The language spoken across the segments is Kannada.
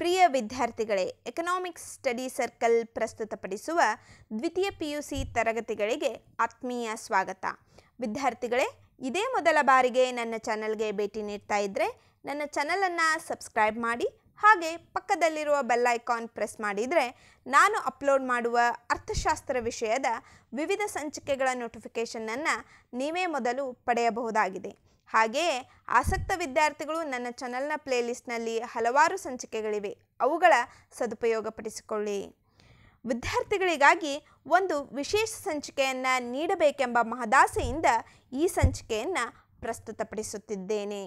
ಪ್ರಿಯ ವಿದ್ಯಾರ್ಥಿಗಳೇ ಎಕನಾಮಿಕ್ಸ್ ಸ್ಟಡಿ ಸರ್ಕಲ್ ಪ್ರಸ್ತುತಪಡಿಸುವ ದ್ವಿತೀಯ ಪಿ ಯು ಸಿ ತರಗತಿಗಳಿಗೆ ಆತ್ಮೀಯ ಸ್ವಾಗತ ವಿದ್ಯಾರ್ಥಿಗಳೇ ಇದೇ ಮೊದಲ ಬಾರಿಗೆ ನನ್ನ ಚಾನಲ್ಗೆ ಭೇಟಿ ನೀಡ್ತಾ ಇದ್ದರೆ ನನ್ನ ಚಾನಲನ್ನು ಸಬ್ಸ್ಕ್ರೈಬ್ ಮಾಡಿ ಹಾಗೆ ಪಕ್ಕದಲ್ಲಿರುವ ಬೆಲ್ ಐಕಾನ್ ಪ್ರೆಸ್ ಮಾಡಿದರೆ ನಾನು ಅಪ್ಲೋಡ್ ಮಾಡುವ ಅರ್ಥಶಾಸ್ತ್ರ ವಿಷಯದ ವಿವಿಧ ಸಂಚಿಕೆಗಳ ನೋಟಿಫಿಕೇಷನನ್ನು ನೀವೇ ಮೊದಲು ಪಡೆಯಬಹುದಾಗಿದೆ ಹಾಗೆಯೇ ಆಸಕ್ತ ವಿದ್ಯಾರ್ಥಿಗಳು ನನ್ನ ಚಾನಲ್ನ ಪ್ಲೇಲಿಸ್ಟ್ನಲ್ಲಿ ಹಲವಾರು ಸಂಚಿಕೆಗಳಿವೆ ಅವುಗಳ ಸದುಪಯೋಗಪಡಿಸಿಕೊಳ್ಳಿ ವಿದ್ಯಾರ್ಥಿಗಳಿಗಾಗಿ ಒಂದು ವಿಶೇಷ ಸಂಚಿಕೆಯನ್ನು ನೀಡಬೇಕೆಂಬ ಮಹದಾಸೆಯಿಂದ ಈ ಸಂಚಿಕೆಯನ್ನು ಪ್ರಸ್ತುತಪಡಿಸುತ್ತಿದ್ದೇನೆ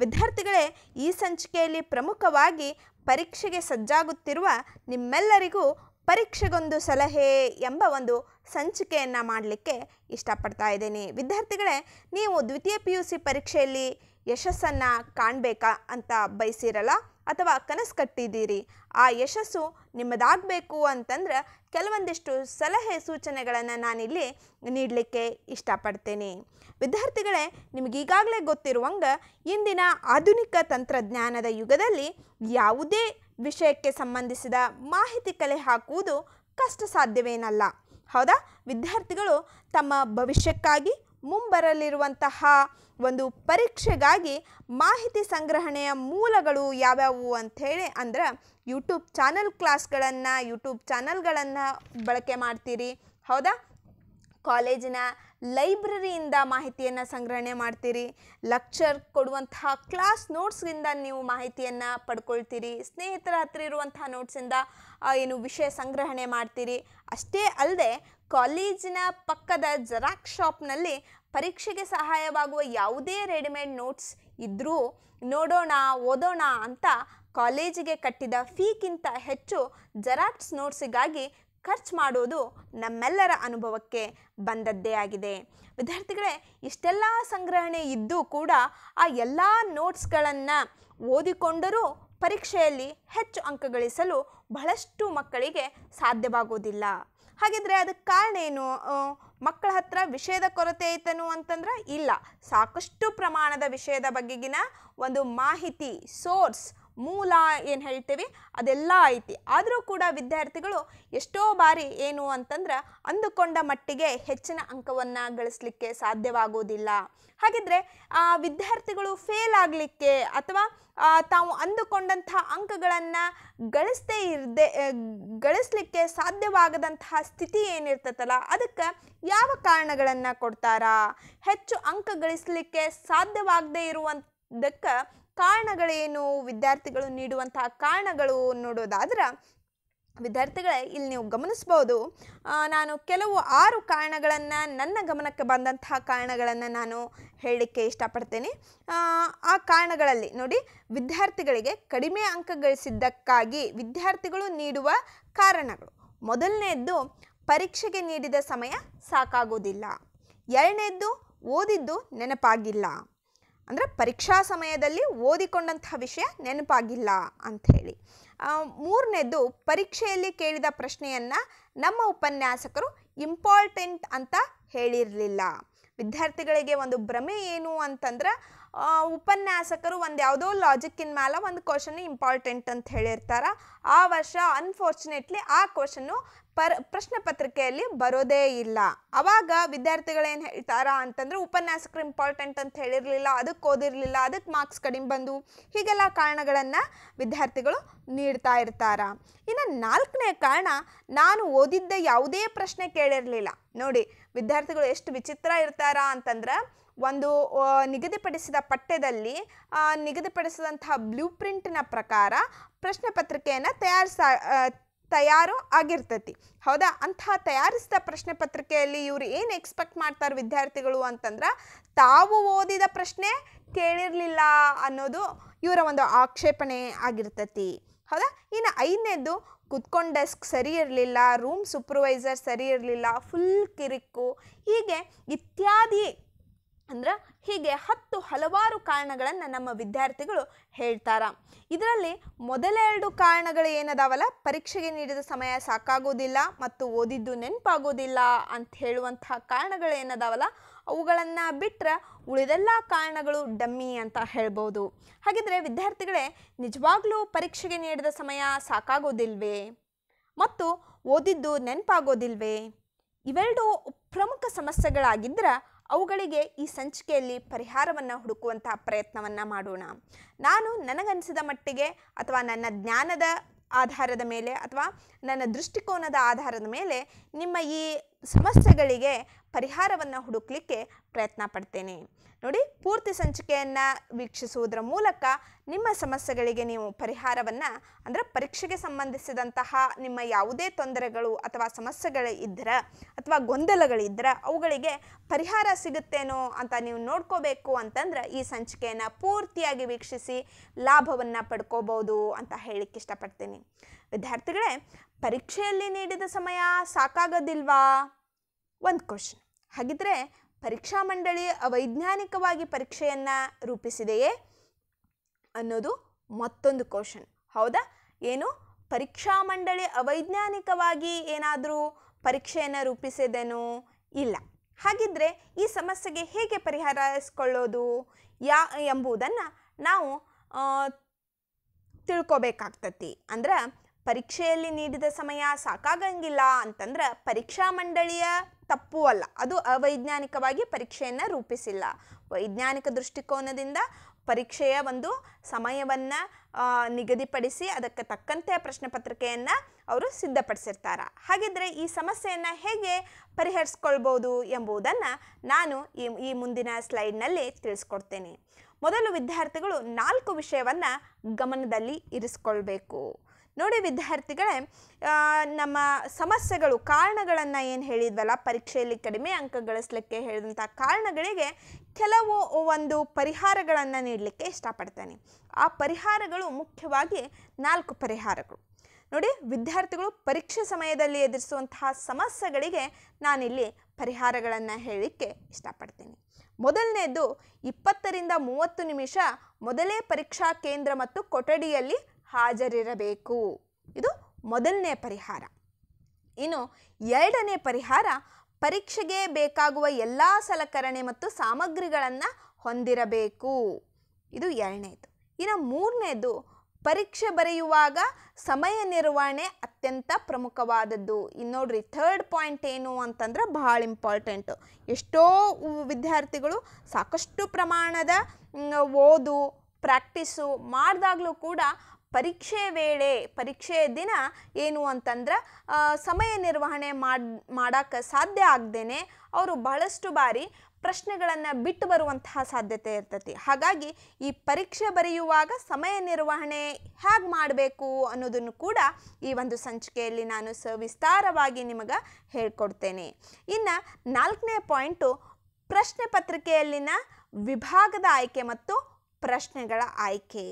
ವಿದ್ಯಾರ್ಥಿಗಳೇ ಈ ಸಂಚಿಕೆಯಲ್ಲಿ ಪ್ರಮುಖವಾಗಿ ಪರೀಕ್ಷೆಗೆ ಸಜ್ಜಾಗುತ್ತಿರುವ ನಿಮ್ಮೆಲ್ಲರಿಗೂ ಪರೀಕ್ಷೆಗೊಂದು ಸಲಹೆ ಎಂಬ ಒಂದು ಸಂಚಿಕೆಯನ್ನು ಮಾಡಲಿಕ್ಕೆ ಇಷ್ಟಪಡ್ತಾ ಇದ್ದೀನಿ ವಿದ್ಯಾರ್ಥಿಗಳೇ ನೀವು ದ್ವಿತೀಯ ಪಿ ಯು ಸಿ ಪರೀಕ್ಷೆಯಲ್ಲಿ ಯಶಸ್ಸನ್ನು ಕಾಣಬೇಕಾ ಅಂತ ಬಯಸಿರಲ್ಲ ಅಥವಾ ಕನಸು ಕಟ್ಟಿದ್ದೀರಿ ಆ ಯಶಸ್ಸು ನಿಮ್ಮದಾಗಬೇಕು ಅಂತಂದ್ರೆ ಕೆಲವೊಂದಿಷ್ಟು ಸಲಹೆ ಸೂಚನೆಗಳನ್ನು ನಾನಿಲ್ಲಿ ನೀಡಲಿಕ್ಕೆ ಇಷ್ಟಪಡ್ತೇನೆ ವಿದ್ಯಾರ್ಥಿಗಳೇ ನಿಮಗೀಗಾಗಲೇ ಗೊತ್ತಿರುವಂಗೆ ಇಂದಿನ ಆಧುನಿಕ ತಂತ್ರಜ್ಞಾನದ ಯುಗದಲ್ಲಿ ಯಾವುದೇ ವಿಷಯಕ್ಕೆ ಸಂಬಂಧಿಸಿದ ಮಾಹಿತಿ ಕಲೆ ಹಾಕುವುದು ಕಷ್ಟ ಸಾಧ್ಯವೇನಲ್ಲ ಹೌದಾ ವಿದ್ಯಾರ್ಥಿಗಳು ತಮ್ಮ ಭವಿಷ್ಯಕ್ಕಾಗಿ ಮುಂಬರಲಿರುವಂತಹ ಒಂದು ಪರೀಕ್ಷೆಗಾಗಿ ಮಾಹಿತಿ ಸಂಗ್ರಹಣೆಯ ಮೂಲಗಳು ಯಾವ್ಯಾವು ಅಂಥೇಳಿ ಅಂದ್ರೆ ಯೂಟ್ಯೂಬ್ ಚಾನಲ್ ಕ್ಲಾಸ್ಗಳನ್ನು ಯೂಟ್ಯೂಬ್ ಚಾನಲ್ಗಳನ್ನು ಬಳಕೆ ಮಾಡ್ತೀರಿ ಹೌದಾ ಕಾಲೇಜಿನ ಲೈಬ್ರರಿಯಿಂದ ಮಾಹಿತಿಯನ್ನು ಸಂಗ್ರಹಣೆ ಮಾಡ್ತೀರಿ ಲೆಕ್ಚರ್ ಕೊಡುವಂತಹ ಕ್ಲಾಸ್ ನೋಟ್ಸ್ಗಿಂದ ನೀವು ಮಾಹಿತಿಯನ್ನು ಪಡ್ಕೊಳ್ತೀರಿ ಸ್ನೇಹಿತರ ಹತ್ತಿರ ಇರುವಂತಹ ನೋಟ್ಸಿಂದ ಏನು ವಿಷಯ ಸಂಗ್ರಹಣೆ ಮಾಡ್ತೀರಿ ಅಷ್ಟೇ ಅಲ್ಲದೆ ಕಾಲೇಜಿನ ಪಕ್ಕದ ಜೆರಾಕ್ಸ್ ಶಾಪ್ನಲ್ಲಿ ಪರೀಕ್ಷೆಗೆ ಸಹಾಯವಾಗುವ ಯಾವುದೇ ರೆಡಿಮೇಡ್ ನೋಟ್ಸ್ ಇದ್ದರೂ ನೋಡೋಣ ಓದೋಣ ಅಂತ ಕಾಲೇಜಿಗೆ ಕಟ್ಟಿದ ಫೀಗಿಂತ ಹೆಚ್ಚು ಜೆರಾಕ್ಸ್ ನೋಟ್ಸಿಗಾಗಿ ಖರ್ಚು ಮಾಡೋದು ನಮ್ಮೆಲ್ಲರ ಅನುಭವಕ್ಕೆ ಬಂದದ್ದೇ ಆಗಿದೆ ವಿದ್ಯಾರ್ಥಿಗಳೇ ಇಷ್ಟೆಲ್ಲ ಸಂಗ್ರಹಣೆ ಇದ್ದೂ ಕೂಡ ಆ ಎಲ್ಲ ನೋಟ್ಸ್ಗಳನ್ನು ಓದಿಕೊಂಡರೂ ಪರೀಕ್ಷೆಯಲ್ಲಿ ಹೆಚ್ಚು ಅಂಕ ಗಳಿಸಲು ಬಹಳಷ್ಟು ಮಕ್ಕಳಿಗೆ ಸಾಧ್ಯವಾಗೋದಿಲ್ಲ ಹಾಗಿದ್ರೆ ಅದಕ್ಕೆ ಕಾರಣ ಏನು ಮಕ್ಕಳ ಹತ್ರ ವಿಷಯದ ಕೊರತೆ ಐತನು ಅಂತಂದ್ರೆ ಇಲ್ಲ ಸಾಕಷ್ಟು ಪ್ರಮಾಣದ ವಿಷಯದ ಬಗೆಗಿನ ಒಂದು ಮಾಹಿತಿ ಸೋರ್ಸ್ ಮೂಲ ಏನು ಹೇಳ್ತೀವಿ ಅದೆಲ್ಲ ಐತಿ ಆದರೂ ಕೂಡ ವಿದ್ಯಾರ್ಥಿಗಳು ಎಷ್ಟೋ ಬಾರಿ ಏನು ಅಂತಂದ್ರೆ ಅಂದುಕೊಂಡ ಮಟ್ಟಿಗೆ ಹೆಚ್ಚಿನ ಅಂಕವನ್ನು ಗಳಿಸ್ಲಿಕ್ಕೆ ಸಾಧ್ಯವಾಗೋದಿಲ್ಲ ಹಾಗಿದ್ರೆ ವಿದ್ಯಾರ್ಥಿಗಳು ಫೇಲ್ ಆಗಲಿಕ್ಕೆ ಅಥವಾ ತಾವು ಅಂದುಕೊಂಡಂಥ ಅಂಕಗಳನ್ನು ಗಳಿಸದೇ ಇರದೆ ಗಳಿಸ್ಲಿಕ್ಕೆ ಸಾಧ್ಯವಾಗದಂತಹ ಸ್ಥಿತಿ ಏನಿರ್ತೈತಲ್ಲ ಅದಕ್ಕೆ ಯಾವ ಕಾರಣಗಳನ್ನು ಕೊಡ್ತಾರಾ ಹೆಚ್ಚು ಅಂಕ ಗಳಿಸ್ಲಿಕ್ಕೆ ಸಾಧ್ಯವಾಗದೇ ಇರುವಂಥದಕ್ಕೆ ಕಾರಣಗಳೇನು ವಿದ್ಯಾರ್ಥಿಗಳು ನೀಡುವಂತಹ ಕಾರಣಗಳು ನೋಡೋದಾದ್ರೆ ವಿದ್ಯಾರ್ಥಿಗಳೇ ಇಲ್ಲಿ ನೀವು ಗಮನಿಸ್ಬೋದು ನಾನು ಕೆಲವು ಆರು ಕಾರಣಗಳನ್ನು ನನ್ನ ಗಮನಕ್ಕೆ ಬಂದಂತಹ ಕಾರಣಗಳನ್ನು ನಾನು ಹೇಳಲಿಕ್ಕೆ ಇಷ್ಟಪಡ್ತೇನೆ ಆ ಕಾರಣಗಳಲ್ಲಿ ನೋಡಿ ವಿದ್ಯಾರ್ಥಿಗಳಿಗೆ ಕಡಿಮೆ ಅಂಕ ಗಳಿಸಿದ್ದಕ್ಕಾಗಿ ವಿದ್ಯಾರ್ಥಿಗಳು ನೀಡುವ ಕಾರಣಗಳು ಮೊದಲನೆಯದ್ದು ಪರೀಕ್ಷೆಗೆ ನೀಡಿದ ಸಮಯ ಸಾಕಾಗೋದಿಲ್ಲ ಎರಡನೇದ್ದು ಓದಿದ್ದು ನೆನಪಾಗಿಲ್ಲ ಅಂದರೆ ಪರೀಕ್ಷಾ ಸಮಯದಲ್ಲಿ ಓದಿಕೊಂಡಂಥ ವಿಷಯ ನೆನಪಾಗಿಲ್ಲ ಅಂಥೇಳಿ ಮೂರನೇದು ಪರೀಕ್ಷೆಯಲ್ಲಿ ಕೇಳಿದ ಪ್ರಶ್ನೆಯನ್ನು ನಮ್ಮ ಉಪನ್ಯಾಸಕರು ಇಂಪಾರ್ಟೆಂಟ್ ಅಂತ ಹೇಳಿರಲಿಲ್ಲ ವಿದ್ಯಾರ್ಥಿಗಳಿಗೆ ಒಂದು ಭ್ರಮೆ ಏನು ಅಂತಂದ್ರೆ ಉಪನ್ಯಾಸಕರು ಒಂದು ಯಾವುದೋ ಲಾಜಿಕ್ಕಿನ ಮೇಲೆ ಒಂದು ಕ್ವಶನ್ ಇಂಪಾರ್ಟೆಂಟ್ ಅಂತ ಹೇಳಿರ್ತಾರೆ ಆ ವರ್ಷ ಅನ್ಫಾರ್ಚುನೇಟ್ಲಿ ಆ ಕ್ವಶನ್ನು ಪರ್ ಪ್ರಶ್ನೆ ಪತ್ರಿಕೆಯಲ್ಲಿ ಬರೋದೇ ಇಲ್ಲ ಅವಾಗ ವಿದ್ಯಾರ್ಥಿಗಳೇನು ಹೇಳ್ತಾರಾ ಅಂತಂದರೆ ಉಪನ್ಯಾಸಕರು ಇಂಪಾರ್ಟೆಂಟ್ ಅಂತ ಹೇಳಿರಲಿಲ್ಲ ಅದಕ್ಕೆ ಓದಿರಲಿಲ್ಲ ಅದಕ್ಕೆ ಮಾರ್ಕ್ಸ್ ಕಡಿಮೆ ಬಂದು ಹೀಗೆಲ್ಲ ಕಾರಣಗಳನ್ನು ವಿದ್ಯಾರ್ಥಿಗಳು ನೀಡ್ತಾ ಇರ್ತಾರ ಇನ್ನು ನಾಲ್ಕನೇ ಕಾರಣ ನಾನು ಓದಿದ್ದ ಯಾವುದೇ ಪ್ರಶ್ನೆ ಕೇಳಿರಲಿಲ್ಲ ನೋಡಿ ವಿದ್ಯಾರ್ಥಿಗಳು ಎಷ್ಟು ವಿಚಿತ್ರ ಇರ್ತಾರಾ ಅಂತಂದ್ರೆ ಒಂದು ನಿಗದಿಪಡಿಸಿದ ಪಠ್ಯದಲ್ಲಿ ನಿಗದಿಪಡಿಸಿದಂತಹ ಬ್ಲೂ ಪ್ರಿಂಟ್ನ ಪ್ರಕಾರ ಪ್ರಶ್ನೆ ಪತ್ರಿಕೆಯನ್ನು ತಯಾರಿಸ ತಯಾರು ಆಗಿರ್ತೈತಿ ಹೌದಾ ಅಂತಹ ತಯಾರಿಸಿದ ಪ್ರಶ್ನೆ ಪತ್ರಿಕೆಯಲ್ಲಿ ಇವರು ಏನು ಎಕ್ಸ್ಪೆಕ್ಟ್ ಮಾಡ್ತಾರೆ ವಿದ್ಯಾರ್ಥಿಗಳು ಅಂತಂದ್ರೆ ತಾವು ಓದಿದ ಪ್ರಶ್ನೆ ಕೇಳಿರಲಿಲ್ಲ ಅನ್ನೋದು ಇವರ ಒಂದು ಆಕ್ಷೇಪಣೆ ಆಗಿರ್ತೈತಿ ಹೌದಾ ಇನ್ನು ಐದನೇದು ಕುತ್ಕೊಂಡು ಡೆಸ್ಕ್ ಸರಿ ಇರಲಿಲ್ಲ ರೂಮ್ ಸೂಪರ್ವೈಸರ್ ಸರಿ ಇರಲಿಲ್ಲ ಫುಲ್ ಕಿರಿಕು ಹೀಗೆ ಇತ್ಯಾದಿ ಅಂದ್ರೆ ಹೀಗೆ ಹತ್ತು ಹಲವಾರು ಕಾರಣಗಳನ್ನು ನಮ್ಮ ವಿದ್ಯಾರ್ಥಿಗಳು ಹೇಳ್ತಾರ ಇದರಲ್ಲಿ ಮೊದಲೆರಡು ಕಾರಣಗಳು ಏನದಾವಲ್ಲ ಪರೀಕ್ಷೆಗೆ ನೀಡಿದ ಸಮಯ ಸಾಕಾಗೋದಿಲ್ಲ ಮತ್ತು ಓದಿದ್ದು ನೆನಪಾಗೋದಿಲ್ಲ ಅಂತ ಹೇಳುವಂತಹ ಕಾರಣಗಳು ಏನದಾವಲ್ಲ ಅವುಗಳನ್ನು ಬಿಟ್ಟರೆ ಉಳಿದೆಲ್ಲ ಕಾರಣಗಳು ಡಮ್ಮಿ ಅಂತ ಹೇಳ್ಬೋದು ಹಾಗಿದ್ರೆ ವಿದ್ಯಾರ್ಥಿಗಳೇ ನಿಜವಾಗ್ಲೂ ಪರೀಕ್ಷೆಗೆ ನೀಡಿದ ಸಮಯ ಸಾಕಾಗೋದಿಲ್ವೇ ಮತ್ತು ಓದಿದ್ದು ನೆನಪಾಗೋದಿಲ್ವೇ ಇವೆರಡು ಪ್ರಮುಖ ಸಮಸ್ಯೆಗಳಾಗಿದ್ರೆ ಅವುಗಳಿಗೆ ಈ ಸಂಚಿಕೆಯಲ್ಲಿ ಪರಿಹಾರವನ್ನು ಹುಡುಕುವಂತಹ ಪ್ರಯತ್ನವನ್ನು ಮಾಡೋಣ ನಾನು ನನಗನ್ಸಿದ ಮಟ್ಟಿಗೆ ಅಥವಾ ನನ್ನ ಜ್ಞಾನದ ಆಧಾರದ ಮೇಲೆ ಅಥವಾ ನನ್ನ ದೃಷ್ಟಿಕೋನದ ಆಧಾರದ ಮೇಲೆ ನಿಮ್ಮ ಈ ಸಮಸ್ಯೆಗಳಿಗೆ ಪರಿಹಾರವನ್ನು ಹುಡುಕ್ಲಿಕ್ಕೆ ಪ್ರಯತ್ನ ಪಡ್ತೇನೆ ನೋಡಿ ಪೂರ್ತಿ ಸಂಚಿಕೆಯನ್ನು ವೀಕ್ಷಿಸುವುದರ ಮೂಲಕ ನಿಮ್ಮ ಸಮಸ್ಯೆಗಳಿಗೆ ನೀವು ಪರಿಹಾರವನ್ನು ಅಂದರೆ ಪರೀಕ್ಷೆಗೆ ಸಂಬಂಧಿಸಿದಂತಹ ನಿಮ್ಮ ಯಾವುದೇ ತೊಂದರೆಗಳು ಅಥವಾ ಸಮಸ್ಯೆಗಳು ಇದ್ದರೆ ಅಥವಾ ಗೊಂದಲಗಳಿದ್ದರೆ ಅವುಗಳಿಗೆ ಪರಿಹಾರ ಸಿಗುತ್ತೇನೋ ಅಂತ ನೀವು ನೋಡ್ಕೋಬೇಕು ಅಂತಂದ್ರೆ ಈ ಸಂಚಿಕೆಯನ್ನು ಪೂರ್ತಿಯಾಗಿ ವೀಕ್ಷಿಸಿ ಲಾಭವನ್ನು ಪಡ್ಕೋಬಹುದು ಅಂತ ಹೇಳಿಕ್ಕೆ ಇಷ್ಟಪಡ್ತೀನಿ ವಿದ್ಯಾರ್ಥಿಗಳೇ ಪರೀಕ್ಷೆಯಲ್ಲಿ ನೀಡಿದ ಸಮಯ ಸಾಕಾಗೋದಿಲ್ವಾ ಒಂದು ಕ್ವಶನ್ ಹಾಗಿದ್ರೆ ಪರೀಕ್ಷಾ ಮಂಡಳಿ ಅವೈಜ್ಞಾನಿಕವಾಗಿ ಪರೀಕ್ಷೆಯನ್ನು ರೂಪಿಸಿದೆಯೇ ಅನ್ನೋದು ಮತ್ತೊಂದು ಕ್ವಶನ್ ಹೌದಾ ಏನು ಪರೀಕ್ಷಾ ಮಂಡಳಿ ಅವೈಜ್ಞಾನಿಕವಾಗಿ ಏನಾದರೂ ಪರೀಕ್ಷೆಯನ್ನು ರೂಪಿಸಿದೆನೋ ಇಲ್ಲ ಹಾಗಿದ್ದರೆ ಈ ಸಮಸ್ಯೆಗೆ ಹೇಗೆ ಪರಿಹಾರಿಸ್ಕೊಳ್ಳೋದು ಯಾ ಎಂಬುದನ್ನು ನಾವು ತಿಳ್ಕೊಬೇಕಾಗ್ತತಿ ಅಂದ್ರೆ ಪರೀಕ್ಷೆಯಲ್ಲಿ ನೀಡಿದ ಸಮಯ ಸಾಕಾಗಂಗಿಲ್ಲ ಅಂತಂದ್ರೆ ಪರೀಕ್ಷಾ ಮಂಡಳಿಯ ತಪ್ಪು ಅಲ್ಲ ಅದು ಅವೈಜ್ಞಾನಿಕವಾಗಿ ಪರೀಕ್ಷೆಯನ್ನು ರೂಪಿಸಿಲ್ಲ ವೈಜ್ಞಾನಿಕ ದೃಷ್ಟಿಕೋನದಿಂದ ಪರೀಕ್ಷೆಯ ಒಂದು ಸಮಯವನ್ನು ನಿಗದಿಪಡಿಸಿ ಅದಕ್ಕೆ ತಕ್ಕಂತೆ ಪ್ರಶ್ನೆ ಪತ್ರಿಕೆಯನ್ನು ಅವರು ಸಿದ್ಧಪಡಿಸಿರ್ತಾರ ಹಾಗಿದ್ರೆ ಈ ಸಮಸ್ಯೆಯನ್ನು ಹೇಗೆ ಪರಿಹರಿಸ್ಕೊಳ್ಬೋದು ಎಂಬುದನ್ನು ನಾನು ಈ ಈ ಮುಂದಿನ ಸ್ಲೈಡ್ನಲ್ಲಿ ತಿಳಿಸ್ಕೊಡ್ತೇನೆ ಮೊದಲು ವಿದ್ಯಾರ್ಥಿಗಳು ನಾಲ್ಕು ವಿಷಯವನ್ನು ಗಮನದಲ್ಲಿ ಇರಿಸ್ಕೊಳ್ಬೇಕು ನೋಡಿ ವಿದ್ಯಾರ್ಥಿಗಳೇ ನಮ್ಮ ಸಮಸ್ಯೆಗಳು ಕಾರಣಗಳನ್ನು ಏನು ಹೇಳಿದ್ವಲ್ಲ ಪರೀಕ್ಷೆಯಲ್ಲಿ ಕಡಿಮೆ ಅಂಕ ಗಳಿಸ್ಲಿಕ್ಕೆ ಹೇಳಿದಂಥ ಕಾರಣಗಳಿಗೆ ಕೆಲವು ಒಂದು ಪರಿಹಾರಗಳನ್ನು ನೀಡಲಿಕ್ಕೆ ಇಷ್ಟಪಡ್ತೇನೆ ಆ ಪರಿಹಾರಗಳು ಮುಖ್ಯವಾಗಿ ನಾಲ್ಕು ಪರಿಹಾರಗಳು ನೋಡಿ ವಿದ್ಯಾರ್ಥಿಗಳು ಪರೀಕ್ಷೆ ಸಮಯದಲ್ಲಿ ಎದುರಿಸುವಂತಹ ಸಮಸ್ಯೆಗಳಿಗೆ ನಾನಿಲ್ಲಿ ಪರಿಹಾರಗಳನ್ನು ಹೇಳಲಿಕ್ಕೆ ಇಷ್ಟಪಡ್ತೀನಿ ಮೊದಲನೇದು ಇಪ್ಪತ್ತರಿಂದ ಮೂವತ್ತು ನಿಮಿಷ ಮೊದಲೇ ಪರೀಕ್ಷಾ ಕೇಂದ್ರ ಮತ್ತು ಕೊಠಡಿಯಲ್ಲಿ ಹಾಜರಿರಬೇಕು ಇದು ಮೊದಲನೇ ಪರಿಹಾರ ಇನ್ನು ಎರಡನೇ ಪರಿಹಾರ ಪರೀಕ್ಷೆಗೆ ಬೇಕಾಗುವ ಎಲ್ಲ ಸಲಕರಣೆ ಮತ್ತು ಸಾಮಗ್ರಿಗಳನ್ನು ಹೊಂದಿರಬೇಕು ಇದು ಎರಡನೇದು ಇನ್ನು ಮೂರನೇದು ಪರೀಕ್ಷೆ ಬರೆಯುವಾಗ ಸಮಯ ನಿರ್ವಹಣೆ ಅತ್ಯಂತ ಪ್ರಮುಖವಾದದ್ದು ಇನ್ನು ನೋಡ್ರಿ ಥರ್ಡ್ ಪಾಯಿಂಟ್ ಏನು ಅಂತಂದ್ರೆ ಭಾಳ ಇಂಪಾರ್ಟೆಂಟು ಎಷ್ಟೋ ವಿದ್ಯಾರ್ಥಿಗಳು ಸಾಕಷ್ಟು ಪ್ರಮಾಣದ ಓದು ಪ್ರಾಕ್ಟೀಸು ಮಾಡಿದಾಗಲೂ ಕೂಡ ಪರೀಕ್ಷೆ ವೇಳೆ ಪರೀಕ್ಷೆಯ ದಿನ ಏನು ಅಂತಂದ್ರೆ ಸಮಯ ನಿರ್ವಹಣೆ ಮಾಡಿ ಮಾಡೋಕ್ಕೆ ಸಾಧ್ಯ ಆಗದೇನೆ ಅವರು ಬಹಳಷ್ಟು ಬಾರಿ ಪ್ರಶ್ನೆಗಳನ್ನು ಬಿಟ್ಟು ಬರುವಂತಹ ಸಾಧ್ಯತೆ ಇರ್ತೈತಿ ಹಾಗಾಗಿ ಈ ಪರೀಕ್ಷೆ ಬರೆಯುವಾಗ ಸಮಯ ನಿರ್ವಹಣೆ ಹೇಗೆ ಮಾಡಬೇಕು ಅನ್ನೋದನ್ನು ಕೂಡ ಈ ಒಂದು ಸಂಚಿಕೆಯಲ್ಲಿ ನಾನು ವಿಸ್ತಾರವಾಗಿ ನಿಮಗೆ ಹೇಳ್ಕೊಡ್ತೇನೆ ಇನ್ನು ನಾಲ್ಕನೇ ಪಾಯಿಂಟು ಪ್ರಶ್ನೆ ಪತ್ರಿಕೆಯಲ್ಲಿನ ವಿಭಾಗದ ಆಯ್ಕೆ ಮತ್ತು ಪ್ರಶ್ನೆಗಳ ಆಯ್ಕೆ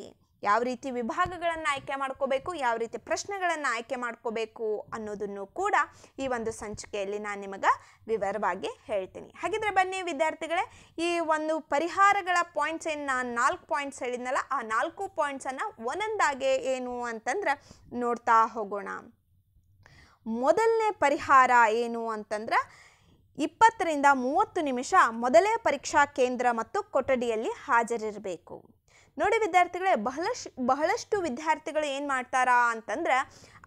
ಯಾವ ರೀತಿ ವಿಭಾಗಗಳನ್ನು ಆಯ್ಕೆ ಮಾಡ್ಕೋಬೇಕು ಯಾವ ರೀತಿ ಪ್ರಶ್ನೆಗಳನ್ನು ಆಯ್ಕೆ ಮಾಡ್ಕೋಬೇಕು ಅನ್ನೋದನ್ನು ಕೂಡ ಈ ಒಂದು ಸಂಚಿಕೆಯಲ್ಲಿ ನಾನು ನಿಮಗೆ ವಿವರವಾಗಿ ಹೇಳ್ತೀನಿ ಹಾಗಿದ್ರೆ ಬನ್ನಿ ವಿದ್ಯಾರ್ಥಿಗಳೇ ಈ ಒಂದು ಪರಿಹಾರಗಳ ಪಾಯಿಂಟ್ಸ್ ಏನು ನಾನು ನಾಲ್ಕು ಪಾಯಿಂಟ್ಸ್ ಹೇಳಿದ್ನಲ್ಲ ಆ ನಾಲ್ಕು ಪಾಯಿಂಟ್ಸನ್ನು ಒಂದೊಂದಾಗೆ ಏನು ಅಂತಂದ್ರೆ ನೋಡ್ತಾ ಹೋಗೋಣ ಮೊದಲನೇ ಪರಿಹಾರ ಏನು ಅಂತಂದ್ರೆ ಇಪ್ಪತ್ತರಿಂದ ಮೂವತ್ತು ನಿಮಿಷ ಮೊದಲೇ ಪರೀಕ್ಷಾ ಕೇಂದ್ರ ಮತ್ತು ಕೊಠಡಿಯಲ್ಲಿ ಹಾಜರಿರಬೇಕು ನೋಡಿ ವಿದ್ಯಾರ್ಥಿಗಳೇ ಬಹಳಷ್ಟು ಬಹಳಷ್ಟು ವಿದ್ಯಾರ್ಥಿಗಳು ಏನು ಮಾಡ್ತಾರಾ ಅಂತಂದ್ರೆ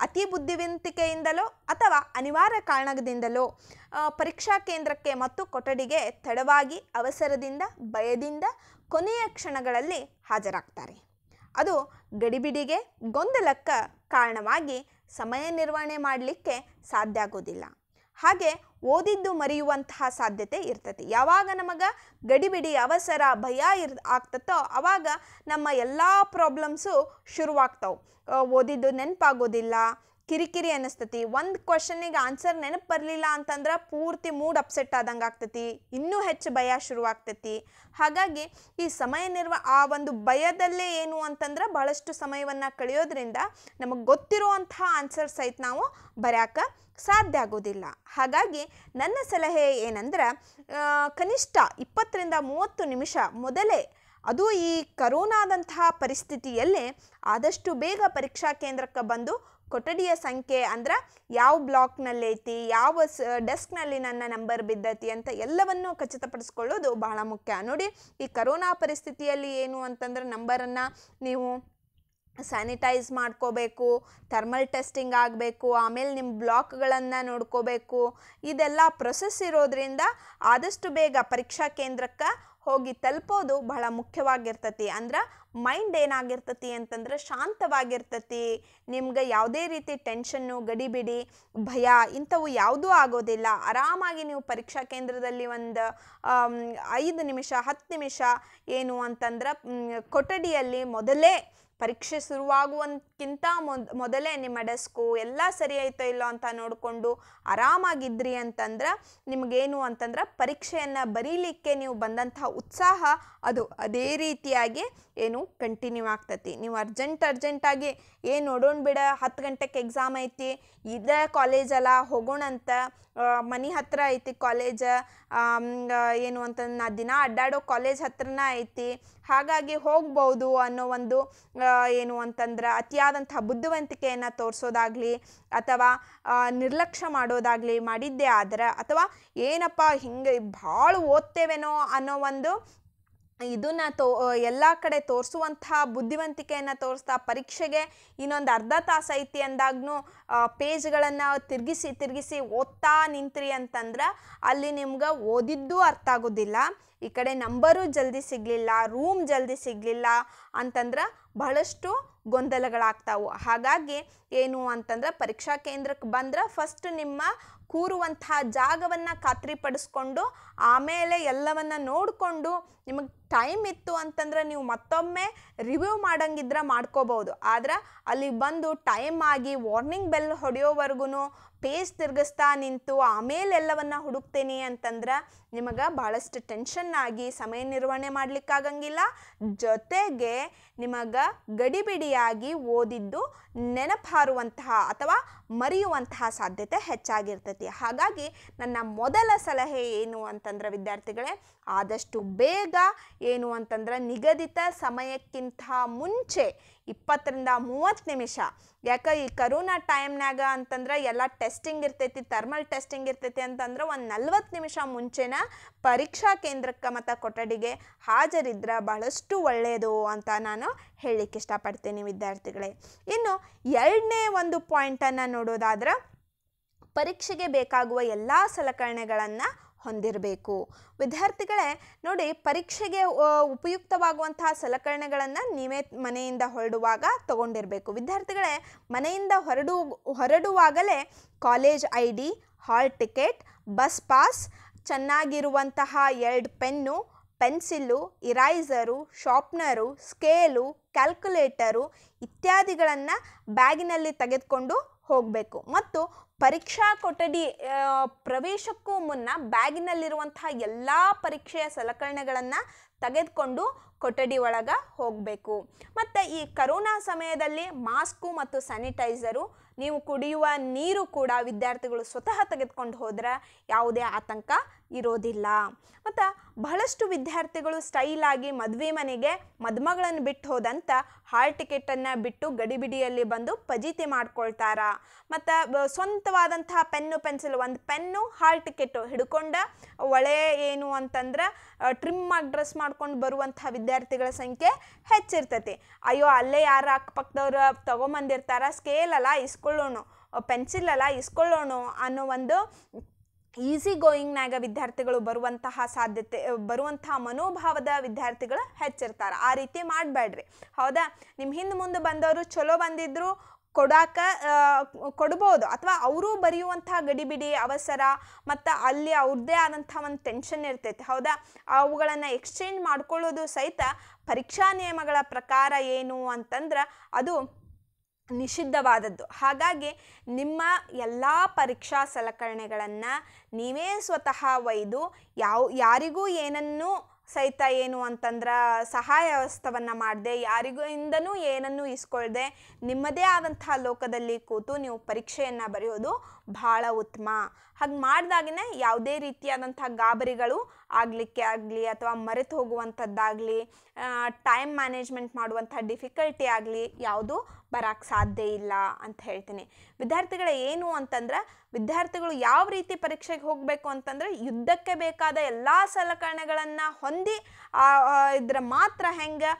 ಅತಿ ಬುದ್ಧಿವಂತಿಕೆಯಿಂದಲೋ ಅಥವಾ ಅನಿವಾರ್ಯ ಕಾರಣದಿಂದಲೋ ಪರೀಕ್ಷಾ ಕೇಂದ್ರಕ್ಕೆ ಮತ್ತು ಕೊಠಡಿಗೆ ತಡವಾಗಿ ಅವಸರದಿಂದ ಭಯದಿಂದ ಕೊನೆಯ ಕ್ಷಣಗಳಲ್ಲಿ ಹಾಜರಾಗ್ತಾರೆ ಅದು ಗಡಿಬಿಡಿಗೆ ಗೊಂದಲಕ್ಕ ಕಾರಣವಾಗಿ ಸಮಯ ನಿರ್ವಹಣೆ ಮಾಡಲಿಕ್ಕೆ ಸಾಧ್ಯ ಆಗೋದಿಲ್ಲ ಹಾಗೆ ಓದಿದ್ದು ಮರೆಯುವಂತಹ ಸಾಧ್ಯತೆ ಇರ್ತತಿ ಯಾವಾಗ ನಮಗೆ ಗಡಿಬಿಡಿ ಅವಸರ ಭಯ ಇರ್ ಆಗ್ತತೋ ಅವಾಗ ನಮ್ಮ ಎಲ್ಲ ಪ್ರಾಬ್ಲಮ್ಸು ಶುರುವಾಗ್ತವೆ ಓದಿದ್ದು ನೆನಪಾಗೋದಿಲ್ಲ ಕಿರಿಕಿರಿ ಅನ್ನಿಸ್ತತಿ ಒಂದು ಕ್ವಶನಿಗೆ ಆನ್ಸರ್ ನೆನಪು ಬರಲಿಲ್ಲ ಅಂತಂದ್ರೆ ಪೂರ್ತಿ ಮೂಡ್ ಅಪ್ಸೆಟ್ ಆದಂಗೆ ಆಗ್ತತಿ ಇನ್ನೂ ಹೆಚ್ಚು ಭಯ ಶುರುವಾಗ್ತೈತಿ ಹಾಗಾಗಿ ಈ ಸಮಯ ನಿರ್ವ ಆ ಒಂದು ಭಯದಲ್ಲೇ ಏನು ಅಂತಂದ್ರೆ ಬಹಳಷ್ಟು ಸಮಯವನ್ನು ಕಳೆಯೋದ್ರಿಂದ ನಮಗೆ ಗೊತ್ತಿರುವಂತಹ ಆನ್ಸರ್ ಸಹಿತ ನಾವು ಬರ್ಯಾಕ ಸಾಧ್ಯ ಆಗೋದಿಲ್ಲ ಹಾಗಾಗಿ ನನ್ನ ಸಲಹೆ ಏನಂದ್ರೆ ಕನಿಷ್ಠ ಇಪ್ಪತ್ತರಿಂದ ಮೂವತ್ತು ನಿಮಿಷ ಮೊದಲೇ ಅದು ಈ ಕರೋನಾದಂತಹ ಪರಿಸ್ಥಿತಿಯಲ್ಲೇ ಆದಷ್ಟು ಬೇಗ ಪರೀಕ್ಷಾ ಕೇಂದ್ರಕ್ಕೆ ಬಂದು ಕೊಠಡಿಯ ಸಂಖ್ಯೆ ಅಂದ್ರೆ ಯಾವ ಐತಿ ಯಾವ ಸ ಡೆಸ್ಕ್ನಲ್ಲಿ ನನ್ನ ನಂಬರ್ ಬಿದ್ದೈತಿ ಅಂತ ಎಲ್ಲವನ್ನು ಖಚಿತಪಡಿಸ್ಕೊಳ್ಳೋದು ಬಹಳ ಮುಖ್ಯ ನೋಡಿ ಈ ಕರೋನಾ ಪರಿಸ್ಥಿತಿಯಲ್ಲಿ ಏನು ಅಂತಂದ್ರೆ ನಂಬರನ್ನು ನೀವು ಸ್ಯಾನಿಟೈಸ್ ಮಾಡ್ಕೋಬೇಕು ಥರ್ಮಲ್ ಟೆಸ್ಟಿಂಗ್ ಆಗಬೇಕು ಆಮೇಲೆ ನಿಮ್ಮ ಬ್ಲಾಕ್ಗಳನ್ನು ನೋಡ್ಕೋಬೇಕು ಇದೆಲ್ಲ ಪ್ರೊಸೆಸ್ ಇರೋದ್ರಿಂದ ಆದಷ್ಟು ಬೇಗ ಪರೀಕ್ಷಾ ಕೇಂದ್ರಕ್ಕೆ ಹೋಗಿ ತಲುಪೋದು ಬಹಳ ಮುಖ್ಯವಾಗಿರ್ತತಿ ಅಂದ್ರೆ ಮೈಂಡ್ ಏನಾಗಿರ್ತತಿ ಅಂತಂದ್ರೆ ಶಾಂತವಾಗಿರ್ತತಿ ನಿಮ್ಗೆ ಯಾವುದೇ ರೀತಿ ಟೆನ್ಷನ್ನು ಗಡಿಬಿಡಿ ಭಯ ಇಂಥವು ಯಾವುದೂ ಆಗೋದಿಲ್ಲ ಆರಾಮಾಗಿ ನೀವು ಪರೀಕ್ಷಾ ಕೇಂದ್ರದಲ್ಲಿ ಒಂದು ಐದು ನಿಮಿಷ ಹತ್ತು ನಿಮಿಷ ಏನು ಅಂತಂದ್ರೆ ಕೊಠಡಿಯಲ್ಲಿ ಮೊದಲೇ ಪರೀಕ್ಷೆ ಶುರುವಾಗುವಂತಕ್ಕಿಂತ ಮೊದಲೇ ನಿಮ್ಮ ಡೆಸ್ಕು ಎಲ್ಲ ಸರಿ ಆಯಿತೋ ಇಲ್ಲೋ ಅಂತ ನೋಡಿಕೊಂಡು ಆರಾಮಾಗಿದ್ರಿ ಅಂತಂದ್ರೆ ನಿಮಗೇನು ಅಂತಂದ್ರೆ ಪರೀಕ್ಷೆಯನ್ನು ಬರೀಲಿಕ್ಕೆ ನೀವು ಬಂದಂತಹ ಉತ್ಸಾಹ ಅದು ಅದೇ ರೀತಿಯಾಗಿ ಏನು ಕಂಟಿನ್ಯೂ ಆಗ್ತತಿ ನೀವು ಅರ್ಜೆಂಟ್ ಅರ್ಜೆಂಟಾಗಿ ಏನು ನೋಡೋಣ ಬಿಡ ಹತ್ತು ಗಂಟೆಗೆ ಎಕ್ಸಾಮ್ ಐತಿ ಇದೇ ಕಾಲೇಜಲ್ಲ ಹೋಗೋಣಂತ ಮನೆ ಹತ್ತಿರ ಐತಿ ಕಾಲೇಜ ಏನು ಅಂತ ನಾ ದಿನ ಅಡ್ಡಾಡೋ ಕಾಲೇಜ್ ಹತ್ರನೇ ಐತಿ ಹಾಗಾಗಿ ಹೋಗ್ಬೋದು ಅನ್ನೋ ಒಂದು ಏನು ಅಂತಂದ್ರೆ ಅತಿಯಾದಂತಹ ಬುದ್ಧಿವಂತಿಕೆಯನ್ನು ತೋರಿಸೋದಾಗಲಿ ಅಥವಾ ನಿರ್ಲಕ್ಷ್ಯ ಮಾಡೋದಾಗಲಿ ಮಾಡಿದ್ದೇ ಆದ್ರೆ ಅಥವಾ ಏನಪ್ಪ ಹಿಂಗೆ ಭಾಳ ಓದ್ತೇವೇನೋ ಅನ್ನೋ ಒಂದು ಇದನ್ನು ತೋ ಎಲ್ಲ ಕಡೆ ತೋರಿಸುವಂತಹ ಬುದ್ಧಿವಂತಿಕೆಯನ್ನು ತೋರಿಸ್ತಾ ಪರೀಕ್ಷೆಗೆ ಇನ್ನೊಂದು ಅರ್ಧ ತಾಸು ಐತಿ ಅಂದಾಗೂ ಪೇಜ್ಗಳನ್ನು ತಿರುಗಿಸಿ ತಿರುಗಿಸಿ ಓದ್ತಾ ನಿಂತ್ರಿ ಅಂತಂದ್ರೆ ಅಲ್ಲಿ ನಿಮ್ಗೆ ಓದಿದ್ದು ಅರ್ಥ ಆಗೋದಿಲ್ಲ ಈ ಕಡೆ ನಂಬರು ಜಲ್ದಿ ಸಿಗಲಿಲ್ಲ ರೂಮ್ ಜಲ್ದಿ ಸಿಗಲಿಲ್ಲ ಅಂತಂದ್ರೆ ಬಹಳಷ್ಟು ಗೊಂದಲಗಳಾಗ್ತಾವು ಹಾಗಾಗಿ ಏನು ಅಂತಂದ್ರೆ ಪರೀಕ್ಷಾ ಕೇಂದ್ರಕ್ಕೆ ಬಂದ್ರೆ ಫಸ್ಟ್ ನಿಮ್ಮ ಕೂರುವಂತಹ ಜಾಗವನ್ನು ಖಾತ್ರಿಪಡಿಸ್ಕೊಂಡು ಆಮೇಲೆ ಎಲ್ಲವನ್ನ ನೋಡಿಕೊಂಡು ನಿಮಗೆ ಟೈಮ್ ಇತ್ತು ಅಂತಂದ್ರೆ ನೀವು ಮತ್ತೊಮ್ಮೆ ರಿವ್ಯೂ ಮಾಡಂಗಿದ್ರೆ ಮಾಡ್ಕೋಬಹುದು ಆದ್ರೆ ಅಲ್ಲಿ ಬಂದು ಟೈಮ್ ಆಗಿ ವಾರ್ನಿಂಗ್ ಬೆಲ್ ಹೊಡೆಯೋವರೆಗೂ ಪೇಜ್ ತಿರುಗಿಸ್ತಾ ನಿಂತು ಆಮೇಲೆ ಎಲ್ಲವನ್ನ ಹುಡುಕ್ತೇನೆ ಅಂತಂದ್ರೆ ನಿಮಗೆ ಭಾಳಷ್ಟು ಟೆನ್ಷನ್ ಆಗಿ ಸಮಯ ನಿರ್ವಹಣೆ ಮಾಡಲಿಕ್ಕಾಗಂಗಿಲ್ಲ ಜೊತೆಗೆ ನಿಮಗೆ ಗಡಿಬಿಡಿಯಾಗಿ ಓದಿದ್ದು ನೆನಪಾರುವಂತಹ ಅಥವಾ ಮರೆಯುವಂತಹ ಸಾಧ್ಯತೆ ಹೆಚ್ಚಾಗಿರ್ತೈತಿ ಹಾಗಾಗಿ ನನ್ನ ಮೊದಲ ಸಲಹೆ ಏನು ಅಂತಂದ್ರೆ ವಿದ್ಯಾರ್ಥಿಗಳೇ ಆದಷ್ಟು ಬೇಗ ಏನು ಅಂತಂದ್ರೆ ನಿಗದಿತ ಸಮಯಕ್ಕಿಂತ ಮುಂಚೆ ಇಪ್ಪತ್ತರಿಂದ ಮೂವತ್ತು ನಿಮಿಷ ಯಾಕೆ ಈ ಕರೋನಾ ಟೈಮ್ನಾಗ ಅಂತಂದ್ರೆ ಎಲ್ಲ ಟೆಸ್ಟಿಂಗ್ ಇರ್ತೈತಿ ಥರ್ಮಲ್ ಟೆಸ್ಟಿಂಗ್ ಇರ್ತೈತಿ ಅಂತಂದ್ರೆ ಒಂದು ನಲ್ವತ್ತು ನಿಮಿಷ ಮುಂಚೆನ ಪರೀಕ್ಷಾ ಕೇಂದ್ರಕ್ಕೆ ಮತ್ತು ಕೊಠಡಿಗೆ ಹಾಜರಿದ್ರೆ ಬಹಳಷ್ಟು ಒಳ್ಳೆಯದು ಅಂತ ನಾನು ಹೇಳಲಿಕ್ಕೆ ಇಷ್ಟಪಡ್ತೀನಿ ವಿದ್ಯಾರ್ಥಿಗಳೇ ಇನ್ನು ಎರಡನೇ ಒಂದು ಪಾಯಿಂಟನ್ನು ನೋಡೋದಾದ್ರೆ ಪರೀಕ್ಷೆಗೆ ಬೇಕಾಗುವ ಎಲ್ಲ ಸಲಕರಣೆಗಳನ್ನು ಹೊಂದಿರಬೇಕು ವಿದ್ಯಾರ್ಥಿಗಳೇ ನೋಡಿ ಪರೀಕ್ಷೆಗೆ ಉಪಯುಕ್ತವಾಗುವಂತಹ ಸಲಕರಣೆಗಳನ್ನು ನೀವೇ ಮನೆಯಿಂದ ಹೊರಡುವಾಗ ತಗೊಂಡಿರಬೇಕು ವಿದ್ಯಾರ್ಥಿಗಳೇ ಮನೆಯಿಂದ ಹೊರಡು ಹೊರಡುವಾಗಲೇ college I D hall ticket bus pass ಚೆನ್ನಾಗಿರುವಂತಹ ಎರಡು pen pencil eraser sharpener scale calculator ಇತ್ಯಾದಿಗಳನ್ನು ಬ್ಯಾಗಿನಲ್ಲಿ ತೆಗೆದುಕೊಂಡು ಹೋಗಬೇಕು ಮತ್ತು ಪರೀಕ್ಷಾ ಕೊಠಡಿ ಪ್ರವೇಶಕ್ಕೂ ಮುನ್ನ ಬ್ಯಾಗಿನಲ್ಲಿರುವಂತಹ ಎಲ್ಲ ಪರೀಕ್ಷೆಯ ಸಲಕರಣೆಗಳನ್ನು ತೆಗೆದುಕೊಂಡು ಕೊಠಡಿ ಒಳಗೆ ಹೋಗಬೇಕು ಮತ್ತು ಈ ಕರೋನಾ ಸಮಯದಲ್ಲಿ ಮಾಸ್ಕು ಮತ್ತು ಸ್ಯಾನಿಟೈಸರು ನೀವು ಕುಡಿಯುವ ನೀರು ಕೂಡ ವಿದ್ಯಾರ್ಥಿಗಳು ಸ್ವತಃ ತೆಗೆದುಕೊಂಡು ಹೋದರೆ ಯಾವುದೇ ಆತಂಕ ಇರೋದಿಲ್ಲ ಮತ್ತು ಬಹಳಷ್ಟು ವಿದ್ಯಾರ್ಥಿಗಳು ಸ್ಟೈಲಾಗಿ ಮದುವೆ ಮನೆಗೆ ಮದುಮಗಳನ್ನು ಬಿಟ್ಟು ಹೋದಂಥ ಹಾಲ್ ಟಿಕೆಟನ್ನು ಬಿಟ್ಟು ಗಡಿಬಿಡಿಯಲ್ಲಿ ಬಂದು ಪಜೀತಿ ಮಾಡ್ಕೊಳ್ತಾರ ಮತ್ತು ಸ್ವಂತವಾದಂತಹ ಪೆನ್ನು ಪೆನ್ಸಿಲ್ ಒಂದು ಪೆನ್ನು ಹಾಲ್ ಟಿಕೆಟು ಹಿಡ್ಕೊಂಡ ಒಳೆ ಏನು ಅಂತಂದ್ರೆ ಟ್ರಿಮ್ ಆಗಿ ಡ್ರೆಸ್ ಮಾಡ್ಕೊಂಡು ಬರುವಂಥ ವಿದ್ಯಾರ್ಥಿಗಳ ಸಂಖ್ಯೆ ಹೆಚ್ಚಿರ್ತೈತಿ ಅಯ್ಯೋ ಅಲ್ಲೇ ಯಾರು ಅಕ್ಕಪಕ್ಕದವ್ರು ತೊಗೊಂಬಂದಿರ್ತಾರ ಸ್ಕೇಲ್ ಅಲ್ಲ ಇಸ್ಕೊಳ್ಳೋಣ ಪೆನ್ಸಿಲ್ ಅಲ್ಲ ಇಸ್ಕೊಳ್ಳೋಣ ಅನ್ನೋ ಒಂದು ಈಸಿ ಗೋಯಿಂಗ್ನಾಗ ವಿದ್ಯಾರ್ಥಿಗಳು ಬರುವಂತಹ ಸಾಧ್ಯತೆ ಬರುವಂತಹ ಮನೋಭಾವದ ವಿದ್ಯಾರ್ಥಿಗಳು ಹೆಚ್ಚಿರ್ತಾರೆ ಆ ರೀತಿ ಮಾಡಬೇಡ್ರಿ ಹೌದಾ ನಿಮ್ಮ ಹಿಂದೆ ಮುಂದೆ ಬಂದವರು ಚಲೋ ಬಂದಿದ್ರು ಕೊಡಾಕ ಕೊಡ್ಬೋದು ಅಥವಾ ಅವರು ಬರೆಯುವಂಥ ಗಡಿಬಿಡಿ ಅವಸರ ಮತ್ತು ಅಲ್ಲಿ ಅವ್ರದ್ದೇ ಆದಂಥ ಒಂದು ಟೆನ್ಷನ್ ಇರ್ತೈತೆ ಹೌದಾ ಅವುಗಳನ್ನು ಎಕ್ಸ್ಚೇಂಜ್ ಮಾಡ್ಕೊಳ್ಳೋದು ಸಹಿತ ಪರೀಕ್ಷಾ ನಿಯಮಗಳ ಪ್ರಕಾರ ಏನು ಅಂತಂದ್ರೆ ಅದು ನಿಷಿದ್ಧವಾದದ್ದು ಹಾಗಾಗಿ ನಿಮ್ಮ ಎಲ್ಲ ಪರೀಕ್ಷಾ ಸಲಕರಣೆಗಳನ್ನು ನೀವೇ ಸ್ವತಃ ಒಯ್ದು ಯಾವ ಯಾರಿಗೂ ಏನನ್ನೂ ಸಹಿತ ಏನು ಅಂತಂದ್ರೆ ಸಹಾಯ ವ್ಯವಸ್ಥವನ್ನು ಮಾಡದೆ ಯಾರಿಗೂ ಇಂದನೂ ಏನನ್ನೂ ಇಸ್ಕೊಳ್ದೆ ನಿಮ್ಮದೇ ಆದಂತಹ ಲೋಕದಲ್ಲಿ ಕೂತು ನೀವು ಪರೀಕ್ಷೆಯನ್ನು ಬರೆಯೋದು ಬಹಳ ಉತ್ತಮ ಹಾಗೆ ಮಾಡಿದಾಗನೇ ಯಾವುದೇ ರೀತಿಯಾದಂಥ ಗಾಬರಿಗಳು ಆಗಲಿಕ್ಕೆ ಆಗಲಿ ಅಥವಾ ಮರೆತು ಹೋಗುವಂಥದ್ದಾಗಲಿ ಟೈಮ್ ಮ್ಯಾನೇಜ್ಮೆಂಟ್ ಮಾಡುವಂಥ ಡಿಫಿಕಲ್ಟಿ ಆಗಲಿ ಯಾವುದು ಬರಕ್ಕೆ ಸಾಧ್ಯ ಇಲ್ಲ ಅಂತ ಹೇಳ್ತೀನಿ ವಿದ್ಯಾರ್ಥಿಗಳ ಏನು ಅಂತಂದ್ರೆ ವಿದ್ಯಾರ್ಥಿಗಳು ಯಾವ ರೀತಿ ಪರೀಕ್ಷೆಗೆ ಹೋಗಬೇಕು ಅಂತಂದ್ರೆ ಯುದ್ಧಕ್ಕೆ ಬೇಕಾದ ಎಲ್ಲ ಸಲಕರಣೆಗಳನ್ನು ಹೊಂದಿ ಇದ್ರ ಮಾತ್ರ ಹೆಂಗೆ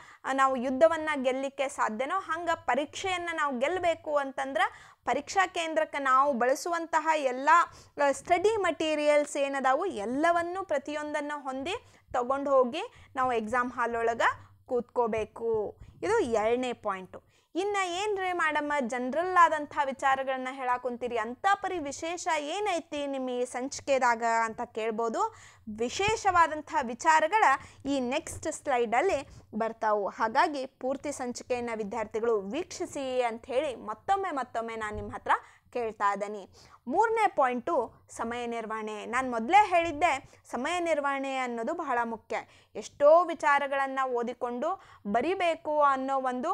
ನಾವು ಯುದ್ಧವನ್ನು ಗೆಲ್ಲಲಿಕ್ಕೆ ಸಾಧ್ಯನೋ ಹಂಗೆ ಪರೀಕ್ಷೆಯನ್ನು ನಾವು ಗೆಲ್ಲಬೇಕು ಅಂತಂದ್ರೆ ಪರೀಕ್ಷಾ ಕೇಂದ್ರಕ್ಕೆ ನಾವು ಬಳಸುವಂತಹ ಎಲ್ಲ ಸ್ಟಡಿ ಮಟೀರಿಯಲ್ಸ್ ಏನದಾವು ಎಲ್ಲವನ್ನು ಪ್ರತಿಯೊಂದನ್ನು ಹೊಂದಿ ತಗೊಂಡು ಹೋಗಿ ನಾವು ಎಕ್ಸಾಮ್ ಹಾಲ್ ಒಳಗೆ ಕೂತ್ಕೋಬೇಕು ಇದು ಎರಡನೇ ಪಾಯಿಂಟು ಇನ್ನು ರೀ ಮಾಡಮ್ಮ ಜನರಲ್ ಆದಂತಹ ವಿಚಾರಗಳನ್ನ ಹೇಳಾಕುಂತೀರಿ ಅಂತ ಪರಿ ವಿಶೇಷ ಏನೈತಿ ನಿಮ್ಮ ಈ ಸಂಚಿಕೆದಾಗ ಅಂತ ಕೇಳ್ಬೋದು ವಿಶೇಷವಾದಂಥ ವಿಚಾರಗಳ ಈ ನೆಕ್ಸ್ಟ್ ಸ್ಲೈಡಲ್ಲಿ ಬರ್ತಾವು ಹಾಗಾಗಿ ಪೂರ್ತಿ ಸಂಚಿಕೆಯನ್ನು ವಿದ್ಯಾರ್ಥಿಗಳು ವೀಕ್ಷಿಸಿ ಅಂತ ಹೇಳಿ ಮತ್ತೊಮ್ಮೆ ಮತ್ತೊಮ್ಮೆ ನಾನು ನಿಮ್ಮ ಹತ್ರ ಕೇಳ್ತಾ ಇದ್ದೀನಿ ಮೂರನೇ ಪಾಯಿಂಟು ಸಮಯ ನಿರ್ವಹಣೆ ನಾನು ಮೊದಲೇ ಹೇಳಿದ್ದೆ ಸಮಯ ನಿರ್ವಹಣೆ ಅನ್ನೋದು ಬಹಳ ಮುಖ್ಯ ಎಷ್ಟೋ ವಿಚಾರಗಳನ್ನು ಓದಿಕೊಂಡು ಬರಿಬೇಕು ಅನ್ನೋ ಒಂದು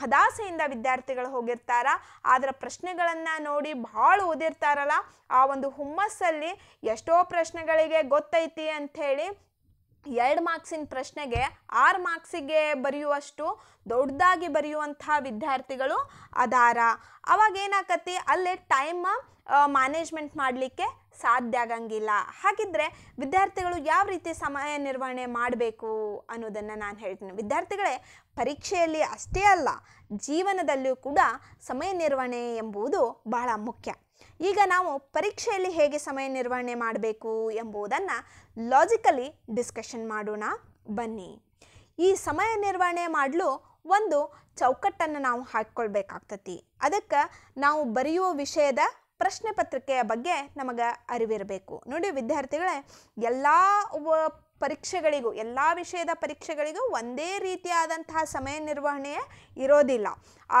ಹದಾಸೆಯಿಂದ ವಿದ್ಯಾರ್ಥಿಗಳು ಹೋಗಿರ್ತಾರ ಅದರ ಪ್ರಶ್ನೆಗಳನ್ನು ನೋಡಿ ಭಾಳ ಓದಿರ್ತಾರಲ್ಲ ಆ ಒಂದು ಹುಮ್ಮಸ್ಸಲ್ಲಿ ಎಷ್ಟೋ ಪ್ರಶ್ನೆಗಳಿಗೆ ಗೊತ್ತು ಗೊತ್ತೈತಿ ಅಂಥೇಳಿ ಎರಡು ಮಾರ್ಕ್ಸಿನ ಪ್ರಶ್ನೆಗೆ ಆರು ಮಾರ್ಕ್ಸಿಗೆ ಬರೆಯುವಷ್ಟು ದೊಡ್ಡದಾಗಿ ಬರೆಯುವಂಥ ವಿದ್ಯಾರ್ಥಿಗಳು ಅದಾರ ಅವಾಗ ಏನಾಕತಿ ಅಲ್ಲೇ ಟೈಮ್ ಮ್ಯಾನೇಜ್ಮೆಂಟ್ ಮಾಡಲಿಕ್ಕೆ ಸಾಧ್ಯ ಆಗಂಗಿಲ್ಲ ಹಾಗಿದ್ರೆ ವಿದ್ಯಾರ್ಥಿಗಳು ಯಾವ ರೀತಿ ಸಮಯ ನಿರ್ವಹಣೆ ಮಾಡಬೇಕು ಅನ್ನೋದನ್ನು ನಾನು ಹೇಳ್ತೀನಿ ವಿದ್ಯಾರ್ಥಿಗಳೇ ಪರೀಕ್ಷೆಯಲ್ಲಿ ಅಷ್ಟೇ ಅಲ್ಲ ಜೀವನದಲ್ಲಿಯೂ ಕೂಡ ಸಮಯ ನಿರ್ವಹಣೆ ಎಂಬುದು ಬಹಳ ಮುಖ್ಯ ಈಗ ನಾವು ಪರೀಕ್ಷೆಯಲ್ಲಿ ಹೇಗೆ ಸಮಯ ನಿರ್ವಹಣೆ ಮಾಡಬೇಕು ಎಂಬುದನ್ನು ಲಾಜಿಕಲಿ ಡಿಸ್ಕಷನ್ ಮಾಡೋಣ ಬನ್ನಿ ಈ ಸಮಯ ನಿರ್ವಹಣೆ ಮಾಡಲು ಒಂದು ಚೌಕಟ್ಟನ್ನು ನಾವು ಹಾಕ್ಕೊಳ್ಬೇಕಾಗ್ತತಿ ಅದಕ್ಕೆ ನಾವು ಬರೆಯುವ ವಿಷಯದ ಪ್ರಶ್ನೆ ಪತ್ರಿಕೆಯ ಬಗ್ಗೆ ನಮಗೆ ಅರಿವಿರಬೇಕು ನೋಡಿ ವಿದ್ಯಾರ್ಥಿಗಳೇ ಎಲ್ಲ ಪರೀಕ್ಷೆಗಳಿಗೂ ಎಲ್ಲ ವಿಷಯದ ಪರೀಕ್ಷೆಗಳಿಗೂ ಒಂದೇ ರೀತಿಯಾದಂತಹ ಸಮಯ ನಿರ್ವಹಣೆ ಇರೋದಿಲ್ಲ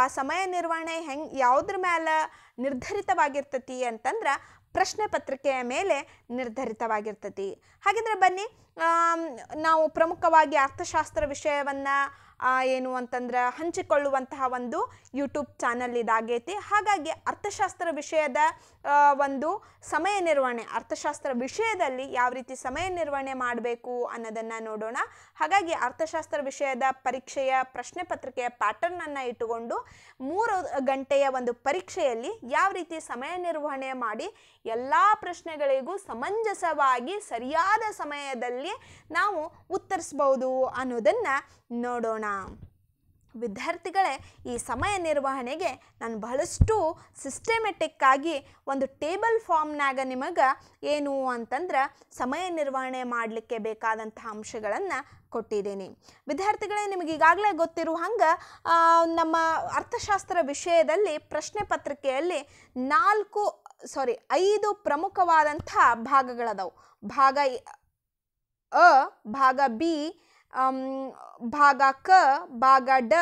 ಆ ಸಮಯ ನಿರ್ವಹಣೆ ಹೆಂಗೆ ಯಾವುದ್ರ ಮೇಲೆ ನಿರ್ಧರಿತವಾಗಿರ್ತತಿ ಅಂತಂದ್ರೆ ಪ್ರಶ್ನೆ ಪತ್ರಿಕೆಯ ಮೇಲೆ ನಿರ್ಧರಿತವಾಗಿರ್ತತಿ ಹಾಗಿದ್ರೆ ಬನ್ನಿ ನಾವು ಪ್ರಮುಖವಾಗಿ ಅರ್ಥಶಾಸ್ತ್ರ ವಿಷಯವನ್ನು ಏನು ಅಂತಂದ್ರೆ ಹಂಚಿಕೊಳ್ಳುವಂತಹ ಒಂದು ಯೂಟ್ಯೂಬ್ ಚಾನಲ್ ಇದಾಗೈತಿ ಹಾಗಾಗಿ ಅರ್ಥಶಾಸ್ತ್ರ ವಿಷಯದ ಒಂದು ಸಮಯ ನಿರ್ವಹಣೆ ಅರ್ಥಶಾಸ್ತ್ರ ವಿಷಯದಲ್ಲಿ ಯಾವ ರೀತಿ ಸಮಯ ನಿರ್ವಹಣೆ ಮಾಡಬೇಕು ಅನ್ನೋದನ್ನು ನೋಡೋಣ ಹಾಗಾಗಿ ಅರ್ಥಶಾಸ್ತ್ರ ವಿಷಯದ ಪರೀಕ್ಷೆಯ ಪ್ರಶ್ನೆ ಪತ್ರಿಕೆಯ ಪ್ಯಾಟರ್ನನ್ನು ಇಟ್ಟುಕೊಂಡು ಮೂರು ಗಂಟೆಯ ಒಂದು ಪರೀಕ್ಷೆಯಲ್ಲಿ ಯಾವ ರೀತಿ ಸಮಯ ನಿರ್ವಹಣೆ ಮಾಡಿ ಎಲ್ಲ ಪ್ರಶ್ನೆಗಳಿಗೂ ಸಮಂಜಸವಾಗಿ ಸರಿಯಾದ ಸಮಯದಲ್ಲಿ ನಾವು ಉತ್ತರಿಸ್ಬೋದು ಅನ್ನೋದನ್ನು ನೋಡೋಣ ವಿದ್ಯಾರ್ಥಿಗಳೇ ಈ ಸಮಯ ನಿರ್ವಹಣೆಗೆ ನಾನು ಬಹಳಷ್ಟು ಆಗಿ ಒಂದು ಟೇಬಲ್ ಫಾರ್ಮ್ನಾಗ ನಿಮಗೆ ಏನು ಅಂತಂದ್ರೆ ಸಮಯ ನಿರ್ವಹಣೆ ಮಾಡಲಿಕ್ಕೆ ಬೇಕಾದಂಥ ಅಂಶಗಳನ್ನು ಕೊಟ್ಟಿದ್ದೀನಿ ವಿದ್ಯಾರ್ಥಿಗಳೇ ನಿಮಗೆ ಈಗಾಗಲೇ ಗೊತ್ತಿರುವ ಹಂಗೆ ನಮ್ಮ ಅರ್ಥಶಾಸ್ತ್ರ ವಿಷಯದಲ್ಲಿ ಪ್ರಶ್ನೆ ಪತ್ರಿಕೆಯಲ್ಲಿ ನಾಲ್ಕು ಸಾರಿ ಐದು ಪ್ರಮುಖವಾದಂಥ ಭಾಗಗಳದವು ಭಾಗ ಅ ಭಾಗ ಬಿ ಭಾಗ ಕ ಭಾಗ ಡ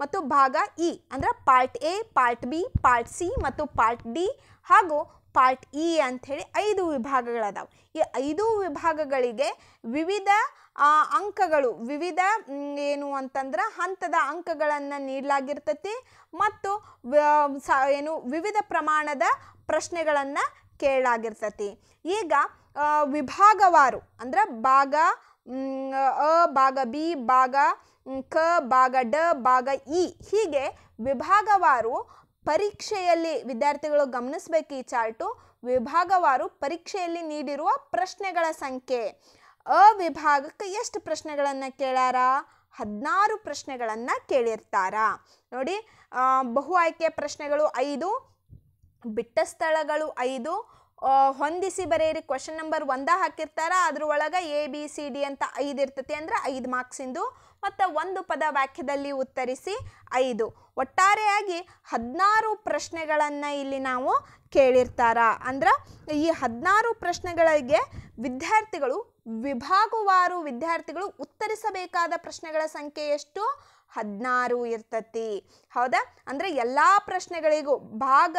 ಮತ್ತು ಭಾಗ ಇ ಅಂದರೆ part A part B part C ಮತ್ತು ಪಾರ್ಟ್ ಡಿ ಹಾಗೂ ಪಾರ್ಟ್ ಇ e ಅಂಥೇಳಿ ಐದು ವಿಭಾಗಗಳದಾವೆ ಈ ಐದು ವಿಭಾಗಗಳಿಗೆ ವಿವಿಧ ಅಂಕಗಳು ವಿವಿಧ ಏನು ಅಂತಂದ್ರೆ ಹಂತದ ಅಂಕಗಳನ್ನು ನೀಡಲಾಗಿರ್ತತಿ ಮತ್ತು ಏನು ವಿವಿಧ ಪ್ರಮಾಣದ ಪ್ರಶ್ನೆಗಳನ್ನು ಕೇಳಲಾಗಿರ್ತತಿ ಈಗ ವಿಭಾಗವಾರು ಅಂದ್ರೆ ಭಾಗ ಅ ಭಾಗ ಬಿ ಭಾಗ ಕ ಭಾಗ ಡ ಭಾಗ ಇ ಹೀಗೆ ವಿಭಾಗವಾರು ಪರೀಕ್ಷೆಯಲ್ಲಿ ವಿದ್ಯಾರ್ಥಿಗಳು ಗಮನಿಸಬೇಕು ಈ ಚಾರ್ಟು ವಿಭಾಗವಾರು ಪರೀಕ್ಷೆಯಲ್ಲಿ ನೀಡಿರುವ ಪ್ರಶ್ನೆಗಳ ಸಂಖ್ಯೆ ಅ ವಿಭಾಗಕ್ಕೆ ಎಷ್ಟು ಪ್ರಶ್ನೆಗಳನ್ನು ಕೇಳಾರ ಹದಿನಾರು ಪ್ರಶ್ನೆಗಳನ್ನು ಕೇಳಿರ್ತಾರ ನೋಡಿ ಬಹು ಆಯ್ಕೆ ಪ್ರಶ್ನೆಗಳು ಐದು ಬಿಟ್ಟ ಸ್ಥಳಗಳು ಐದು ಹೊಂದಿಸಿ ಬರೆಯಿರಿ ಕ್ವಶನ್ ನಂಬರ್ ಒಂದ ಹಾಕಿರ್ತಾರ ಒಳಗೆ ಎ ಬಿ ಸಿ ಡಿ ಅಂತ ಐದು ಇರ್ತತಿ ಅಂದ್ರೆ ಐದು ಮಾರ್ಕ್ಸಿಂದು ಮತ್ತು ಒಂದು ಪದ ವಾಕ್ಯದಲ್ಲಿ ಉತ್ತರಿಸಿ ಐದು ಒಟ್ಟಾರೆಯಾಗಿ ಹದಿನಾರು ಪ್ರಶ್ನೆಗಳನ್ನು ಇಲ್ಲಿ ನಾವು ಕೇಳಿರ್ತಾರ ಅಂದ್ರೆ ಈ ಹದಿನಾರು ಪ್ರಶ್ನೆಗಳಿಗೆ ವಿದ್ಯಾರ್ಥಿಗಳು ವಿಭಾಗವಾರು ವಿದ್ಯಾರ್ಥಿಗಳು ಉತ್ತರಿಸಬೇಕಾದ ಪ್ರಶ್ನೆಗಳ ಸಂಖ್ಯೆ ಎಷ್ಟು ಹದಿನಾರು ಇರ್ತತಿ ಹೌದಾ ಅಂದರೆ ಎಲ್ಲ ಪ್ರಶ್ನೆಗಳಿಗೂ ಭಾಗ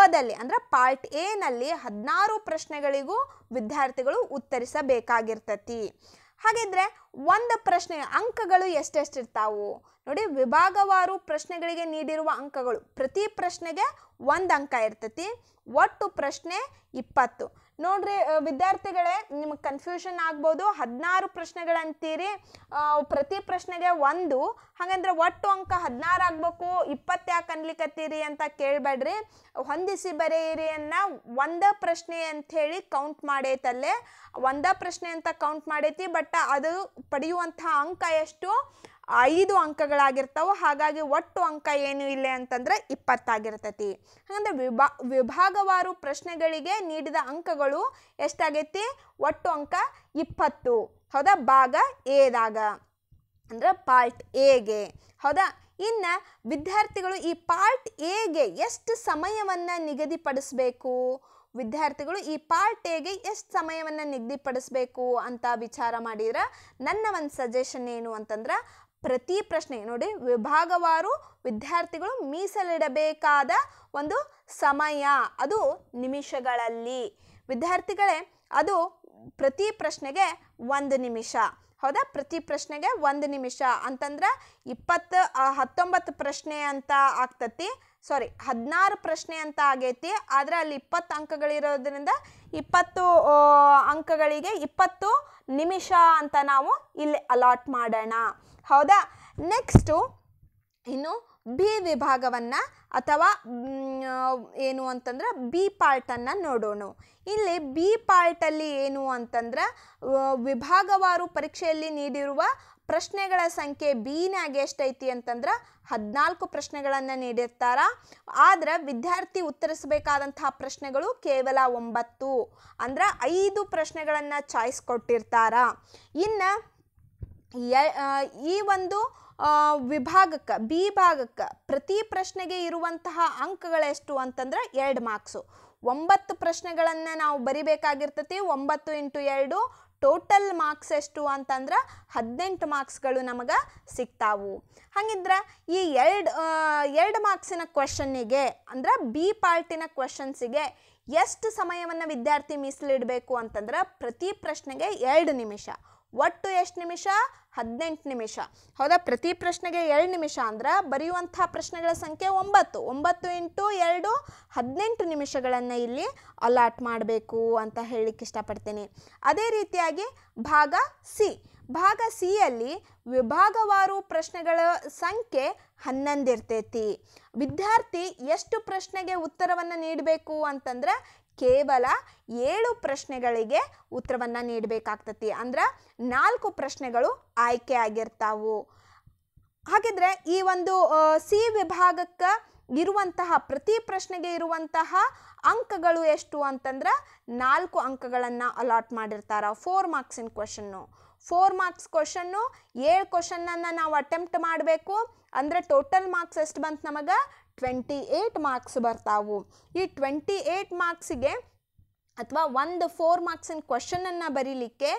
ಅದಲ್ಲಿ ಅಂದ್ರೆ ಪಾರ್ಟ್ ಎನಲ್ಲಿ ಹದಿನಾರು ಪ್ರಶ್ನೆಗಳಿಗೂ ವಿದ್ಯಾರ್ಥಿಗಳು ಉತ್ತರಿಸಬೇಕಾಗಿರ್ತತಿ ಹಾಗಿದ್ರೆ ಒಂದು ಪ್ರಶ್ನೆ ಅಂಕಗಳು ಎಷ್ಟೆಷ್ಟಿರ್ತಾವು ನೋಡಿ ವಿಭಾಗವಾರು ಪ್ರಶ್ನೆಗಳಿಗೆ ನೀಡಿರುವ ಅಂಕಗಳು ಪ್ರತಿ ಪ್ರಶ್ನೆಗೆ ಒಂದು ಅಂಕ ಇರ್ತತಿ ಒಟ್ಟು ಪ್ರಶ್ನೆ ಇಪ್ಪತ್ತು ನೋಡ್ರಿ ವಿದ್ಯಾರ್ಥಿಗಳೇ ನಿಮಗೆ ಕನ್ಫ್ಯೂಷನ್ ಆಗ್ಬೋದು ಹದಿನಾರು ಪ್ರಶ್ನೆಗಳಂತೀರಿ ಪ್ರತಿ ಪ್ರಶ್ನೆಗೆ ಒಂದು ಹಾಗಂದ್ರೆ ಒಟ್ಟು ಅಂಕ ಹದಿನಾರು ಆಗಬೇಕು ಇಪ್ಪತ್ತು ಯಾಕೆ ಅನ್ಲಿಕ್ಕತ್ತೀರಿ ಅಂತ ಕೇಳಬೇಡ್ರಿ ಹೊಂದಿಸಿ ಬರೆಯಿರಿ ಅನ್ನ ಒಂದ ಪ್ರಶ್ನೆ ಹೇಳಿ ಕೌಂಟ್ ಮಾಡೈತಲ್ಲೇ ಒಂದ ಪ್ರಶ್ನೆ ಅಂತ ಕೌಂಟ್ ಮಾಡೈತಿ ಬಟ್ ಅದು ಪಡೆಯುವಂತಹ ಅಂಕ ಎಷ್ಟು ಐದು ಅಂಕಗಳಾಗಿರ್ತಾವೆ ಹಾಗಾಗಿ ಒಟ್ಟು ಅಂಕ ಏನು ಇಲ್ಲ ಅಂತಂದ್ರೆ ಇಪ್ಪತ್ತಾಗಿರ್ತೈತಿ ಹಾಗಂದ್ರೆ ವಿಭಾ ವಿಭಾಗವಾರು ಪ್ರಶ್ನೆಗಳಿಗೆ ನೀಡಿದ ಅಂಕಗಳು ಎಷ್ಟಾಗೈತಿ ಒಟ್ಟು ಅಂಕ ಇಪ್ಪತ್ತು ಹೌದಾ ಭಾಗ ಎದಾಗ ಅಂದ್ರೆ ಪಾರ್ಟ್ ಎಗೆ ಹೌದಾ ಇನ್ನು ವಿದ್ಯಾರ್ಥಿಗಳು ಈ ಪಾರ್ಟ್ ಎಗೆ ಎಷ್ಟು ಸಮಯವನ್ನು ನಿಗದಿಪಡಿಸಬೇಕು ವಿದ್ಯಾರ್ಥಿಗಳು ಈ ಪಾರ್ಟ್ ಎಗೆ ಎಷ್ಟು ಸಮಯವನ್ನು ನಿಗದಿಪಡಿಸಬೇಕು ಅಂತ ವಿಚಾರ ಮಾಡಿದ್ರೆ ನನ್ನ ಒಂದು ಸಜೆಷನ್ ಏನು ಅಂತಂದ್ರೆ ಪ್ರತಿ ಪ್ರಶ್ನೆ ನೋಡಿ ವಿಭಾಗವಾರು ವಿದ್ಯಾರ್ಥಿಗಳು ಮೀಸಲಿಡಬೇಕಾದ ಒಂದು ಸಮಯ ಅದು ನಿಮಿಷಗಳಲ್ಲಿ ವಿದ್ಯಾರ್ಥಿಗಳೇ ಅದು ಪ್ರತಿ ಪ್ರಶ್ನೆಗೆ ಒಂದು ನಿಮಿಷ ಹೌದಾ ಪ್ರತಿ ಪ್ರಶ್ನೆಗೆ ಒಂದು ನಿಮಿಷ ಅಂತಂದ್ರೆ ಇಪ್ಪತ್ತು ಹತ್ತೊಂಬತ್ತು ಪ್ರಶ್ನೆ ಅಂತ ಆಗ್ತತಿ ಸಾರಿ ಹದಿನಾರು ಪ್ರಶ್ನೆ ಅಂತ ಆಗೈತಿ ಆದರೆ ಅಲ್ಲಿ ಇಪ್ಪತ್ತು ಅಂಕಗಳಿರೋದ್ರಿಂದ ಇಪ್ಪತ್ತು ಅಂಕಗಳಿಗೆ ಇಪ್ಪತ್ತು ನಿಮಿಷ ಅಂತ ನಾವು ಇಲ್ಲಿ ಅಲಾಟ್ ಮಾಡೋಣ ಹೌದಾ ನೆಕ್ಸ್ಟು ಇನ್ನು ಬಿ ವಿಭಾಗವನ್ನು ಅಥವಾ ಏನು ಅಂತಂದ್ರೆ ಬಿ ಪಾರ್ಟನ್ನು ನೋಡೋಣ ಇಲ್ಲಿ ಬಿ ಪಾರ್ಟಲ್ಲಿ ಏನು ಅಂತಂದ್ರೆ ವಿಭಾಗವಾರು ಪರೀಕ್ಷೆಯಲ್ಲಿ ನೀಡಿರುವ ಪ್ರಶ್ನೆಗಳ ಸಂಖ್ಯೆ ಬಿನಾಗೆ ಎಷ್ಟೈತಿ ಅಂತಂದ್ರೆ ಹದಿನಾಲ್ಕು ಪ್ರಶ್ನೆಗಳನ್ನು ನೀಡಿರ್ತಾರ ಆದರೆ ವಿದ್ಯಾರ್ಥಿ ಉತ್ತರಿಸಬೇಕಾದಂತಹ ಪ್ರಶ್ನೆಗಳು ಕೇವಲ ಒಂಬತ್ತು ಅಂದ್ರೆ ಐದು ಪ್ರಶ್ನೆಗಳನ್ನು ಚಾಯ್ಸ್ ಕೊಟ್ಟಿರ್ತಾರ ಇನ್ನು ಈ ಒಂದು ವಿಭಾಗಕ್ಕೆ ಬಿ ಭಾಗಕ್ಕೆ ಪ್ರತಿ ಪ್ರಶ್ನೆಗೆ ಇರುವಂತಹ ಅಂಕಗಳೆಷ್ಟು ಅಂತಂದ್ರೆ ಎರಡು ಮಾರ್ಕ್ಸು ಒಂಬತ್ತು ಪ್ರಶ್ನೆಗಳನ್ನು ನಾವು ಬರಿಬೇಕಾಗಿರ್ತತಿ ಒಂಬತ್ತು ಇಂಟು ಎರಡು ಟೋಟಲ್ ಮಾರ್ಕ್ಸ್ ಎಷ್ಟು ಅಂತಂದ್ರೆ ಹದಿನೆಂಟು ಮಾರ್ಕ್ಸ್ಗಳು ನಮಗೆ ಸಿಗ್ತಾವು ಹಾಗಿದ್ರೆ ಈ ಎರಡು ಎರಡು ಮಾರ್ಕ್ಸಿನ ಕ್ವಶನ್ನಿಗೆ ಅಂದ್ರೆ ಬಿ ಪಾರ್ಟಿನ ಕ್ವಶನ್ಸಿಗೆ ಎಷ್ಟು ಸಮಯವನ್ನು ವಿದ್ಯಾರ್ಥಿ ಮೀಸಲಿಡಬೇಕು ಅಂತಂದ್ರೆ ಪ್ರತಿ ಪ್ರಶ್ನೆಗೆ ಎರಡು ನಿಮಿಷ ಒಟ್ಟು ಎಷ್ಟು ನಿಮಿಷ ಹದಿನೆಂಟು ನಿಮಿಷ ಹೌದಾ ಪ್ರತಿ ಪ್ರಶ್ನೆಗೆ ಎರಡು ನಿಮಿಷ ಅಂದ್ರೆ ಬರೆಯುವಂಥ ಪ್ರಶ್ನೆಗಳ ಸಂಖ್ಯೆ ಒಂಬತ್ತು ಒಂಬತ್ತು ಇಂಟು ಎರಡು ಹದಿನೆಂಟು ನಿಮಿಷಗಳನ್ನು ಇಲ್ಲಿ ಅಲಾಟ್ ಮಾಡಬೇಕು ಅಂತ ಹೇಳಲಿಕ್ಕೆ ಇಷ್ಟಪಡ್ತೀನಿ ಅದೇ ರೀತಿಯಾಗಿ ಭಾಗ ಸಿ ಭಾಗ ಸಿಯಲ್ಲಿ ವಿಭಾಗವಾರು ಪ್ರಶ್ನೆಗಳ ಸಂಖ್ಯೆ ಹನ್ನೊಂದಿರ್ತೈತಿ ವಿದ್ಯಾರ್ಥಿ ಎಷ್ಟು ಪ್ರಶ್ನೆಗೆ ಉತ್ತರವನ್ನು ನೀಡಬೇಕು ಅಂತಂದ್ರೆ ಕೇವಲ ಏಳು ಪ್ರಶ್ನೆಗಳಿಗೆ ಉತ್ತರವನ್ನು ನೀಡಬೇಕಾಗ್ತತಿ ಅಂದ್ರೆ ನಾಲ್ಕು ಪ್ರಶ್ನೆಗಳು ಆಯ್ಕೆ ಆಗಿರ್ತಾವು ಹಾಗಿದ್ರೆ ಈ ಒಂದು ಸಿ ವಿಭಾಗಕ್ಕೆ ಇರುವಂತಹ ಪ್ರತಿ ಪ್ರಶ್ನೆಗೆ ಇರುವಂತಹ ಅಂಕಗಳು ಎಷ್ಟು ಅಂತಂದ್ರೆ ನಾಲ್ಕು ಅಂಕಗಳನ್ನು ಅಲಾಟ್ ಮಾಡಿರ್ತಾರೆ ಫೋರ್ ಮಾರ್ಕ್ಸಿನ ಕ್ವಶನ್ನು ಫೋರ್ ಮಾರ್ಕ್ಸ್ ಕ್ವಶನ್ನು ಏಳು ಕ್ವಶನನ್ನು ನಾವು ಅಟೆಂಪ್ಟ್ ಮಾಡಬೇಕು ಅಂದರೆ ಟೋಟಲ್ ಮಾರ್ಕ್ಸ್ ಎಷ್ಟು ಬಂತು ನಮಗೆ ಟ್ವೆಂಟಿ ಏಯ್ಟ್ ಮಾರ್ಕ್ಸ್ ಬರ್ತಾವು ಈ ಟ್ವೆಂಟಿ ಏಯ್ಟ್ ಮಾರ್ಕ್ಸಿಗೆ ಅಥವಾ ಒಂದು ಫೋರ್ ಮಾರ್ಕ್ಸಿನ ಕ್ವಶನನ್ನು ಬರೀಲಿಕ್ಕೆ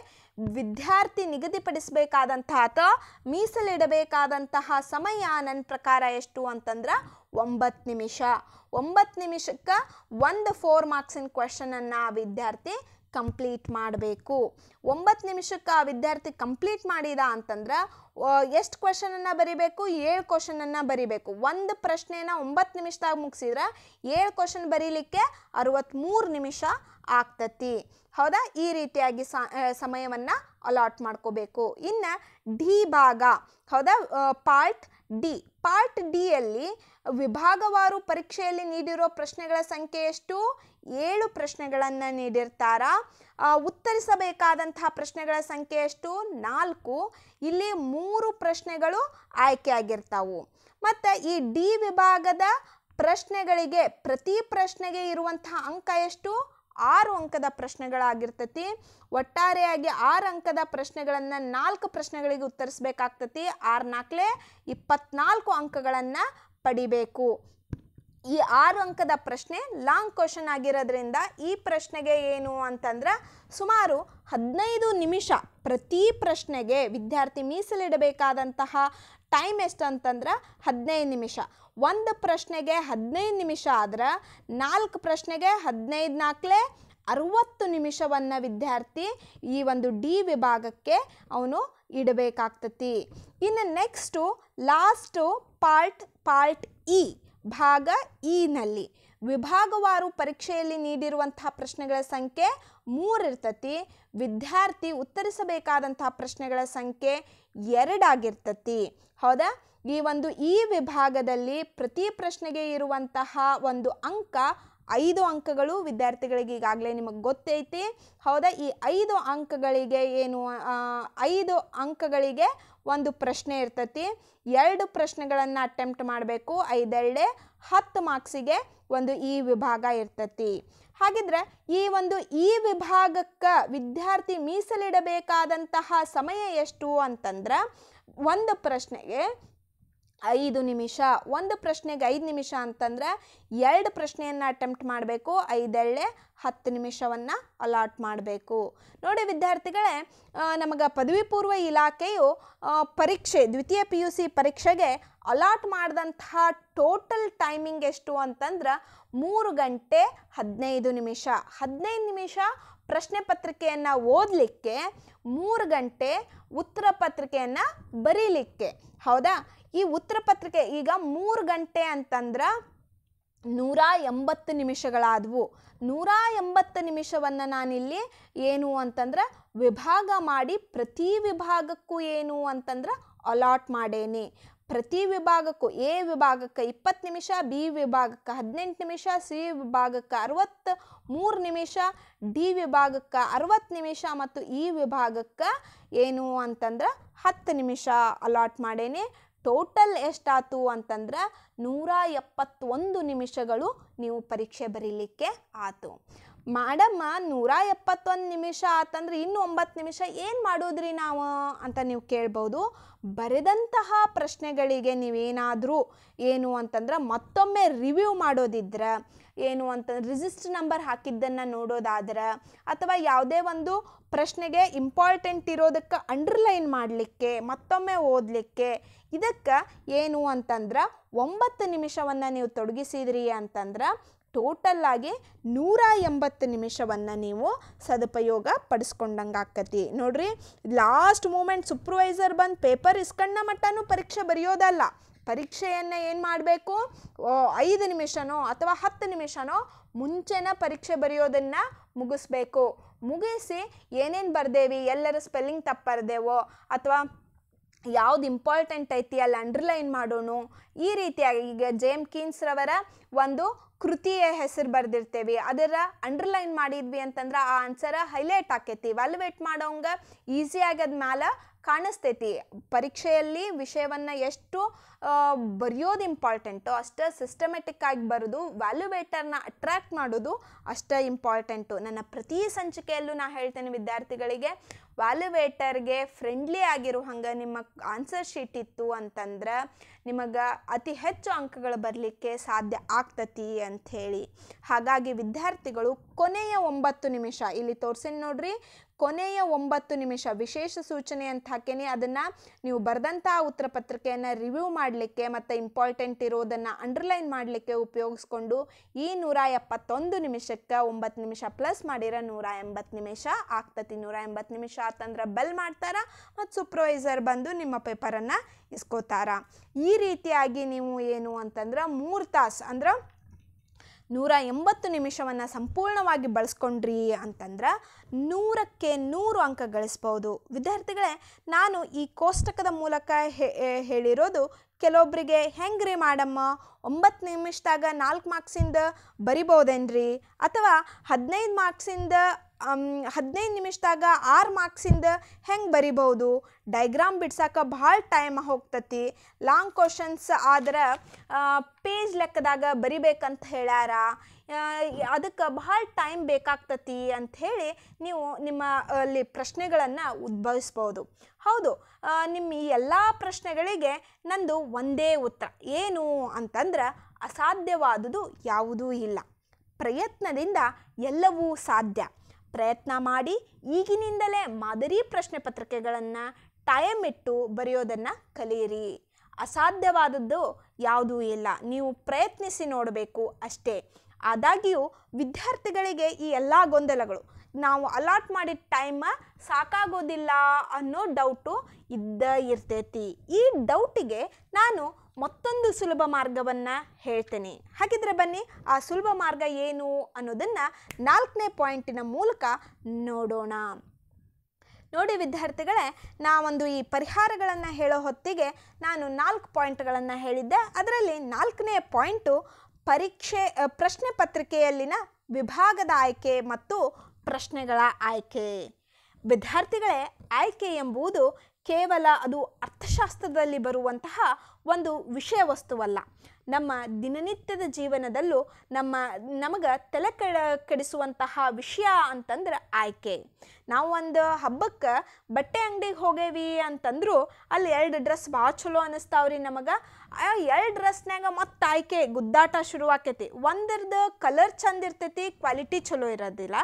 ವಿದ್ಯಾರ್ಥಿ ನಿಗದಿಪಡಿಸಬೇಕಾದಂತಹ ಅಥವಾ ಮೀಸಲಿಡಬೇಕಾದಂತಹ ಸಮಯ ನನ್ನ ಪ್ರಕಾರ ಎಷ್ಟು ಅಂತಂದ್ರೆ ಒಂಬತ್ತು ನಿಮಿಷ ಒಂಬತ್ತು ನಿಮಿಷಕ್ಕೆ ಒಂದು ಫೋರ್ ಮಾರ್ಕ್ಸಿನ ಕ್ವಶನನ್ನು ವಿದ್ಯಾರ್ಥಿ ಕಂಪ್ಲೀಟ್ ಮಾಡಬೇಕು ಒಂಬತ್ತು ನಿಮಿಷಕ್ಕೆ ಆ ವಿದ್ಯಾರ್ಥಿ ಕಂಪ್ಲೀಟ್ ಮಾಡಿದ ಅಂತಂದ್ರೆ ಎಷ್ಟು ಕ್ವಶನನ್ನು ಬರಿಬೇಕು ಏಳು ಕ್ವಶನನ್ನು ಬರಿಬೇಕು ಒಂದು ಪ್ರಶ್ನೆನ ಒಂಬತ್ತು ನಿಮಿಷದಾಗ ಮುಗಿಸಿದ್ರೆ ಏಳು ಕ್ವಶನ್ ಬರೀಲಿಕ್ಕೆ ಅರವತ್ತ್ಮೂರು ನಿಮಿಷ ಆಗ್ತತಿ ಹೌದಾ ಈ ರೀತಿಯಾಗಿ ಸಮಯವನ್ನು ಅಲಾಟ್ ಮಾಡ್ಕೋಬೇಕು ಇನ್ನು ಡಿ ಭಾಗ ಹೌದಾ ಪಾರ್ಟ್ ಡಿ ಪಾರ್ಟ್ ಡಿಯಲ್ಲಿ ವಿಭಾಗವಾರು ಪರೀಕ್ಷೆಯಲ್ಲಿ ನೀಡಿರೋ ಪ್ರಶ್ನೆಗಳ ಸಂಖ್ಯೆ ಎಷ್ಟು ಏಳು ಪ್ರಶ್ನೆಗಳನ್ನು ನೀಡಿರ್ತಾರ ಉತ್ತರಿಸಬೇಕಾದಂತಹ ಪ್ರಶ್ನೆಗಳ ಸಂಖ್ಯೆ ಎಷ್ಟು ನಾಲ್ಕು ಇಲ್ಲಿ ಮೂರು ಪ್ರಶ್ನೆಗಳು ಆಗಿರ್ತಾವು ಮತ್ತು ಈ ಡಿ ವಿಭಾಗದ ಪ್ರಶ್ನೆಗಳಿಗೆ ಪ್ರತಿ ಪ್ರಶ್ನೆಗೆ ಇರುವಂತಹ ಅಂಕ ಎಷ್ಟು ಆರು ಅಂಕದ ಪ್ರಶ್ನೆಗಳಾಗಿರ್ತತಿ ಒಟ್ಟಾರೆಯಾಗಿ ಆರು ಅಂಕದ ಪ್ರಶ್ನೆಗಳನ್ನು ನಾಲ್ಕು ಪ್ರಶ್ನೆಗಳಿಗೆ ಉತ್ತರಿಸಬೇಕಾಗ್ತತಿ ಆರು ನಾಲ್ಕಲೇ ಇಪ್ಪತ್ನಾಲ್ಕು ಅಂಕಗಳನ್ನು ಪಡಿಬೇಕು ಈ ಆರು ಅಂಕದ ಪ್ರಶ್ನೆ ಲಾಂಗ್ ಕ್ವಶನ್ ಆಗಿರೋದ್ರಿಂದ ಈ ಪ್ರಶ್ನೆಗೆ ಏನು ಅಂತಂದ್ರೆ ಸುಮಾರು ಹದಿನೈದು ನಿಮಿಷ ಪ್ರತಿ ಪ್ರಶ್ನೆಗೆ ವಿದ್ಯಾರ್ಥಿ ಮೀಸಲಿಡಬೇಕಾದಂತಹ ಟೈಮ್ ಎಷ್ಟು ಅಂತಂದ್ರೆ ಹದಿನೈದು ನಿಮಿಷ ಒಂದು ಪ್ರಶ್ನೆಗೆ ಹದಿನೈದು ನಿಮಿಷ ಆದ್ರೆ ನಾಲ್ಕು ಪ್ರಶ್ನೆಗೆ ಹದಿನೈದು ನಾಲ್ಕಲೇ ಅರುವತ್ತು ನಿಮಿಷವನ್ನು ವಿದ್ಯಾರ್ಥಿ ಈ ಒಂದು ಡಿ ವಿಭಾಗಕ್ಕೆ ಅವನು ಇಡಬೇಕಾಗ್ತತಿ ಇನ್ನು next last part part E ಭಾಗ ಇನಲ್ಲಿ e ವಿಭಾಗವಾರು ಪರೀಕ್ಷೆಯಲ್ಲಿ ನೀಡಿರುವಂತಹ ಪ್ರಶ್ನೆಗಳ ಸಂಖ್ಯೆ ಮೂರಿರ್ತತಿ ವಿದ್ಯಾರ್ಥಿ ಉತ್ತರಿಸಬೇಕಾದಂತಹ ಪ್ರಶ್ನೆಗಳ ಸಂಖ್ಯೆ ಎರಡಾಗಿರ್ತತಿ ಹೌದಾ ಈ ಒಂದು ಈ ವಿಭಾಗದಲ್ಲಿ ಪ್ರತಿ ಪ್ರಶ್ನೆಗೆ ಇರುವಂತಹ ಒಂದು ಅಂಕ ಐದು ಅಂಕಗಳು ವಿದ್ಯಾರ್ಥಿಗಳಿಗೆ ಈಗಾಗಲೇ ನಿಮಗೆ ಗೊತ್ತೈತಿ ಹೌದಾ ಈ ಐದು ಅಂಕಗಳಿಗೆ ಏನು ಐದು ಅಂಕಗಳಿಗೆ ಒಂದು ಪ್ರಶ್ನೆ ಇರ್ತತಿ ಎರಡು ಪ್ರಶ್ನೆಗಳನ್ನು ಅಟೆಂಪ್ಟ್ ಮಾಡಬೇಕು ಐದೆರಡೆ ಹತ್ತು ಮಾರ್ಕ್ಸಿಗೆ ಒಂದು ಈ ವಿಭಾಗ ಇರ್ತತಿ ಹಾಗಿದ್ರೆ ಈ ಒಂದು ಈ ವಿಭಾಗಕ್ಕೆ ವಿದ್ಯಾರ್ಥಿ ಮೀಸಲಿಡಬೇಕಾದಂತಹ ಸಮಯ ಎಷ್ಟು ಅಂತಂದ್ರೆ ಒಂದು ಪ್ರಶ್ನೆಗೆ ಐದು ನಿಮಿಷ ಒಂದು ಪ್ರಶ್ನೆಗೆ ಐದು ನಿಮಿಷ ಅಂತಂದರೆ ಎರಡು ಪ್ರಶ್ನೆಯನ್ನು ಅಟೆಂಪ್ಟ್ ಮಾಡಬೇಕು ಐದೆಳ್ಳೆ ಹತ್ತು ನಿಮಿಷವನ್ನು ಅಲಾಟ್ ಮಾಡಬೇಕು ನೋಡಿ ವಿದ್ಯಾರ್ಥಿಗಳೇ ನಮಗೆ ಪದವಿ ಪೂರ್ವ ಇಲಾಖೆಯು ಪರೀಕ್ಷೆ ದ್ವಿತೀಯ ಪಿ ಯು ಸಿ ಪರೀಕ್ಷೆಗೆ ಅಲಾಟ್ ಮಾಡಿದಂತಹ ಟೋಟಲ್ ಟೈಮಿಂಗ್ ಎಷ್ಟು ಅಂತಂದ್ರೆ ಮೂರು ಗಂಟೆ ಹದಿನೈದು ನಿಮಿಷ ಹದಿನೈದು ನಿಮಿಷ ಪ್ರಶ್ನೆ ಪತ್ರಿಕೆಯನ್ನು ಓದಲಿಕ್ಕೆ ಮೂರು ಗಂಟೆ ಉತ್ತರ ಪತ್ರಿಕೆಯನ್ನು ಬರೀಲಿಕ್ಕೆ ಹೌದಾ ಈ ಉತ್ತರ ಪತ್ರಿಕೆ ಈಗ ಮೂರು ಗಂಟೆ ಅಂತಂದ್ರೆ ನೂರ ಎಂಬತ್ತು ನಿಮಿಷಗಳಾದವು ನೂರ ಎಂಬತ್ತು ನಿಮಿಷವನ್ನು ನಾನಿಲ್ಲಿ ಏನು ಅಂತಂದ್ರೆ ವಿಭಾಗ ಮಾಡಿ ಪ್ರತಿ ವಿಭಾಗಕ್ಕೂ ಏನು ಅಂತಂದ್ರೆ ಅಲಾಟ್ ಮಾಡೇನಿ ಪ್ರತಿ ವಿಭಾಗಕ್ಕೂ ಎ ವಿಭಾಗಕ್ಕೆ ಇಪ್ಪತ್ತು ನಿಮಿಷ ಬಿ ವಿಭಾಗಕ್ಕೆ ಹದಿನೆಂಟು ನಿಮಿಷ ಸಿ ವಿಭಾಗಕ್ಕೆ ಅರವತ್ತು ಮೂರು ನಿಮಿಷ ಡಿ ವಿಭಾಗಕ್ಕೆ ಅರವತ್ತು ನಿಮಿಷ ಮತ್ತು ಇ ವಿಭಾಗಕ್ಕೆ ಏನು ಅಂತಂದ್ರೆ ಹತ್ತು ನಿಮಿಷ ಅಲಾಟ್ ಮಾಡೇನಿ ಟೋಟಲ್ ಎಷ್ಟಾತು ಅಂತಂದ್ರೆ ನೂರ ಎಪ್ಪತ್ತೊಂದು ನಿಮಿಷಗಳು ನೀವು ಪರೀಕ್ಷೆ ಬರೀಲಿಕ್ಕೆ ಆತು ಮಾಡಮ್ಮ ನೂರ ಎಪ್ಪತ್ತೊಂದು ನಿಮಿಷ ಆತಂದ್ರೆ ಇನ್ನು ಒಂಬತ್ತು ನಿಮಿಷ ಏನು ಮಾಡೋದ್ರಿ ನಾವು ಅಂತ ನೀವು ಕೇಳ್ಬೋದು ಬರೆದಂತಹ ಪ್ರಶ್ನೆಗಳಿಗೆ ನೀವೇನಾದರೂ ಏನು ಅಂತಂದ್ರೆ ಮತ್ತೊಮ್ಮೆ ರಿವ್ಯೂ ಮಾಡೋದಿದ್ರೆ ಏನು ಅಂತಂದ್ರೆ ರಿಜಿಸ್ಟರ್ ನಂಬರ್ ಹಾಕಿದ್ದನ್ನು ನೋಡೋದಾದ್ರೆ ಅಥವಾ ಯಾವುದೇ ಒಂದು ಪ್ರಶ್ನೆಗೆ ಇಂಪಾರ್ಟೆಂಟ್ ಇರೋದಕ್ಕೆ ಅಂಡರ್ಲೈನ್ ಮಾಡಲಿಕ್ಕೆ ಮತ್ತೊಮ್ಮೆ ಓದಲಿಕ್ಕೆ ಇದಕ್ಕೆ ಏನು ಅಂತಂದ್ರೆ ಒಂಬತ್ತು ನಿಮಿಷವನ್ನು ನೀವು ತೊಡಗಿಸಿದ್ರಿ ಅಂತಂದ್ರೆ ಆಗಿ ನೂರ ಎಂಬತ್ತು ನಿಮಿಷವನ್ನು ನೀವು ಸದುಪಯೋಗ ಪಡಿಸ್ಕೊಂಡಂಗೆ ಆಕತಿ ನೋಡ್ರಿ ಲಾಸ್ಟ್ ಮೂಮೆಂಟ್ ಸೂಪರ್ವೈಸರ್ ಬಂದು ಪೇಪರ್ ಇಸ್ಕಣ್ಣ ಮಟ್ಟನೂ ಪರೀಕ್ಷೆ ಬರೆಯೋದಲ್ಲ ಪರೀಕ್ಷೆಯನ್ನು ಏನು ಮಾಡಬೇಕು ಐದು ನಿಮಿಷನೋ ಅಥವಾ ಹತ್ತು ನಿಮಿಷನೋ ಮುಂಚೆನ ಪರೀಕ್ಷೆ ಬರೆಯೋದನ್ನು ಮುಗಿಸ್ಬೇಕು ಮುಗಿಸಿ ಏನೇನು ಬರ್ದೇವಿ ಎಲ್ಲರ ಸ್ಪೆಲ್ಲಿಂಗ್ ತಪ್ಪರ್ದೇವೋ ಅಥವಾ ಯಾವ್ದು ಇಂಪಾರ್ಟೆಂಟ್ ಐತಿ ಅಲ್ಲಿ ಅಂಡರ್ಲೈನ್ ಮಾಡೋಣ ಈ ರೀತಿಯಾಗಿ ಈಗ ಜೇಮ್ ಕೀನ್ಸ್ರವರ ಒಂದು ಕೃತಿಯ ಹೆಸರು ಬರೆದಿರ್ತೇವೆ ಅದರ ಅಂಡರ್ಲೈನ್ ಮಾಡಿದ್ವಿ ಅಂತಂದ್ರೆ ಆ ಆನ್ಸರ ಹೈಲೈಟ್ ಆಕೈತಿ ವ್ಯಾಲ್ಯುವೇಟ್ ಮಾಡೋಂಗ ಈಸಿ ಆಗದ ಮ್ಯಾಲೆ ಕಾಣಿಸ್ತೈತಿ ಪರೀಕ್ಷೆಯಲ್ಲಿ ವಿಷಯವನ್ನು ಎಷ್ಟು ಬರೆಯೋದು ಇಂಪಾರ್ಟೆಂಟು ಅಷ್ಟೇ ಸಿಸ್ಟಮೆಟಿಕ್ ಆಗಿ ಬರೋದು ವ್ಯಾಲ್ಯುವೇಟರ್ನ ಅಟ್ರ್ಯಾಕ್ಟ್ ಮಾಡೋದು ಅಷ್ಟೇ ಇಂಪಾರ್ಟೆಂಟು ನನ್ನ ಪ್ರತಿ ಸಂಚಿಕೆಯಲ್ಲೂ ನಾನು ಹೇಳ್ತೇನೆ ವಿದ್ಯಾರ್ಥಿಗಳಿಗೆ ವ್ಯಾಲ್ಯುವೇಟರ್ಗೆ ಫ್ರೆಂಡ್ಲಿ ಆಗಿರೋ ಹಂಗೆ ನಿಮ್ಮ ಆನ್ಸರ್ ಶೀಟ್ ಇತ್ತು ಅಂತಂದ್ರೆ ನಿಮಗೆ ಅತಿ ಹೆಚ್ಚು ಅಂಕಗಳು ಬರಲಿಕ್ಕೆ ಸಾಧ್ಯ ಆಗ್ತತಿ ಅಂಥೇಳಿ ಹಾಗಾಗಿ ವಿದ್ಯಾರ್ಥಿಗಳು ಕೊನೆಯ ಒಂಬತ್ತು ನಿಮಿಷ ಇಲ್ಲಿ ತೋರ್ಸಿನ ನೋಡ್ರಿ ಕೊನೆಯ ಒಂಬತ್ತು ನಿಮಿಷ ವಿಶೇಷ ಸೂಚನೆ ಅಂತ ಹಾಕೇನೆ ಅದನ್ನು ನೀವು ಬರೆದಂಥ ಉತ್ತರ ಪತ್ರಿಕೆಯನ್ನು ರಿವ್ಯೂ ಮಾಡಲಿಕ್ಕೆ ಮತ್ತು ಇಂಪಾರ್ಟೆಂಟ್ ಇರೋದನ್ನು ಅಂಡರ್ಲೈನ್ ಮಾಡಲಿಕ್ಕೆ ಉಪಯೋಗಿಸ್ಕೊಂಡು ಈ ನೂರ ಎಪ್ಪತ್ತೊಂದು ನಿಮಿಷಕ್ಕೆ ಒಂಬತ್ತು ನಿಮಿಷ ಪ್ಲಸ್ ಮಾಡಿರೋ ನೂರ ಎಂಬತ್ತು ನಿಮಿಷ ಆಗ್ತತಿ ನೂರ ಎಂಬತ್ತು ನಿಮಿಷ ಆತಂದ್ರೆ ಬೆಲ್ ಮಾಡ್ತಾರ ಮತ್ತು ಸೂಪರ್ವೈಸರ್ ಬಂದು ನಿಮ್ಮ ಪೇಪರನ್ನು ಇಸ್ಕೋತಾರ ಈ ರೀತಿಯಾಗಿ ನೀವು ಏನು ಅಂತಂದ್ರೆ ಮೂರು ತಾಸು ಅಂದ್ರೆ ನೂರ ಎಂಬತ್ತು ನಿಮಿಷವನ್ನು ಸಂಪೂರ್ಣವಾಗಿ ಬಳಸ್ಕೊಂಡ್ರಿ ಅಂತಂದ್ರೆ ನೂರಕ್ಕೆ ನೂರು ಅಂಕ ಗಳಿಸ್ಬೋದು ವಿದ್ಯಾರ್ಥಿಗಳೇ ನಾನು ಈ ಕೋಷ್ಟಕದ ಮೂಲಕ ಹೇಳಿರೋದು ಕೆಲವೊಬ್ಬರಿಗೆ ಹೆಂಗೆ ರೀ ಮಾಡಮ್ಮ ಒಂಬತ್ತು ನಿಮಿಷದಾಗ ನಾಲ್ಕು ಮಾರ್ಕ್ಸಿಂದ ಬರಿಬೋದೇನ್ರಿ ಅಥವಾ ಹದಿನೈದು ಮಾರ್ಕ್ಸಿಂದ ಹದಿನೈದು ನಿಮಿಷದಾಗ ಆರು ಮಾರ್ಕ್ಸಿಂದ ಹೆಂಗೆ ಬರಿಬೋದು ಡೈಗ್ರಾಮ್ ಬಿಡ್ಸಕ್ಕೆ ಭಾಳ ಟೈಮ್ ಹೋಗ್ತತಿ ಲಾಂಗ್ ಕ್ವಶನ್ಸ್ ಆದ್ರೆ ಪೇಜ್ ಲೆಕ್ಕದಾಗ ಬರಿಬೇಕಂತ ಹೇಳ್ಯಾರ ಅದಕ್ಕೆ ಭಾಳ ಟೈಮ್ ಬೇಕಾಗ್ತತಿ ಅಂಥೇಳಿ ನೀವು ನಿಮ್ಮ ಅಲ್ಲಿ ಪ್ರಶ್ನೆಗಳನ್ನು ಉದ್ಭವಿಸ್ಬೋದು ಹೌದು ನಿಮ್ಮ ಈ ಎಲ್ಲ ಪ್ರಶ್ನೆಗಳಿಗೆ ನಂದು ಒಂದೇ ಉತ್ತರ ಏನು ಅಂತಂದ್ರೆ ಅಸಾಧ್ಯವಾದುದು ಯಾವುದೂ ಇಲ್ಲ ಪ್ರಯತ್ನದಿಂದ ಎಲ್ಲವೂ ಸಾಧ್ಯ ಪ್ರಯತ್ನ ಮಾಡಿ ಈಗಿನಿಂದಲೇ ಮಾದರಿ ಪ್ರಶ್ನೆ ಪತ್ರಿಕೆಗಳನ್ನು ಟೈಮ್ ಇಟ್ಟು ಬರೆಯೋದನ್ನು ಕಲಿಯಿರಿ ಅಸಾಧ್ಯವಾದದ್ದು ಯಾವುದೂ ಇಲ್ಲ ನೀವು ಪ್ರಯತ್ನಿಸಿ ನೋಡಬೇಕು ಅಷ್ಟೇ ಆದಾಗ್ಯೂ ವಿದ್ಯಾರ್ಥಿಗಳಿಗೆ ಈ ಎಲ್ಲ ಗೊಂದಲಗಳು ನಾವು ಅಲಾಟ್ ಮಾಡಿದ ಟೈಮ ಸಾಕಾಗೋದಿಲ್ಲ ಅನ್ನೋ ಡೌಟು ಇದ್ದ ಇರ್ತೈತಿ ಈ ಡೌಟಿಗೆ ನಾನು ಮತ್ತೊಂದು ಸುಲಭ ಮಾರ್ಗವನ್ನು ಹೇಳ್ತೇನೆ ಹಾಗಿದ್ರೆ ಬನ್ನಿ ಆ ಸುಲಭ ಮಾರ್ಗ ಏನು ಅನ್ನೋದನ್ನು ನಾಲ್ಕನೇ ಪಾಯಿಂಟಿನ ಮೂಲಕ ನೋಡೋಣ ನೋಡಿ ವಿದ್ಯಾರ್ಥಿಗಳೇ ನಾವೊಂದು ಈ ಪರಿಹಾರಗಳನ್ನು ಹೇಳೋ ಹೊತ್ತಿಗೆ ನಾನು ನಾಲ್ಕು ಪಾಯಿಂಟ್ಗಳನ್ನು ಹೇಳಿದ್ದೆ ಅದರಲ್ಲಿ ನಾಲ್ಕನೇ ಪಾಯಿಂಟು ಪರೀಕ್ಷೆ ಪ್ರಶ್ನೆ ಪತ್ರಿಕೆಯಲ್ಲಿನ ವಿಭಾಗದ ಆಯ್ಕೆ ಮತ್ತು ಪ್ರಶ್ನೆಗಳ ಆಯ್ಕೆ ವಿದ್ಯಾರ್ಥಿಗಳೇ ಆಯ್ಕೆ ಎಂಬುದು ಕೇವಲ ಅದು ಅರ್ಥಶಾಸ್ತ್ರದಲ್ಲಿ ಬರುವಂತಹ ಒಂದು ವಿಷಯ ವಸ್ತುವಲ್ಲ ನಮ್ಮ ದಿನನಿತ್ಯದ ಜೀವನದಲ್ಲೂ ನಮ್ಮ ನಮಗೆ ತಲೆ ಕೆಡ ಕೆಡಿಸುವಂತಹ ವಿಷಯ ಅಂತಂದ್ರೆ ಆಯ್ಕೆ ನಾವು ಒಂದು ಹಬ್ಬಕ್ಕೆ ಬಟ್ಟೆ ಅಂಗಡಿಗೆ ಹೋಗೇವಿ ಅಂತಂದ್ರೂ ಅಲ್ಲಿ ಎರಡು ಡ್ರೆಸ್ ಭಾಳ ಚಲೋ ಅನ್ನಿಸ್ತಾವ್ರಿ ನಮಗೆ ಆ ಎರಡು ಡ್ರೆಸ್ನಾಗ ಮತ್ತೆ ಆಯ್ಕೆ ಗುದ್ದಾಟ ಶುರು ಆಕೈತಿ ಒಂದರದ ಕಲರ್ ಚಂದ ಇರ್ತೈತಿ ಕ್ವಾಲಿಟಿ ಚಲೋ ಇರೋದಿಲ್ಲ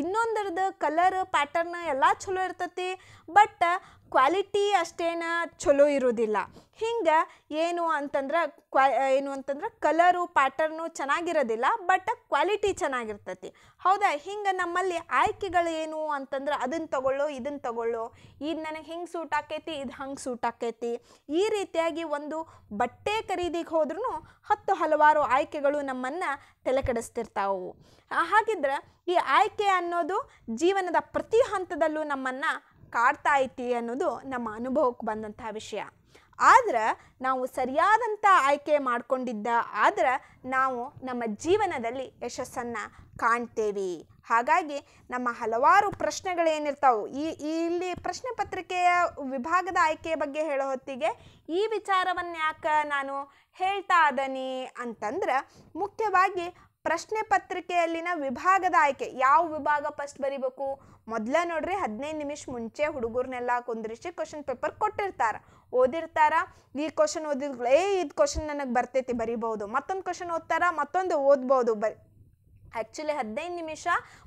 ಇನ್ನೊಂದರದ ಕಲರ್ ಪ್ಯಾಟರ್ನ್ ಎಲ್ಲ ಚಲೋ ಇರ್ತೈತಿ ಬಟ್ ಕ್ವಾಲಿಟಿ ಅಷ್ಟೇನ ಚಲೋ ಇರೋದಿಲ್ಲ ಹಿಂಗೆ ಏನು ಅಂತಂದ್ರೆ ಕ್ವಾ ಏನು ಅಂತಂದ್ರೆ ಕಲರು ಪ್ಯಾಟರ್ನು ಚೆನ್ನಾಗಿರೋದಿಲ್ಲ ಬಟ್ ಕ್ವಾಲಿಟಿ ಚೆನ್ನಾಗಿರ್ತೈತಿ ಹೌದಾ ಹಿಂಗೆ ನಮ್ಮಲ್ಲಿ ಆಯ್ಕೆಗಳು ಏನು ಅಂತಂದ್ರೆ ಅದನ್ನು ತಗೊಳ್ಳೋ ಇದನ್ನು ತಗೊಳ್ಳೋ ಇದು ನನಗೆ ಹಿಂಗೆ ಸೂಟ್ ಆಕೈತಿ ಇದು ಹಂಗೆ ಸೂಟ್ ಆಕೈತಿ ಈ ರೀತಿಯಾಗಿ ಒಂದು ಬಟ್ಟೆ ಖರೀದಿಗೆ ಹೋದ್ರೂ ಹತ್ತು ಹಲವಾರು ಆಯ್ಕೆಗಳು ನಮ್ಮನ್ನು ತಲೆಕೆಡಿಸ್ತಿರ್ತಾವು ಹಾಗಿದ್ರೆ ಈ ಆಯ್ಕೆ ಅನ್ನೋದು ಜೀವನದ ಪ್ರತಿ ಹಂತದಲ್ಲೂ ನಮ್ಮನ್ನು ಕಾಡ್ತಾ ಐತಿ ಅನ್ನೋದು ನಮ್ಮ ಅನುಭವಕ್ಕೆ ಬಂದಂಥ ವಿಷಯ ಆದ್ರೆ ನಾವು ಸರಿಯಾದಂಥ ಆಯ್ಕೆ ಮಾಡ್ಕೊಂಡಿದ್ದ ಆದ್ರೆ ನಾವು ನಮ್ಮ ಜೀವನದಲ್ಲಿ ಯಶಸ್ಸನ್ನು ಕಾಣ್ತೇವೆ ಹಾಗಾಗಿ ನಮ್ಮ ಹಲವಾರು ಪ್ರಶ್ನೆಗಳೇನಿರ್ತಾವೆ ಈ ಇಲ್ಲಿ ಪ್ರಶ್ನೆ ಪತ್ರಿಕೆಯ ವಿಭಾಗದ ಆಯ್ಕೆಯ ಬಗ್ಗೆ ಹೇಳೋ ಹೊತ್ತಿಗೆ ಈ ವಿಚಾರವನ್ನು ಯಾಕೆ ನಾನು ಹೇಳ್ತಾ ಅದನಿ ಅಂತಂದ್ರೆ ಮುಖ್ಯವಾಗಿ ಪ್ರಶ್ನೆ ಪತ್ರಿಕೆಯಲ್ಲಿನ ವಿಭಾಗದ ಆಯ್ಕೆ ಯಾವ ವಿಭಾಗ ಫಸ್ಟ್ ಬರಿಬೇಕು ಮೊದಲ ನೋಡ್ರಿ ಹದಿನೈದು ನಿಮಿಷ ಮುಂಚೆ ಹುಡುಗರನ್ನೆಲ್ಲ ಕುಂದ್ರಿಸಿ ಕ್ವಶನ್ ಪೇಪರ್ ಕೊಟ್ಟಿರ್ತಾರೆ ಓದಿರ್ತಾರ ಈ ಕ್ವಶನ್ ಓದಿದ್ರು ಏ ಇದು ಕ್ವಶನ್ ನನಗೆ ಬರ್ತೈತಿ ಬರಿಬಹುದು ಮತ್ತೊಂದು ಕ್ವಶನ್ ಓದ್ತಾರ ಮತ್ತೊಂದು ಓದ್ಬೋದು ಬರಿ ಆ್ಯಕ್ಚುಲಿ ಹದಿನೈದು ನಿಮಿಷ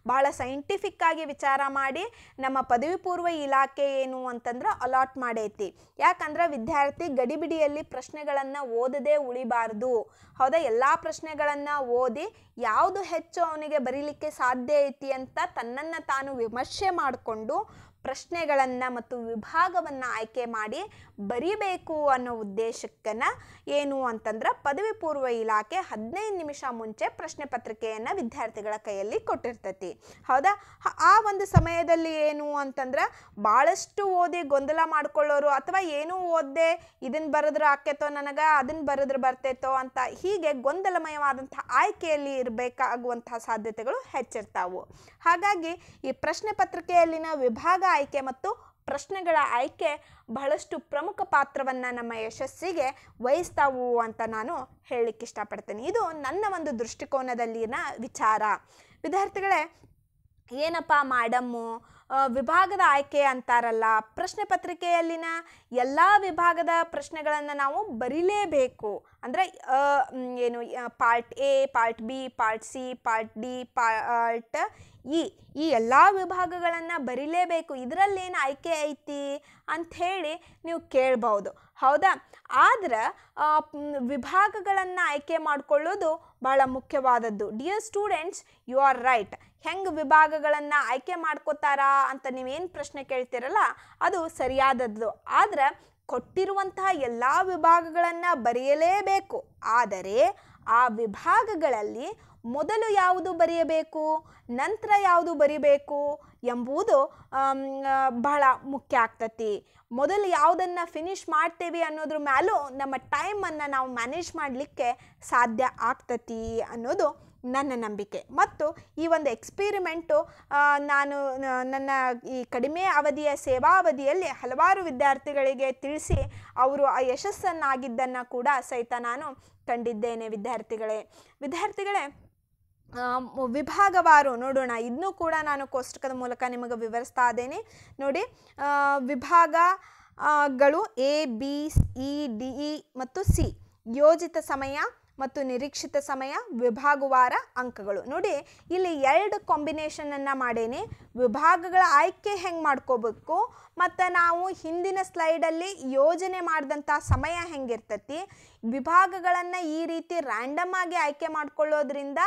ಭಾಳ ಸೈಂಟಿಫಿಕ್ಕಾಗಿ ವಿಚಾರ ಮಾಡಿ ನಮ್ಮ ಪದವಿ ಪೂರ್ವ ಇಲಾಖೆ ಏನು ಅಂತಂದ್ರೆ ಅಲಾಟ್ ಮಾಡೈತಿ ಯಾಕಂದ್ರೆ ವಿದ್ಯಾರ್ಥಿ ಗಡಿಬಿಡಿಯಲ್ಲಿ ಪ್ರಶ್ನೆಗಳನ್ನು ಓದದೇ ಉಳಿಬಾರ್ದು ಹೌದಾ ಎಲ್ಲ ಪ್ರಶ್ನೆಗಳನ್ನು ಓದಿ ಯಾವುದು ಹೆಚ್ಚು ಅವನಿಗೆ ಬರೀಲಿಕ್ಕೆ ಸಾಧ್ಯ ಐತಿ ಅಂತ ತನ್ನನ್ನು ತಾನು ವಿಮರ್ಶೆ ಮಾಡಿಕೊಂಡು ಪ್ರಶ್ನೆಗಳನ್ನು ಮತ್ತು ವಿಭಾಗವನ್ನು ಆಯ್ಕೆ ಮಾಡಿ ಬರಿಬೇಕು ಅನ್ನೋ ಉದ್ದೇಶಕ್ಕನ ಏನು ಅಂತಂದ್ರೆ ಪದವಿ ಪೂರ್ವ ಇಲಾಖೆ ಹದಿನೈದು ನಿಮಿಷ ಮುಂಚೆ ಪ್ರಶ್ನೆ ಪತ್ರಿಕೆಯನ್ನು ವಿದ್ಯಾರ್ಥಿಗಳ ಕೈಯಲ್ಲಿ ಕೊಟ್ಟಿರ್ತೈತಿ ಹೌದಾ ಆ ಒಂದು ಸಮಯದಲ್ಲಿ ಏನು ಅಂತಂದ್ರೆ ಭಾಳಷ್ಟು ಓದಿ ಗೊಂದಲ ಮಾಡ್ಕೊಳ್ಳೋರು ಅಥವಾ ಏನೂ ಓದ್ದೆ ಇದನ್ನು ಬರೆದ್ರೆ ಆಕೇತೋ ನನಗೆ ಅದನ್ನು ಬರೆದ್ರೆ ಬರ್ತೈತೋ ಅಂತ ಹೀಗೆ ಗೊಂದಲಮಯವಾದಂಥ ಆಯ್ಕೆಯಲ್ಲಿ ಇರಬೇಕಾಗುವಂತಹ ಸಾಧ್ಯತೆಗಳು ಹೆಚ್ಚಿರ್ತಾವು ಹಾಗಾಗಿ ಈ ಪ್ರಶ್ನೆ ಪತ್ರಿಕೆಯಲ್ಲಿನ ವಿಭಾಗ ಆಯ್ಕೆ ಮತ್ತು ಪ್ರಶ್ನೆಗಳ ಆಯ್ಕೆ ಬಹಳಷ್ಟು ಪ್ರಮುಖ ಪಾತ್ರವನ್ನ ನಮ್ಮ ಯಶಸ್ಸಿಗೆ ವಹಿಸ್ತಾವು ಅಂತ ನಾನು ಹೇಳಲಿಕ್ಕೆ ಇಷ್ಟಪಡ್ತೇನೆ ಇದು ನನ್ನ ಒಂದು ದೃಷ್ಟಿಕೋನದಲ್ಲಿನ ವಿಚಾರ ವಿದ್ಯಾರ್ಥಿಗಳೇ ಏನಪ್ಪ ಮಾಡಮ್ಮು ವಿಭಾಗದ ಆಯ್ಕೆ ಅಂತಾರಲ್ಲ ಪ್ರಶ್ನೆ ಪತ್ರಿಕೆಯಲ್ಲಿನ ಎಲ್ಲ ವಿಭಾಗದ ಪ್ರಶ್ನೆಗಳನ್ನು ನಾವು ಬರೀಲೇಬೇಕು ಅಂದರೆ ಏನು part A part B part C part D part E ಈ ಎಲ್ಲ ವಿಭಾಗಗಳನ್ನು ಬರೀಲೇಬೇಕು ಇದರಲ್ಲೇನು ಆಯ್ಕೆ ಐತಿ ಅಂಥೇಳಿ ನೀವು ಕೇಳ್ಬೌದು ಹೌದಾ ಆದ್ರೆ ವಿಭಾಗಗಳನ್ನು ಆಯ್ಕೆ ಮಾಡಿಕೊಳ್ಳೋದು ಭಾಳ ಮುಖ್ಯವಾದದ್ದು dear students you are right ಹೆಂಗೆ ವಿಭಾಗಗಳನ್ನು ಆಯ್ಕೆ ಮಾಡ್ಕೋತಾರಾ ಅಂತ ನೀವೇನು ಪ್ರಶ್ನೆ ಕೇಳ್ತಿರಲ್ಲ ಅದು ಸರಿಯಾದದ್ದು ಆದರೆ ಕೊಟ್ಟಿರುವಂತಹ ಎಲ್ಲ ವಿಭಾಗಗಳನ್ನು ಬರೆಯಲೇಬೇಕು ಆದರೆ ಆ ವಿಭಾಗಗಳಲ್ಲಿ ಮೊದಲು ಯಾವುದು ಬರೆಯಬೇಕು ನಂತರ ಯಾವುದು ಬರೀಬೇಕು ಎಂಬುದು ಬಹಳ ಮುಖ್ಯ ಆಗ್ತತಿ ಮೊದಲು ಯಾವುದನ್ನು ಫಿನಿಶ್ ಮಾಡ್ತೇವೆ ಅನ್ನೋದ್ರ ಮೇಲೂ ನಮ್ಮ ಟೈಮನ್ನು ನಾವು ಮ್ಯಾನೇಜ್ ಮಾಡಲಿಕ್ಕೆ ಸಾಧ್ಯ ಆಗ್ತತಿ ಅನ್ನೋದು ನನ್ನ ನಂಬಿಕೆ ಮತ್ತು ಈ ಒಂದು ಎಕ್ಸ್ಪೀರಿಮೆಂಟು ನಾನು ನನ್ನ ಈ ಕಡಿಮೆ ಅವಧಿಯ ಸೇವಾ ಅವಧಿಯಲ್ಲಿ ಹಲವಾರು ವಿದ್ಯಾರ್ಥಿಗಳಿಗೆ ತಿಳಿಸಿ ಅವರು ಆ ಯಶಸ್ಸನ್ನಾಗಿದ್ದನ್ನು ಕೂಡ ಸಹಿತ ನಾನು ಕಂಡಿದ್ದೇನೆ ವಿದ್ಯಾರ್ಥಿಗಳೇ ವಿದ್ಯಾರ್ಥಿಗಳೇ ವಿಭಾಗವಾರು ನೋಡೋಣ ಇದನ್ನೂ ಕೂಡ ನಾನು ಕೋಷ್ಟಕದ ಮೂಲಕ ನಿಮಗೆ ವಿವರಿಸ್ತಾ ಇದ್ದೇನೆ ನೋಡಿ ವಿಭಾಗ ಗಳು A B E D E ಮತ್ತು ಸಿ ಯೋಜಿತ ಸಮಯ ಮತ್ತು ನಿರೀಕ್ಷಿತ ಸಮಯ ವಿಭಾಗವಾರ ಅಂಕಗಳು ನೋಡಿ ಇಲ್ಲಿ ಎರಡು ಕಾಂಬಿನೇಷನನ್ನು ಮಾಡೇನಿ ವಿಭಾಗಗಳ ಆಯ್ಕೆ ಹೆಂಗೆ ಮಾಡ್ಕೋಬೇಕು ಮತ್ತು ನಾವು ಹಿಂದಿನ ಸ್ಲೈಡಲ್ಲಿ ಯೋಜನೆ ಮಾಡಿದಂಥ ಸಮಯ ಹೆಂಗಿರ್ತತಿ ವಿಭಾಗಗಳನ್ನು ಈ ರೀತಿ ರ್ಯಾಂಡಮ್ ಆಗಿ ಆಯ್ಕೆ ಮಾಡ್ಕೊಳ್ಳೋದ್ರಿಂದ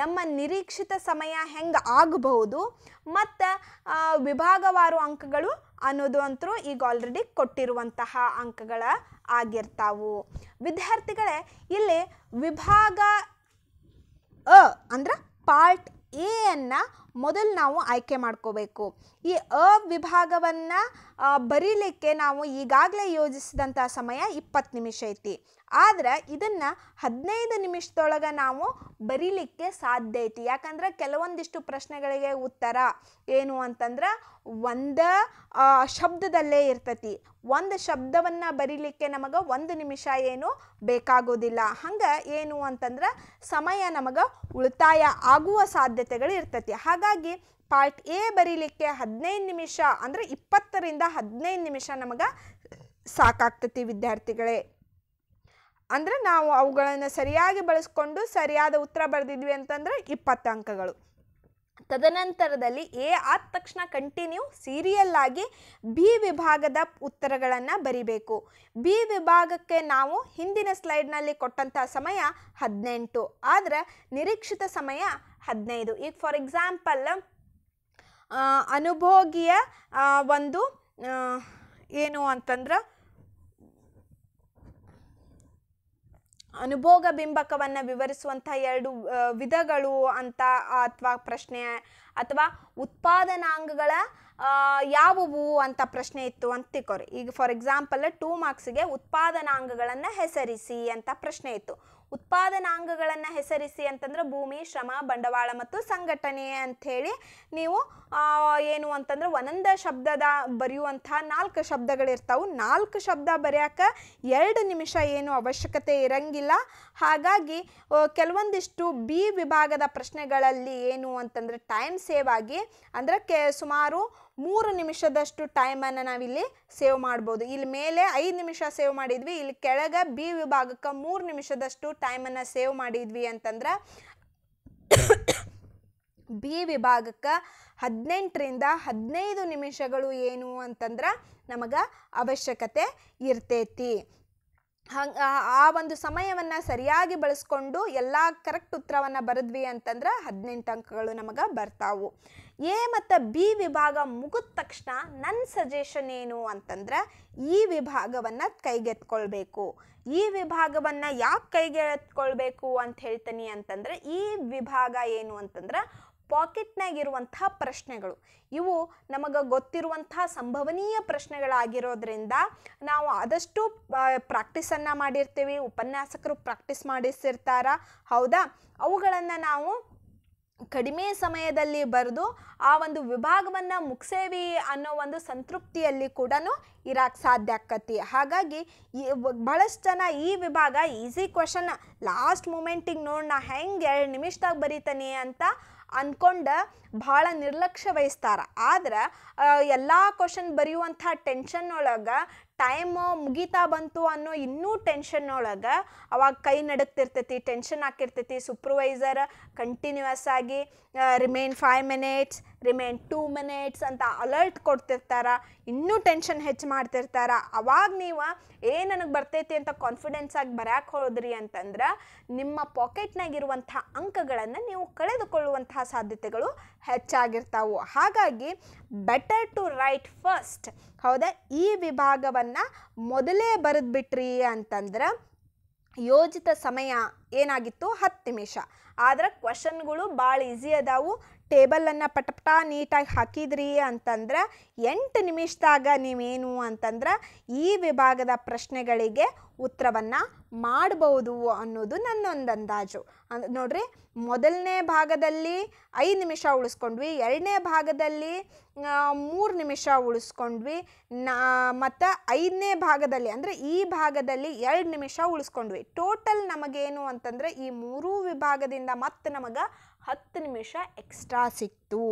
ನಮ್ಮ ನಿರೀಕ್ಷಿತ ಸಮಯ ಹೆಂಗೆ ಆಗಬಹುದು ಮತ್ತು ವಿಭಾಗವಾರು ಅಂಕಗಳು ಅನ್ನೋದು ಅಂತರೂ ಈಗ ಆಲ್ರೆಡಿ ಕೊಟ್ಟಿರುವಂತಹ ಅಂಕಗಳ ಆಗಿರ್ತಾವು ವಿದ್ಯಾರ್ಥಿಗಳೇ ಇಲ್ಲಿ ವಿಭಾಗ ಅ ಅಂದ್ರೆ ಪಾರ್ಟ್ ಎ ಅನ್ನು ಮೊದಲು ನಾವು ಆಯ್ಕೆ ಮಾಡ್ಕೋಬೇಕು ಈ ಅ ವಿಭಾಗವನ್ನು ಬರೀಲಿಕ್ಕೆ ನಾವು ಈಗಾಗಲೇ ಯೋಜಿಸಿದಂಥ ಸಮಯ ಇಪ್ಪತ್ತು ನಿಮಿಷ ಐತಿ ಆದ್ರೆ ಇದನ್ನು ಹದಿನೈದು ನಿಮಿಷದೊಳಗೆ ನಾವು ಬರೀಲಿಕ್ಕೆ ಸಾಧ್ಯ ಐತಿ ಯಾಕಂದ್ರೆ ಕೆಲವೊಂದಿಷ್ಟು ಪ್ರಶ್ನೆಗಳಿಗೆ ಉತ್ತರ ಏನು ಅಂತಂದ್ರೆ ಒಂದ ಶಬ್ದದಲ್ಲೇ ಇರ್ತತಿ ಒಂದು ಶಬ್ದವನ್ನು ಬರೀಲಿಕ್ಕೆ ನಮಗೆ ಒಂದು ನಿಮಿಷ ಏನು ಬೇಕಾಗೋದಿಲ್ಲ ಹಂಗ ಏನು ಅಂತಂದ್ರೆ ಸಮಯ ನಮಗೆ ಉಳಿತಾಯ ಆಗುವ ಸಾಧ್ಯತೆಗಳು ಇರ್ತತಿ ಹಾಗ ಹಾಗಾಗಿ ಪಾರ್ಟ್ ಎ ಬರೀಲಿಕ್ಕೆ ಹದಿನೈದು ನಿಮಿಷ ಅಂದರೆ ಇಪ್ಪತ್ತರಿಂದ ಹದಿನೈದು ನಿಮಿಷ ನಮಗೆ ಸಾಕಾಗ್ತತಿ ವಿದ್ಯಾರ್ಥಿಗಳೇ ಅಂದರೆ ನಾವು ಅವುಗಳನ್ನು ಸರಿಯಾಗಿ ಬಳಸ್ಕೊಂಡು ಸರಿಯಾದ ಉತ್ತರ ಬರೆದಿದ್ವಿ ಅಂತಂದರೆ ಇಪ್ಪತ್ತು ಅಂಕಗಳು ತದನಂತರದಲ್ಲಿ ಎ ಆದ ತಕ್ಷಣ ಕಂಟಿನ್ಯೂ ಸೀರಿಯಲ್ ಆಗಿ ಬಿ ವಿಭಾಗದ ಉತ್ತರಗಳನ್ನು ಬರಿಬೇಕು ಬಿ ವಿಭಾಗಕ್ಕೆ ನಾವು ಹಿಂದಿನ ಸ್ಲೈಡ್ನಲ್ಲಿ ಕೊಟ್ಟಂತಹ ಸಮಯ ಹದಿನೆಂಟು ಆದರೆ ನಿರೀಕ್ಷಿತ ಸಮಯ ಹದಿನೈದು ಈಗ ಫಾರ್ ಎಕ್ಸಾಂಪಲ್ ಅನುಭೋಗಿಯ ಒಂದು ಏನು ಅಂತಂದ್ರೆ ಅನುಭೋಗ ಬಿಂಬಕವನ್ನು ವಿವರಿಸುವಂಥ ಎರಡು ವಿಧಗಳು ಅಂತ ಅಥವಾ ಪ್ರಶ್ನೆ ಅಥವಾ ಉತ್ಪಾದನಾಂಗಗಳ ಯಾವುವು ಅಂತ ಪ್ರಶ್ನೆ ಇತ್ತು ಅಂತ ತಿಕ್ಕೋರಿ ಈಗ ಫಾರ್ ಎಕ್ಸಾಂಪಲ್ ಟೂ ಮಾರ್ಕ್ಸಿಗೆ ಉತ್ಪಾದನಾಂಗಗಳನ್ನು ಹೆಸರಿಸಿ ಅಂತ ಪ್ರಶ್ನೆ ಇತ್ತು ಉತ್ಪಾದನಾಂಗಗಳನ್ನು ಹೆಸರಿಸಿ ಅಂತಂದ್ರೆ ಭೂಮಿ ಶ್ರಮ ಬಂಡವಾಳ ಮತ್ತು ಸಂಘಟನೆ ಅಂಥೇಳಿ ನೀವು ಏನು ಅಂತಂದ್ರೆ ಒಂದೊಂದು ಶಬ್ದದ ಬರೆಯುವಂತಹ ನಾಲ್ಕು ಶಬ್ದಗಳಿರ್ತಾವೆ ನಾಲ್ಕು ಶಬ್ದ ಬರೆಯಕ್ಕೆ ಎರಡು ನಿಮಿಷ ಏನು ಅವಶ್ಯಕತೆ ಇರಂಗಿಲ್ಲ ಹಾಗಾಗಿ ಕೆಲವೊಂದಿಷ್ಟು ಬಿ ವಿಭಾಗದ ಪ್ರಶ್ನೆಗಳಲ್ಲಿ ಏನು ಅಂತಂದ್ರೆ ಟೈಮ್ ಸೇವ್ ಆಗಿ ಅಂದರೆ ಕೆ ಸುಮಾರು ಮೂರು ನಿಮಿಷದಷ್ಟು ಟೈಮನ್ನು ನಾವಿಲ್ಲಿ ಸೇವ್ ಮಾಡ್ಬೋದು ಇಲ್ಲಿ ಮೇಲೆ ಐದು ನಿಮಿಷ ಸೇವ್ ಮಾಡಿದ್ವಿ ಇಲ್ಲಿ ಕೆಳಗೆ ಬಿ ವಿಭಾಗಕ್ಕೆ ಮೂರು ನಿಮಿಷದಷ್ಟು ಟೈಮನ್ನು ಸೇವ್ ಮಾಡಿದ್ವಿ ಅಂತಂದ್ರೆ ಬಿ ವಿಭಾಗಕ್ಕೆ ಹದಿನೆಂಟರಿಂದ ಹದಿನೈದು ನಿಮಿಷಗಳು ಏನು ಅಂತಂದ್ರೆ ನಮಗೆ ಅವಶ್ಯಕತೆ ಇರ್ತೈತಿ ಹಂಗೆ ಆ ಒಂದು ಸಮಯವನ್ನು ಸರಿಯಾಗಿ ಬಳಸ್ಕೊಂಡು ಎಲ್ಲ ಕರೆಕ್ಟ್ ಉತ್ತರವನ್ನು ಬರೆದ್ವಿ ಅಂತಂದ್ರೆ ಹದಿನೆಂಟು ಅಂಕಗಳು ನಮಗೆ ಬರ್ತಾವು ಎ ಮತ್ತು ಬಿ ವಿಭಾಗ ಮುಗಿದ ತಕ್ಷಣ ನನ್ನ ಸಜೆಷನ್ ಏನು ಅಂತಂದ್ರೆ ಈ ವಿಭಾಗವನ್ನು ಕೈಗೆತ್ಕೊಳ್ಬೇಕು ಈ ವಿಭಾಗವನ್ನು ಯಾಕೆ ಕೈಗೆತ್ಕೊಳ್ಬೇಕು ಅಂತ ಹೇಳ್ತೀನಿ ಅಂತಂದರೆ ಈ ವಿಭಾಗ ಏನು ಅಂತಂದ್ರೆ ಪಾಕೆಟ್ನಾಗಿರುವಂಥ ಪ್ರಶ್ನೆಗಳು ಇವು ನಮಗೆ ಗೊತ್ತಿರುವಂಥ ಸಂಭವನೀಯ ಪ್ರಶ್ನೆಗಳಾಗಿರೋದ್ರಿಂದ ನಾವು ಆದಷ್ಟು ಪ್ರಾಕ್ಟೀಸನ್ನು ಮಾಡಿರ್ತೀವಿ ಉಪನ್ಯಾಸಕರು ಪ್ರಾಕ್ಟೀಸ್ ಮಾಡಿಸಿರ್ತಾರ ಹೌದಾ ಅವುಗಳನ್ನು ನಾವು ಕಡಿಮೆ ಸಮಯದಲ್ಲಿ ಬರೆದು ಆ ಒಂದು ವಿಭಾಗವನ್ನು ಮುಗಿಸೇವಿ ಅನ್ನೋ ಒಂದು ಸಂತೃಪ್ತಿಯಲ್ಲಿ ಕೂಡ ಇರಕ್ಕೆ ಸಾಧ್ಯ ಆಕತಿ ಹಾಗಾಗಿ ಈ ಬಹಳಷ್ಟು ಜನ ಈ ವಿಭಾಗ ಈಸಿ ಕ್ವಶನ್ ಲಾಸ್ಟ್ ಮೂಮೆಂಟಿಗೆ ನೋಡಿ ನಾ ಹೆಂಗೆ ಎರಡು ನಿಮಿಷದಾಗ ಬರೀತಾನೆ ಅಂತ ಅಂದ್ಕೊಂಡು ಭಾಳ ನಿರ್ಲಕ್ಷ್ಯ ವಹಿಸ್ತಾರೆ ಆದ್ರೆ ಎಲ್ಲ ಕ್ವಶನ್ ಬರೆಯುವಂಥ ಟೆನ್ಷನ್ನೊಳಗೆ ಒಳಗೆ ಟೈಮ್ ಮುಗಿತಾ ಬಂತು ಅನ್ನೋ ಇನ್ನೂ ಟೆನ್ಷನ್ನೊಳಗೆ ಅವಾಗ ಕೈ ನಡಕ್ತಿರ್ತೈತಿ ಟೆನ್ಷನ್ ಹಾಕಿರ್ತೈತಿ ಸೂಪರ್ವೈಸರ್ ಕಂಟಿನ್ಯೂಯಸ್ ಆಗಿ remain five minutes remain two minutes ಅಂತ ಅಲರ್ಟ್ ಕೊಡ್ತಿರ್ತಾರ ಇನ್ನೂ ಟೆನ್ಷನ್ ಹೆಚ್ಚು ಮಾಡ್ತಿರ್ತಾರ ಅವಾಗ ನೀವು ಏ ನನಗೆ ಬರ್ತೈತಿ ಅಂತ ಕಾನ್ಫಿಡೆನ್ಸ್ ಆಗಿ ಬರಕ್ಕೆ ಹೋದ್ರಿ ಅಂತಂದ್ರೆ ನಿಮ್ಮ ಪಾಕೆಟ್ನಾಗಿರುವಂಥ ಅಂಕಗಳನ್ನು ನೀವು ಕಳೆದುಕೊಳ್ಳುವಂತಹ ಸಾಧ್ಯತೆಗಳು ಹೆಚ್ಚಾಗಿರ್ತಾವೆ ಹಾಗಾಗಿ ಬೆಟರ್ ಟು ರೈಟ್ ಫಸ್ಟ್ ಹೌದಾ ಈ ವಿಭಾಗವನ್ನು ಮೊದಲೇ ಬರೆದ್ಬಿಟ್ರಿ ಅಂತಂದ್ರೆ ಯೋಜಿತ ಸಮಯ ಏನಾಗಿತ್ತು ಹತ್ತು ನಿಮಿಷ ಆದ್ರೆ ಕ್ವಶನ್ಗಳು ಭಾಳ ಈಸಿ ಅದಾವು ಟೇಬಲನ್ನು ಪಟಪಟ ನೀಟಾಗಿ ಹಾಕಿದ್ರಿ ಅಂತಂದ್ರೆ ಎಂಟು ನಿಮಿಷದಾಗ ನೀವೇನು ಅಂತಂದ್ರೆ ಈ ವಿಭಾಗದ ಪ್ರಶ್ನೆಗಳಿಗೆ ಉತ್ತರವನ್ನು ಮಾಡಬಹುದು ಅನ್ನೋದು ನನ್ನೊಂದು ಅಂದಾಜು ಅಂದ್ ನೋಡ್ರಿ ಮೊದಲನೇ ಭಾಗದಲ್ಲಿ ಐದು ನಿಮಿಷ ಉಳಿಸ್ಕೊಂಡ್ವಿ ಎರಡನೇ ಭಾಗದಲ್ಲಿ ಮೂರು ನಿಮಿಷ ಉಳಿಸ್ಕೊಂಡ್ವಿ ನಾ ಮತ್ತು ಐದನೇ ಭಾಗದಲ್ಲಿ ಅಂದರೆ ಈ ಭಾಗದಲ್ಲಿ ಎರಡು ನಿಮಿಷ ಉಳಿಸ್ಕೊಂಡ್ವಿ ಟೋಟಲ್ ನಮಗೇನು ಅಂತಂದರೆ ಈ ಮೂರೂ ವಿಭಾಗದಿಂದ ಮತ್ತೆ ನಮಗೆ ಹತ್ತು ನಿಮಿಷ ಎಕ್ಸ್ಟ್ರಾ ಸಿಕ್ತು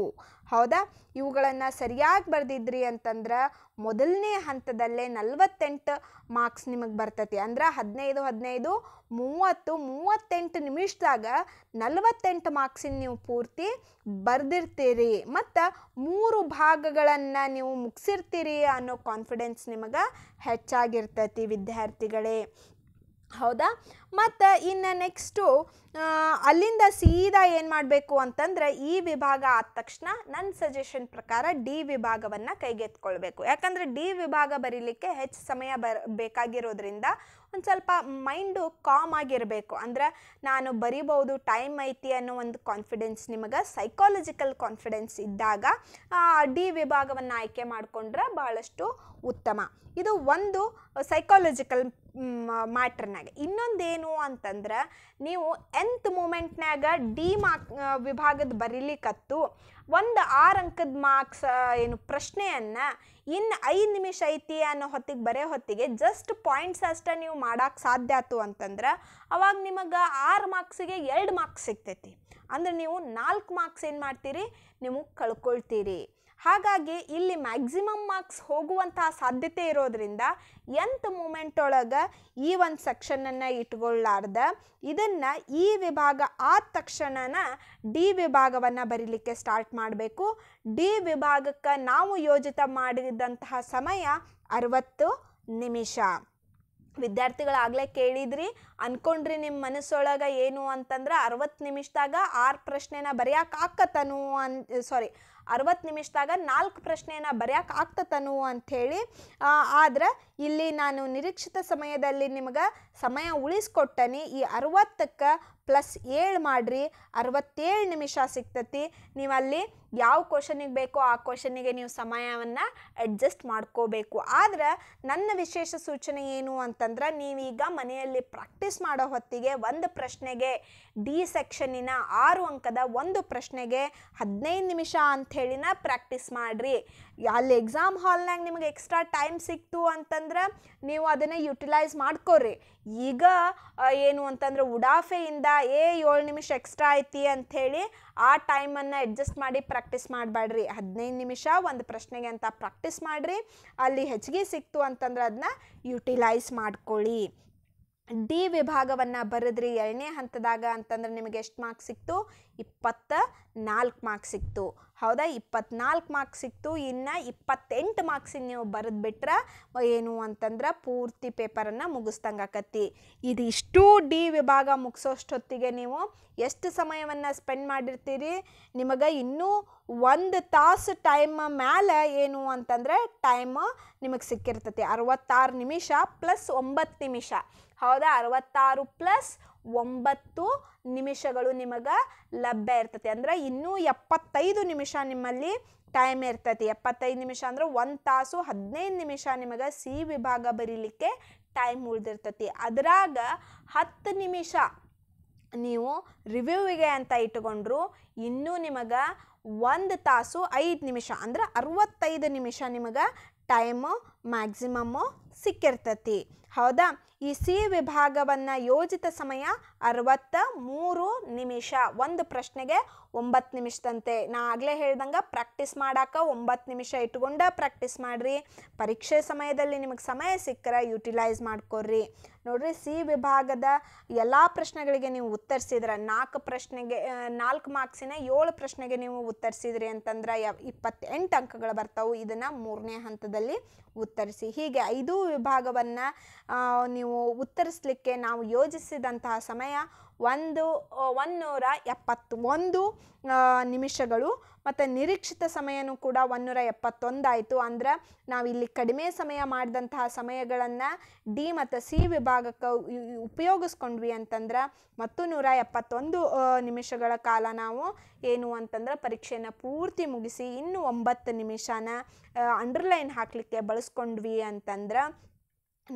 ಹೌದಾ ಇವುಗಳನ್ನು ಸರಿಯಾಗಿ ಬರೆದಿದ್ರಿ ಅಂತಂದ್ರೆ ಮೊದಲನೇ ಹಂತದಲ್ಲೇ ನಲ್ವತ್ತೆಂಟು ಮಾರ್ಕ್ಸ್ ನಿಮಗೆ ಬರ್ತೈತಿ ಅಂದ್ರೆ ಹದಿನೈದು ಹದಿನೈದು ಮೂವತ್ತು ಮೂವತ್ತೆಂಟು ನಿಮಿಷದಾಗ ನಲವತ್ತೆಂಟು ಮಾರ್ಕ್ಸಿನ ನೀವು ಪೂರ್ತಿ ಬರೆದಿರ್ತೀರಿ ಮತ್ತು ಮೂರು ಭಾಗಗಳನ್ನು ನೀವು ಮುಗಿಸಿರ್ತೀರಿ ಅನ್ನೋ ಕಾನ್ಫಿಡೆನ್ಸ್ ನಿಮಗೆ ಹೆಚ್ಚಾಗಿರ್ತೈತಿ ವಿದ್ಯಾರ್ಥಿಗಳೇ ಹೌದಾ ಮತ್ತು ಇನ್ನು ನೆಕ್ಸ್ಟು ಅಲ್ಲಿಂದ ಸೀದಾ ಏನು ಮಾಡಬೇಕು ಅಂತಂದರೆ ಈ ವಿಭಾಗ ಆದ ತಕ್ಷಣ ನನ್ನ ಸಜೆಷನ್ ಪ್ರಕಾರ ಡಿ ವಿಭಾಗವನ್ನು ಕೈಗೆತ್ಕೊಳ್ಬೇಕು ಯಾಕಂದರೆ ಡಿ ವಿಭಾಗ ಬರೀಲಿಕ್ಕೆ ಹೆಚ್ಚು ಸಮಯ ಬರ್ ಬೇಕಾಗಿರೋದ್ರಿಂದ ಒಂದು ಸ್ವಲ್ಪ ಮೈಂಡು ಕಾಮ್ ಆಗಿರಬೇಕು ಅಂದರೆ ನಾನು ಬರಿಬೋದು ಟೈಮ್ ಐತಿ ಅನ್ನೋ ಒಂದು ಕಾನ್ಫಿಡೆನ್ಸ್ ನಿಮಗೆ ಸೈಕಾಲಜಿಕಲ್ ಕಾನ್ಫಿಡೆನ್ಸ್ ಇದ್ದಾಗ ಡಿ ವಿಭಾಗವನ್ನು ಆಯ್ಕೆ ಮಾಡಿಕೊಂಡ್ರೆ ಭಾಳಷ್ಟು ಉತ್ತಮ ಇದು ಒಂದು ಸೈಕಾಲಜಿಕಲ್ ಮ್ಯಾಟ್ರನಾಗೆ ಇನ್ನೊಂದೇನು ಏನು ಅಂತಂದ್ರೆ ನೀವು ಎಂತ್ ಮೂಮೆಂಟ್ನಾಗ ಡಿ ಮಾರ್ಕ್ ವಿಭಾಗದ ಬರೀಲಿಕ್ಕತ್ತು ಒಂದು ಆರು ಅಂಕದ ಮಾರ್ಕ್ಸ್ ಏನು ಪ್ರಶ್ನೆಯನ್ನು ಇನ್ನು ಐದು ನಿಮಿಷ ಐತಿ ಅನ್ನೋ ಹೊತ್ತಿಗೆ ಬರೋ ಹೊತ್ತಿಗೆ ಜಸ್ಟ್ ಪಾಯಿಂಟ್ಸ್ ಅಷ್ಟೇ ನೀವು ಮಾಡೋಕ್ಕೆ ಸಾಧ್ಯ ಆಯ್ತು ಅಂತಂದ್ರೆ ಅವಾಗ ನಿಮಗೆ ಆರು ಮಾರ್ಕ್ಸಿಗೆ ಎರಡು ಮಾರ್ಕ್ಸ್ ಸಿಗ್ತೈತಿ ಅಂದ್ರೆ ನೀವು ನಾಲ್ಕು ಮಾರ್ಕ್ಸ್ ಏನು ಮಾಡ್ತೀರಿ ನೀವು ಕಳ್ಕೊಳ್ತೀರಿ ಹಾಗಾಗಿ ಇಲ್ಲಿ ಮ್ಯಾಕ್ಸಿಮಮ್ ಮಾರ್ಕ್ಸ್ ಹೋಗುವಂತಹ ಸಾಧ್ಯತೆ ಇರೋದ್ರಿಂದ ಎಂತ್ ಮೂಮೆಂಟ್ ಒಳಗೆ ಈ ಒಂದು ಸೆಕ್ಷನನ್ನು ಇಟ್ಕೊಳ್ಳಾರ್ದ ಇದನ್ನು ಈ ವಿಭಾಗ ಆದ ತಕ್ಷಣನ ಡಿ ವಿಭಾಗವನ್ನು ಬರೀಲಿಕ್ಕೆ ಸ್ಟಾರ್ಟ್ ಮಾಡಬೇಕು ಡಿ ವಿಭಾಗಕ್ಕೆ ನಾವು ಯೋಜಿತ ಮಾಡಿದಂತಹ ಸಮಯ ಅರವತ್ತು ನಿಮಿಷ ವಿದ್ಯಾರ್ಥಿಗಳಾಗಲೇ ಕೇಳಿದ್ರಿ ಅಂದ್ಕೊಂಡ್ರಿ ನಿಮ್ಮ ಮನಸ್ಸೊಳಗೆ ಏನು ಅಂತಂದ್ರೆ ಅರವತ್ತು ನಿಮಿಷದಾಗ ಆರು ಪ್ರಶ್ನೆನ ಬರೆಯಕ್ಕೆ ಆಕತ್ತನು ಅನ್ ಸಾರಿ ಅರವತ್ತು ನಿಮಿಷದಾಗ ನಾಲ್ಕು ಪ್ರಶ್ನೆಯನ್ನು ಬರೆಯೋಕೆ ಆಗ್ತತನು ಅಂಥೇಳಿ ಆದ್ರೆ ಇಲ್ಲಿ ನಾನು ನಿರೀಕ್ಷಿತ ಸಮಯದಲ್ಲಿ ನಿಮಗೆ ಸಮಯ ಉಳಿಸ್ಕೊಟ್ಟನೆ ಈ ಅರವತ್ತಕ್ಕೆ ಪ್ಲಸ್ ಏಳು ಮಾಡಿರಿ ಅರವತ್ತೇಳು ನಿಮಿಷ ಸಿಗ್ತತಿ ನೀವು ಅಲ್ಲಿ ಯಾವ ಕ್ವಶನಿಗೆ ಬೇಕೋ ಆ ಕ್ವಶನಿಗೆ ನೀವು ಸಮಯವನ್ನು ಅಡ್ಜಸ್ಟ್ ಮಾಡ್ಕೋಬೇಕು ಆದ್ರೆ ನನ್ನ ವಿಶೇಷ ಸೂಚನೆ ಏನು ಅಂತಂದ್ರೆ ನೀವೀಗ ಮನೆಯಲ್ಲಿ ಪ್ರಾಕ್ಟೀಸ್ ಮಾಡೋ ಹೊತ್ತಿಗೆ ಒಂದು ಪ್ರಶ್ನೆಗೆ ಡಿ ಸೆಕ್ಷನಿನ ಆರು ಅಂಕದ ಒಂದು ಪ್ರಶ್ನೆಗೆ ಹದಿನೈದು ನಿಮಿಷ ಅಂಥೇಳಿನ ಪ್ರಾಕ್ಟೀಸ್ ಮಾಡಿರಿ ಅಲ್ಲಿ ಎಕ್ಸಾಮ್ ಹಾಲ್ನಾಗ ನಿಮಗೆ ಎಕ್ಸ್ಟ್ರಾ ಟೈಮ್ ಸಿಕ್ತು ಅಂತಂದ್ರೆ ನೀವು ಅದನ್ನು ಯುಟಿಲೈಸ್ ಮಾಡ್ಕೋರಿ ಈಗ ಏನು ಅಂತಂದ್ರೆ ಉಡಾಫೆಯಿಂದ ಏ ಏಳು ನಿಮಿಷ ಎಕ್ಸ್ಟ್ರಾ ಐತಿ ಅಂಥೇಳಿ ಆ ಟೈಮನ್ನು ಅಡ್ಜಸ್ಟ್ ಮಾಡಿ ಪ್ರಾಕ್ಟೀಸ್ ಮಾಡಬೇಡ್ರಿ ಹದಿನೈದು ನಿಮಿಷ ಒಂದು ಪ್ರಶ್ನೆಗೆ ಅಂತ ಪ್ರಾಕ್ಟೀಸ್ ಮಾಡಿರಿ ಅಲ್ಲಿ ಹೆಚ್ಚಿಗೆ ಸಿಕ್ತು ಅಂತಂದ್ರೆ ಅದನ್ನ ಯುಟಿಲೈಸ್ ಮಾಡ್ಕೊಳ್ಳಿ ಡಿ ವಿಭಾಗವನ್ನು ಬರೆದ್ರಿ ಎರಡನೇ ಹಂತದಾಗ ಅಂತಂದ್ರೆ ನಿಮಗೆ ಎಷ್ಟು ಮಾರ್ಕ್ಸ್ ಸಿಕ್ತು ಇಪ್ಪತ್ತ ನಾಲ್ಕು ಮಾರ್ಕ್ಸ್ ಸಿಕ್ತು ಹೌದಾ ಇಪ್ಪತ್ನಾಲ್ಕು ಮಾರ್ಕ್ಸ್ ಸಿಕ್ತು ಇನ್ನು ಇಪ್ಪತ್ತೆಂಟು ಮಾರ್ಕ್ಸಿನ ನೀವು ಬರೆದ್ಬಿಟ್ರೆ ಏನು ಅಂತಂದ್ರೆ ಪೂರ್ತಿ ಪೇಪರನ್ನು ಮುಗಿಸ್ದಂಗೆ ಆಕತ್ತಿ ಇದು ಇಷ್ಟು ಡಿ ವಿಭಾಗ ಮುಗಿಸೋಷ್ಟೊತ್ತಿಗೆ ನೀವು ಎಷ್ಟು ಸಮಯವನ್ನು ಸ್ಪೆಂಡ್ ಮಾಡಿರ್ತೀರಿ ನಿಮಗೆ ಇನ್ನೂ ಒಂದು ತಾಸು ಟೈಮ್ ಮೇಲೆ ಏನು ಅಂತಂದರೆ ಟೈಮ್ ನಿಮಗೆ ಸಿಕ್ಕಿರ್ತತಿ ಅರವತ್ತಾರು ನಿಮಿಷ ಪ್ಲಸ್ ಒಂಬತ್ತು ನಿಮಿಷ ಹೌದಾ ಅರವತ್ತಾರು ಪ್ಲಸ್ ಒಂಬತ್ತು ನಿಮಿಷಗಳು ನಿಮಗೆ ಲಭ್ಯ ಇರ್ತತಿ ಅಂದ್ರೆ ಇನ್ನೂ ಎಪ್ಪತ್ತೈದು ನಿಮಿಷ ನಿಮ್ಮಲ್ಲಿ ಟೈಮ್ ಇರ್ತೈತಿ ಎಪ್ಪತ್ತೈದು ನಿಮಿಷ ಅಂದ್ರೆ ಒಂದು ತಾಸು ಹದಿನೈದು ನಿಮಿಷ ನಿಮಗೆ ಸಿ ವಿಭಾಗ ಬರೀಲಿಕ್ಕೆ ಟೈಮ್ ಉಳಿದಿರ್ತತಿ ಅದರಾಗ ಹತ್ತು ನಿಮಿಷ ನೀವು ರಿವ್ಯೂವಿಗೆ ಅಂತ ಇಟ್ಟುಕೊಂಡ್ರು ಇನ್ನೂ ನಿಮಗೆ ಒಂದು ತಾಸು ಐದು ನಿಮಿಷ ಅಂದ್ರೆ ಅರವತ್ತೈದು ನಿಮಿಷ ನಿಮಗೆ ಟೈಮು ಮ್ಯಾಕ್ಸಿಮಮ್ಮು ಸಿಕ್ಕಿರ್ತತಿ ಹೌದಾ ಈ ಸಿ ವಿಭಾಗವನ್ನು ಯೋಜಿತ ಸಮಯ ಅರವತ್ತ ಮೂರು ನಿಮಿಷ ಒಂದು ಪ್ರಶ್ನೆಗೆ ಒಂಬತ್ತು ನಿಮಿಷದಂತೆ ನಾ ಆಗಲೇ ಹೇಳ್ದಂಗೆ ಪ್ರಾಕ್ಟೀಸ್ ಮಾಡಾಕ ಒಂಬತ್ತು ನಿಮಿಷ ಇಟ್ಕೊಂಡು ಪ್ರಾಕ್ಟೀಸ್ ಮಾಡಿರಿ ಪರೀಕ್ಷೆ ಸಮಯದಲ್ಲಿ ನಿಮಗೆ ಸಮಯ ಸಿಕ್ಕರೆ ಯುಟಿಲೈಸ್ ಮಾಡ್ಕೊರಿ ನೋಡ್ರಿ ಸಿ ವಿಭಾಗದ ಎಲ್ಲ ಪ್ರಶ್ನೆಗಳಿಗೆ ನೀವು ಉತ್ತರಿಸಿದ್ರೆ ನಾಲ್ಕು ಪ್ರಶ್ನೆಗೆ ನಾಲ್ಕು ಮಾರ್ಕ್ಸಿನ ಏಳು ಪ್ರಶ್ನೆಗೆ ನೀವು ಉತ್ತರಿಸಿದ್ರಿ ಅಂತಂದ್ರೆ ಯಾವ ಇಪ್ಪತ್ತೆಂಟು ಅಂಕಗಳು ಬರ್ತಾವೆ ಇದನ್ನು ಮೂರನೇ ಹಂತದಲ್ಲಿ ಉತ್ತರಿಸಿ ಹೀಗೆ ಐದು ವಿಭಾಗವನ್ನು ನೀವು ಉತ್ತರಿಸಲಿಕ್ಕೆ ನಾವು ಯೋಜಿಸಿದಂತಹ ಸಮಯ ಸಮಯ ಒಂದು ಒಂದುನೂರ ಒಂದು ನಿಮಿಷಗಳು ಮತ್ತು ನಿರೀಕ್ಷಿತ ಸಮಯನೂ ಕೂಡ ಒಂದುನೂರ ಎಪ್ಪತ್ತೊಂದಾಯಿತು ಆಯಿತು ಅಂದ್ರೆ ನಾವಿಲ್ಲಿ ಕಡಿಮೆ ಸಮಯ ಮಾಡಿದಂತಹ ಸಮಯಗಳನ್ನು ಡಿ ಮತ್ತು ಸಿ ವಿಭಾಗಕ್ಕೆ ಉಪಯೋಗಿಸ್ಕೊಂಡ್ವಿ ಅಂತಂದ್ರೆ ಮತ್ತು ನೂರ ಎಪ್ಪತ್ತೊಂದು ನಿಮಿಷಗಳ ಕಾಲ ನಾವು ಏನು ಅಂತಂದ್ರೆ ಪರೀಕ್ಷೆಯನ್ನು ಪೂರ್ತಿ ಮುಗಿಸಿ ಇನ್ನೂ ಒಂಬತ್ತು ನಿಮಿಷನ ಅಂಡರ್ಲೈನ್ ಹಾಕಲಿಕ್ಕೆ ಬಳಸ್ಕೊಂಡ್ವಿ ಅಂತಂದ್ರೆ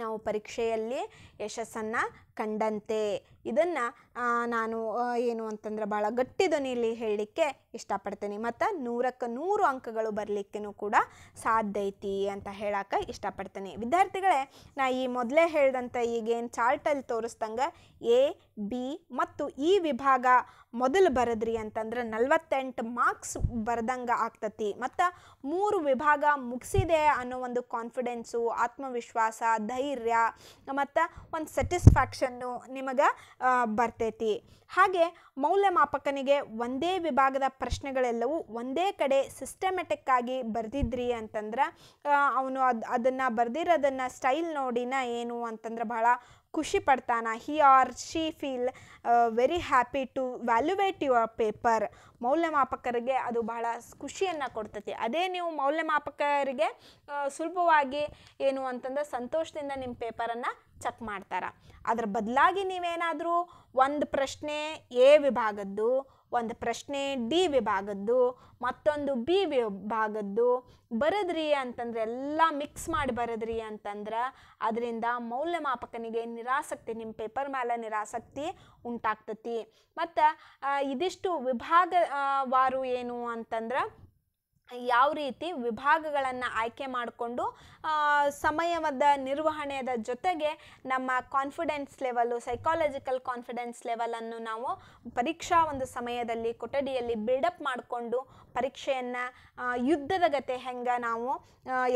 ನಾವು ಪರೀಕ್ಷೆಯಲ್ಲಿ ಯಶಸ್ಸನ್ನು ಕಂಡಂತೆ ಇದನ್ನು ನಾನು ಏನು ಅಂತಂದ್ರೆ ಭಾಳ ಗಟ್ಟಿ ಧ್ವನಿಯಲ್ಲಿ ಹೇಳಲಿಕ್ಕೆ ಇಷ್ಟಪಡ್ತೀನಿ ಮತ್ತು ನೂರಕ್ಕೆ ನೂರು ಅಂಕಗಳು ಬರಲಿಕ್ಕೂ ಕೂಡ ಸಾಧ್ಯ ಐತಿ ಅಂತ ಹೇಳಕ್ಕೆ ಇಷ್ಟಪಡ್ತೀನಿ ವಿದ್ಯಾರ್ಥಿಗಳೇ ನಾ ಈ ಮೊದಲೇ ಹೇಳ್ದಂಥ ಈಗೇನು ಚಾರ್ಟಲ್ಲಿ ತೋರಿಸ್ದಂಗೆ ಎ ಬಿ ಮತ್ತು ಈ ವಿಭಾಗ ಮೊದಲು ಬರೆದ್ರಿ ಅಂತಂದ್ರೆ ನಲ್ವತ್ತೆಂಟು ಮಾರ್ಕ್ಸ್ ಬರೆದಂಗೆ ಆಗ್ತತಿ ಮತ್ತು ಮೂರು ವಿಭಾಗ ಮುಗಿಸಿದೆ ಅನ್ನೋ ಒಂದು ಕಾನ್ಫಿಡೆನ್ಸು ಆತ್ಮವಿಶ್ವಾಸ ಧೈರ್ಯ ಮತ್ತು ಒಂದು ಸ್ಯಾಟಿಸ್ಫ್ಯಾಕ್ಷನ್ನು ನಿಮಗೆ ಬರ್ತೈತಿ ಹಾಗೆ ಮೌಲ್ಯಮಾಪಕನಿಗೆ ಒಂದೇ ವಿಭಾಗದ ಪ್ರಶ್ನೆಗಳೆಲ್ಲವೂ ಒಂದೇ ಕಡೆ ಸಿಸ್ಟಮೆಟಿಕ್ ಆಗಿ ಬರೆದಿದ್ರಿ ಅಂತಂದ್ರೆ ಅವನು ಅದು ಅದನ್ನು ಬರೆದಿರೋದನ್ನು ಸ್ಟೈಲ್ ನೋಡಿನ ಏನು ಅಂತಂದ್ರೆ ಬಹಳ ಖುಷಿ ಪಡ್ತಾನ he or she feel very happy to valuate your paper ಮೌಲ್ಯಮಾಪಕರಿಗೆ ಅದು ಬಹಳ ಖುಷಿಯನ್ನು ಕೊಡ್ತತಿ ಅದೇ ನೀವು ಮೌಲ್ಯಮಾಪಕರಿಗೆ uh, ಸುಲಭವಾಗಿ ಏನು ಅಂತಂದ್ರೆ ಸಂತೋಷದಿಂದ ನಿಮ್ಮ ಪೇಪರನ್ನು ಚೆಕ್ ಮಾಡ್ತಾರೆ ಅದರ ಬದಲಾಗಿ ನೀವೇನಾದರೂ ಒಂದು ಪ್ರಶ್ನೆ ಎ ವಿಭಾಗದ್ದು ಒಂದು ಪ್ರಶ್ನೆ ಡಿ ವಿಭಾಗದ್ದು ಮತ್ತೊಂದು ಬಿ ವಿಭಾಗದ್ದು ಬರದ್ರಿ ಅಂತಂದ್ರೆ ಎಲ್ಲ ಮಿಕ್ಸ್ ಮಾಡಿ ಬರದ್ರಿ ಅಂತಂದ್ರೆ ಅದರಿಂದ ಮೌಲ್ಯಮಾಪಕನಿಗೆ ನಿರಾಸಕ್ತಿ ನಿಮ್ಮ ಪೇಪರ್ ಮೇಲೆ ನಿರಾಸಕ್ತಿ ಉಂಟಾಗ್ತತಿ ಮತ್ತು ಇದಿಷ್ಟು ವಾರು ಏನು ಅಂತಂದ್ರೆ ಯಾವ ರೀತಿ ವಿಭಾಗಗಳನ್ನು ಆಯ್ಕೆ ಮಾಡಿಕೊಂಡು ಸಮಯದ ನಿರ್ವಹಣೆಯದ ಜೊತೆಗೆ ನಮ್ಮ ಕಾನ್ಫಿಡೆನ್ಸ್ ಲೆವೆಲ್ಲು ಸೈಕಾಲಜಿಕಲ್ ಕಾನ್ಫಿಡೆನ್ಸ್ ಲೆವೆಲನ್ನು ನಾವು ಪರೀಕ್ಷಾ ಒಂದು ಸಮಯದಲ್ಲಿ ಕೊಠಡಿಯಲ್ಲಿ ಬಿಲ್ಡಪ್ ಮಾಡಿಕೊಂಡು ಪರೀಕ್ಷೆಯನ್ನು ಯುದ್ಧದ ಗತೆ ಹೆಂಗೆ ನಾವು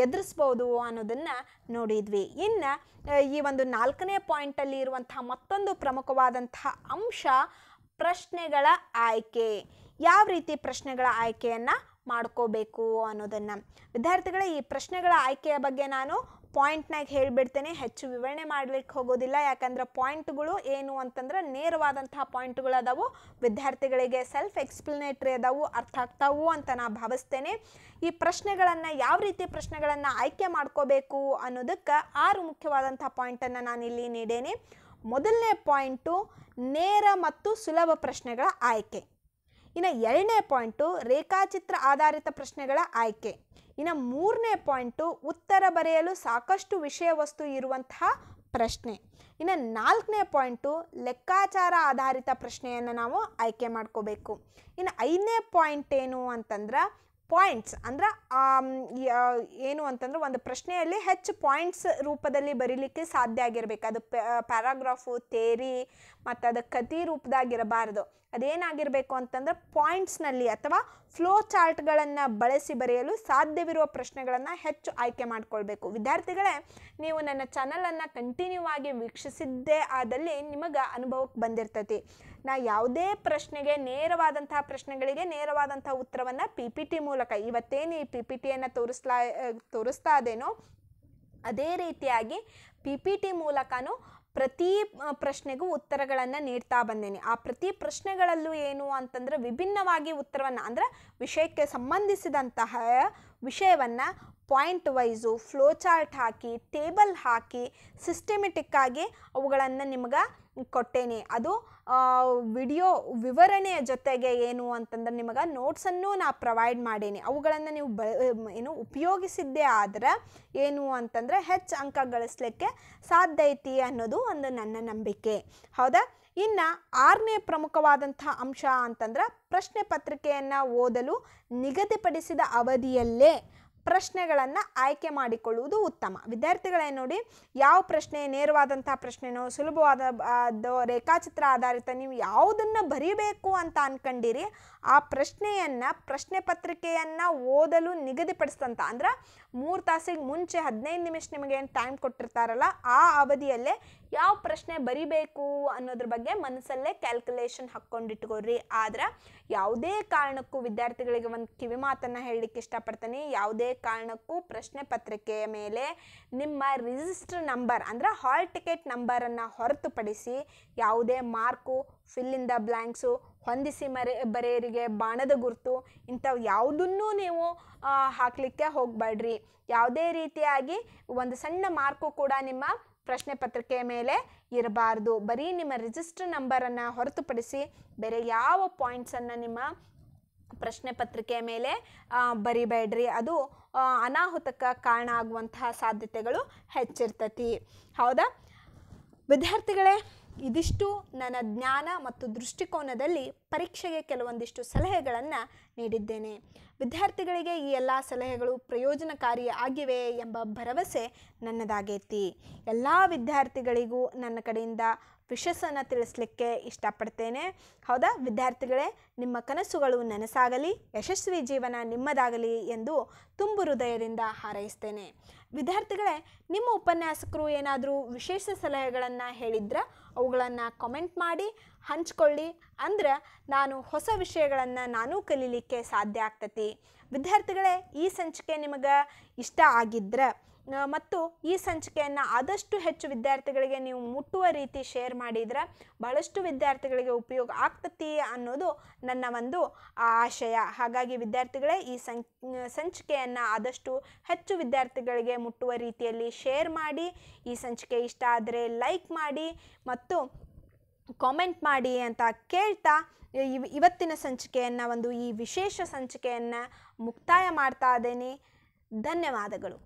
ಎದುರಿಸ್ಬೋದು ಅನ್ನೋದನ್ನು ನೋಡಿದ್ವಿ ಇನ್ನು ಈ ಒಂದು ನಾಲ್ಕನೇ ಪಾಯಿಂಟಲ್ಲಿ ಇರುವಂತಹ ಮತ್ತೊಂದು ಪ್ರಮುಖವಾದಂತಹ ಅಂಶ ಪ್ರಶ್ನೆಗಳ ಆಯ್ಕೆ ಯಾವ ರೀತಿ ಪ್ರಶ್ನೆಗಳ ಆಯ್ಕೆಯನ್ನು ಮಾಡ್ಕೋಬೇಕು ಅನ್ನೋದನ್ನು ವಿದ್ಯಾರ್ಥಿಗಳ ಈ ಪ್ರಶ್ನೆಗಳ ಆಯ್ಕೆಯ ಬಗ್ಗೆ ನಾನು ಪಾಯಿಂಟ್ನಾಗ ಹೇಳಿಬಿಡ್ತೇನೆ ಹೆಚ್ಚು ವಿವರಣೆ ಮಾಡ್ಲಿಕ್ಕೆ ಹೋಗೋದಿಲ್ಲ ಯಾಕಂದ್ರೆ ಪಾಯಿಂಟ್ಗಳು ಏನು ಅಂತಂದ್ರೆ ನೇರವಾದಂತಹ ಪಾಯಿಂಟ್ಗಳು ಅದಾವು ವಿದ್ಯಾರ್ಥಿಗಳಿಗೆ ಸೆಲ್ಫ್ ಎಕ್ಸ್ಪ್ಲನೇಟ್ರಿ ಅದಾವು ಅರ್ಥ ಆಗ್ತಾವು ಅಂತ ನಾ ಭಾವಿಸ್ತೇನೆ ಈ ಪ್ರಶ್ನೆಗಳನ್ನು ಯಾವ ರೀತಿ ಪ್ರಶ್ನೆಗಳನ್ನು ಆಯ್ಕೆ ಮಾಡ್ಕೋಬೇಕು ಅನ್ನೋದಕ್ಕೆ ಆರು ಮುಖ್ಯವಾದಂತಹ ಪಾಯಿಂಟನ್ನು ಇಲ್ಲಿ ನೀಡೇನೆ ಮೊದಲನೇ ಪಾಯಿಂಟು ನೇರ ಮತ್ತು ಸುಲಭ ಪ್ರಶ್ನೆಗಳ ಆಯ್ಕೆ ಇನ್ನು ಎರಡನೇ ಪಾಯಿಂಟು ರೇಖಾಚಿತ್ರ ಆಧಾರಿತ ಪ್ರಶ್ನೆಗಳ ಆಯ್ಕೆ ಇನ್ನು ಮೂರನೇ ಪಾಯಿಂಟು ಉತ್ತರ ಬರೆಯಲು ಸಾಕಷ್ಟು ವಿಷಯ ವಸ್ತು ಇರುವಂತಹ ಪ್ರಶ್ನೆ ಇನ್ನು ನಾಲ್ಕನೇ ಪಾಯಿಂಟು ಲೆಕ್ಕಾಚಾರ ಆಧಾರಿತ ಪ್ರಶ್ನೆಯನ್ನು ನಾವು ಆಯ್ಕೆ ಮಾಡ್ಕೋಬೇಕು ಇನ್ನು ಐದನೇ ಪಾಯಿಂಟ್ ಏನು ಅಂತಂದ್ರೆ ಪಾಯಿಂಟ್ಸ್ ಅಂದ್ರೆ ಏನು ಅಂತಂದ್ರೆ ಒಂದು ಪ್ರಶ್ನೆಯಲ್ಲಿ ಹೆಚ್ಚು ಪಾಯಿಂಟ್ಸ್ ರೂಪದಲ್ಲಿ ಬರೀಲಿಕ್ಕೆ ಸಾಧ್ಯ ಆಗಿರ್ಬೇಕು ಅದು ಪ್ಯಾರಾಗ್ರಾಫು ತೇರಿ ಮತ್ತು ಅದು ಕತಿ ರೂಪದಾಗಿರಬಾರದು ಅದೇನಾಗಿರಬೇಕು ಅಂತಂದ್ರೆ ಪಾಯಿಂಟ್ಸ್ನಲ್ಲಿ ಅಥವಾ ಫ್ಲೋ ಚಾರ್ಟ್ಗಳನ್ನು ಬಳಸಿ ಬರೆಯಲು ಸಾಧ್ಯವಿರುವ ಪ್ರಶ್ನೆಗಳನ್ನು ಹೆಚ್ಚು ಆಯ್ಕೆ ಮಾಡಿಕೊಳ್ಬೇಕು ವಿದ್ಯಾರ್ಥಿಗಳೇ ನೀವು ನನ್ನ ಚಾನಲನ್ನು ಕಂಟಿನ್ಯೂ ಆಗಿ ವೀಕ್ಷಿಸಿದ್ದೇ ಆದಲ್ಲಿ ನಿಮಗೆ ಅನುಭವಕ್ಕೆ ಬಂದಿರ್ತೈತಿ ನಾ ಯಾವುದೇ ಪ್ರಶ್ನೆಗೆ ನೇರವಾದಂತಹ ಪ್ರಶ್ನೆಗಳಿಗೆ ನೇರವಾದಂಥ ಉತ್ತರವನ್ನು ಪಿ ಪಿ ಟಿ ಮೂಲಕ ಇವತ್ತೇನು ಈ ಪಿ ಪಿ ಟಿಯನ್ನು ತೋರಿಸ್ಲಾ ತೋರಿಸ್ತಾ ಅದೇನೋ ಅದೇ ರೀತಿಯಾಗಿ ಪಿ ಪಿ ಟಿ ಮೂಲಕನೂ ಪ್ರತಿ ಪ್ರಶ್ನೆಗೂ ಉತ್ತರಗಳನ್ನು ನೀಡ್ತಾ ಬಂದೇನೆ ಆ ಪ್ರತಿ ಪ್ರಶ್ನೆಗಳಲ್ಲೂ ಏನು ಅಂತಂದ್ರೆ ವಿಭಿನ್ನವಾಗಿ ಉತ್ತರವನ್ನು ಅಂದರೆ ವಿಷಯಕ್ಕೆ ಸಂಬಂಧಿಸಿದಂತಹ ವಿಷಯವನ್ನು ಪಾಯಿಂಟ್ ವೈಸು ಫ್ಲೋ ಚಾರ್ಟ್ ಹಾಕಿ ಟೇಬಲ್ ಹಾಕಿ ಸಿಸ್ಟಮೆಟಿಕ್ಕಾಗಿ ಅವುಗಳನ್ನು ನಿಮ್ಗೆ ಕೊಟ್ಟೇನೆ ಅದು ವಿಡಿಯೋ ವಿವರಣೆಯ ಜೊತೆಗೆ ಏನು ಅಂತಂದ್ರೆ ನಿಮಗೆ ನೋಟ್ಸನ್ನು ನಾ ಪ್ರೊವೈಡ್ ಮಾಡೀನಿ ಅವುಗಳನ್ನು ನೀವು ಬ ಏನು ಉಪಯೋಗಿಸಿದ್ದೇ ಆದರೆ ಏನು ಅಂತಂದರೆ ಹೆಚ್ಚು ಅಂಕ ಗಳಿಸ್ಲಿಕ್ಕೆ ಸಾಧ್ಯ ಐತಿ ಅನ್ನೋದು ಒಂದು ನನ್ನ ನಂಬಿಕೆ ಹೌದಾ ಇನ್ನು ಆರನೇ ಪ್ರಮುಖವಾದಂಥ ಅಂಶ ಅಂತಂದ್ರೆ ಪ್ರಶ್ನೆ ಪತ್ರಿಕೆಯನ್ನು ಓದಲು ನಿಗದಿಪಡಿಸಿದ ಅವಧಿಯಲ್ಲೇ ಪ್ರಶ್ನೆಗಳನ್ನು ಆಯ್ಕೆ ಮಾಡಿಕೊಳ್ಳುವುದು ಉತ್ತಮ ವಿದ್ಯಾರ್ಥಿಗಳೇ ನೋಡಿ ಯಾವ ಪ್ರಶ್ನೆ ನೇರವಾದಂಥ ಪ್ರಶ್ನೆನೋ ಸುಲಭವಾದ ರೇಖಾಚಿತ್ರ ಆಧಾರಿತ ನೀವು ಯಾವುದನ್ನು ಬರೀಬೇಕು ಅಂತ ಅನ್ಕೊಂಡಿರಿ ಆ ಪ್ರಶ್ನೆಯನ್ನು ಪ್ರಶ್ನೆ ಪತ್ರಿಕೆಯನ್ನು ಓದಲು ನಿಗದಿಪಡಿಸ್ದಂಥ ಅಂದ್ರೆ ಮೂರು ತಾಸಿಗೆ ಮುಂಚೆ ಹದಿನೈದು ನಿಮಿಷ ನಿಮಗೆ ಏನು ಟೈಮ್ ಕೊಟ್ಟಿರ್ತಾರಲ್ಲ ಆ ಅವಧಿಯಲ್ಲೇ ಯಾವ ಪ್ರಶ್ನೆ ಬರಿಬೇಕು ಅನ್ನೋದ್ರ ಬಗ್ಗೆ ಮನಸ್ಸಲ್ಲೇ ಕ್ಯಾಲ್ಕುಲೇಷನ್ ಹಾಕ್ಕೊಂಡಿಟ್ಕೋರಿ ಆದ್ರೆ ಯಾವುದೇ ಕಾರಣಕ್ಕೂ ವಿದ್ಯಾರ್ಥಿಗಳಿಗೆ ಒಂದು ಕಿವಿಮಾತನ್ನು ಹೇಳ್ಲಿಕ್ಕೆ ಹೇಳಲಿಕ್ಕೆ ಇಷ್ಟಪಡ್ತೀನಿ ಯಾವುದೇ ಕಾರಣಕ್ಕೂ ಪ್ರಶ್ನೆ ಪತ್ರಿಕೆಯ ಮೇಲೆ ನಿಮ್ಮ ರಿಜಿಸ್ಟರ್ ನಂಬರ್ ಅಂದ್ರೆ ಹಾಲ್ ಟಿಕೆಟ್ ನಂಬರನ್ನು ಹೊರತುಪಡಿಸಿ ಯಾವುದೇ ಮಾರ್ಕು ಫಿಲ್ಲಿಂದ ಬ್ಲ್ಯಾಂಕ್ಸು ಹೊಂದಿಸಿ ಮರೆ ಬರೆಯರಿಗೆ ಬಾಣದ ಗುರುತು ಇಂಥವು ಯಾವುದನ್ನೂ ನೀವು ಹಾಕಲಿಕ್ಕೆ ಹೋಗಬೇಡ್ರಿ ಯಾವುದೇ ರೀತಿಯಾಗಿ ಒಂದು ಸಣ್ಣ ಮಾರ್ಕು ಕೂಡ ನಿಮ್ಮ ಪ್ರಶ್ನೆ ಪತ್ರಿಕೆಯ ಮೇಲೆ ಇರಬಾರ್ದು ಬರೀ ನಿಮ್ಮ ರಿಜಿಸ್ಟರ್ ನಂಬರನ್ನು ಹೊರತುಪಡಿಸಿ ಬೇರೆ ಯಾವ ಪಾಯಿಂಟ್ಸನ್ನು ನಿಮ್ಮ ಪ್ರಶ್ನೆ ಪತ್ರಿಕೆಯ ಮೇಲೆ ಬರಿಬೇಡ್ರಿ ಅದು ಅನಾಹುತಕ್ಕೆ ಕಾರಣ ಆಗುವಂತಹ ಸಾಧ್ಯತೆಗಳು ಹೆಚ್ಚಿರ್ತತಿ ಹೌದಾ ವಿದ್ಯಾರ್ಥಿಗಳೇ ಇದಿಷ್ಟು ನನ್ನ ಜ್ಞಾನ ಮತ್ತು ದೃಷ್ಟಿಕೋನದಲ್ಲಿ ಪರೀಕ್ಷೆಗೆ ಕೆಲವೊಂದಿಷ್ಟು ಸಲಹೆಗಳನ್ನು ನೀಡಿದ್ದೇನೆ ವಿದ್ಯಾರ್ಥಿಗಳಿಗೆ ಈ ಎಲ್ಲ ಸಲಹೆಗಳು ಪ್ರಯೋಜನಕಾರಿ ಆಗಿವೆ ಎಂಬ ಭರವಸೆ ನನ್ನದಾಗೈತಿ ಎಲ್ಲ ವಿದ್ಯಾರ್ಥಿಗಳಿಗೂ ನನ್ನ ಕಡೆಯಿಂದ ವಿಶಸ್ಸನ್ನು ತಿಳಿಸ್ಲಿಕ್ಕೆ ಇಷ್ಟಪಡ್ತೇನೆ ಹೌದಾ ವಿದ್ಯಾರ್ಥಿಗಳೇ ನಿಮ್ಮ ಕನಸುಗಳು ನನಸಾಗಲಿ ಯಶಸ್ವಿ ಜೀವನ ನಿಮ್ಮದಾಗಲಿ ಎಂದು ತುಂಬು ಹೃದಯದಿಂದ ಹಾರೈಸ್ತೇನೆ ವಿದ್ಯಾರ್ಥಿಗಳೇ ನಿಮ್ಮ ಉಪನ್ಯಾಸಕರು ಏನಾದರೂ ವಿಶೇಷ ಸಲಹೆಗಳನ್ನು ಹೇಳಿದ್ರೆ ಅವುಗಳನ್ನು ಕಾಮೆಂಟ್ ಮಾಡಿ ಹಂಚ್ಕೊಳ್ಳಿ ಅಂದ್ರೆ ನಾನು ಹೊಸ ವಿಷಯಗಳನ್ನು ನಾನು ಕಲೀಲಿಕ್ಕೆ ಸಾಧ್ಯ ಆಗ್ತತಿ ವಿದ್ಯಾರ್ಥಿಗಳೇ ಈ ಸಂಚಿಕೆ ನಿಮಗೆ ಇಷ್ಟ ಆಗಿದ್ರೆ ಮತ್ತು ಈ ಸಂಚಿಕೆಯನ್ನು ಆದಷ್ಟು ಹೆಚ್ಚು ವಿದ್ಯಾರ್ಥಿಗಳಿಗೆ ನೀವು ಮುಟ್ಟುವ ರೀತಿ ಶೇರ್ ಮಾಡಿದ್ರೆ ಬಹಳಷ್ಟು ವಿದ್ಯಾರ್ಥಿಗಳಿಗೆ ಉಪಯೋಗ ಆಗ್ತತಿ ಅನ್ನೋದು ನನ್ನ ಒಂದು ಆಶಯ ಹಾಗಾಗಿ ವಿದ್ಯಾರ್ಥಿಗಳೇ ಈ ಸಂಚಿಕೆಯನ್ನು ಆದಷ್ಟು ಹೆಚ್ಚು ವಿದ್ಯಾರ್ಥಿಗಳಿಗೆ ಮುಟ್ಟುವ ರೀತಿಯಲ್ಲಿ ಶೇರ್ ಮಾಡಿ ಈ ಸಂಚಿಕೆ ಇಷ್ಟ ಆದರೆ ಲೈಕ್ ಮಾಡಿ ಮತ್ತು ಕಾಮೆಂಟ್ ಮಾಡಿ ಅಂತ ಕೇಳ್ತಾ ಇವತ್ತಿನ ಸಂಚಿಕೆಯನ್ನು ಒಂದು ಈ ವಿಶೇಷ ಸಂಚಿಕೆಯನ್ನು ಮುಕ್ತಾಯ ಮಾಡ್ತಾ ಇದ್ದೇನೆ ಧನ್ಯವಾದಗಳು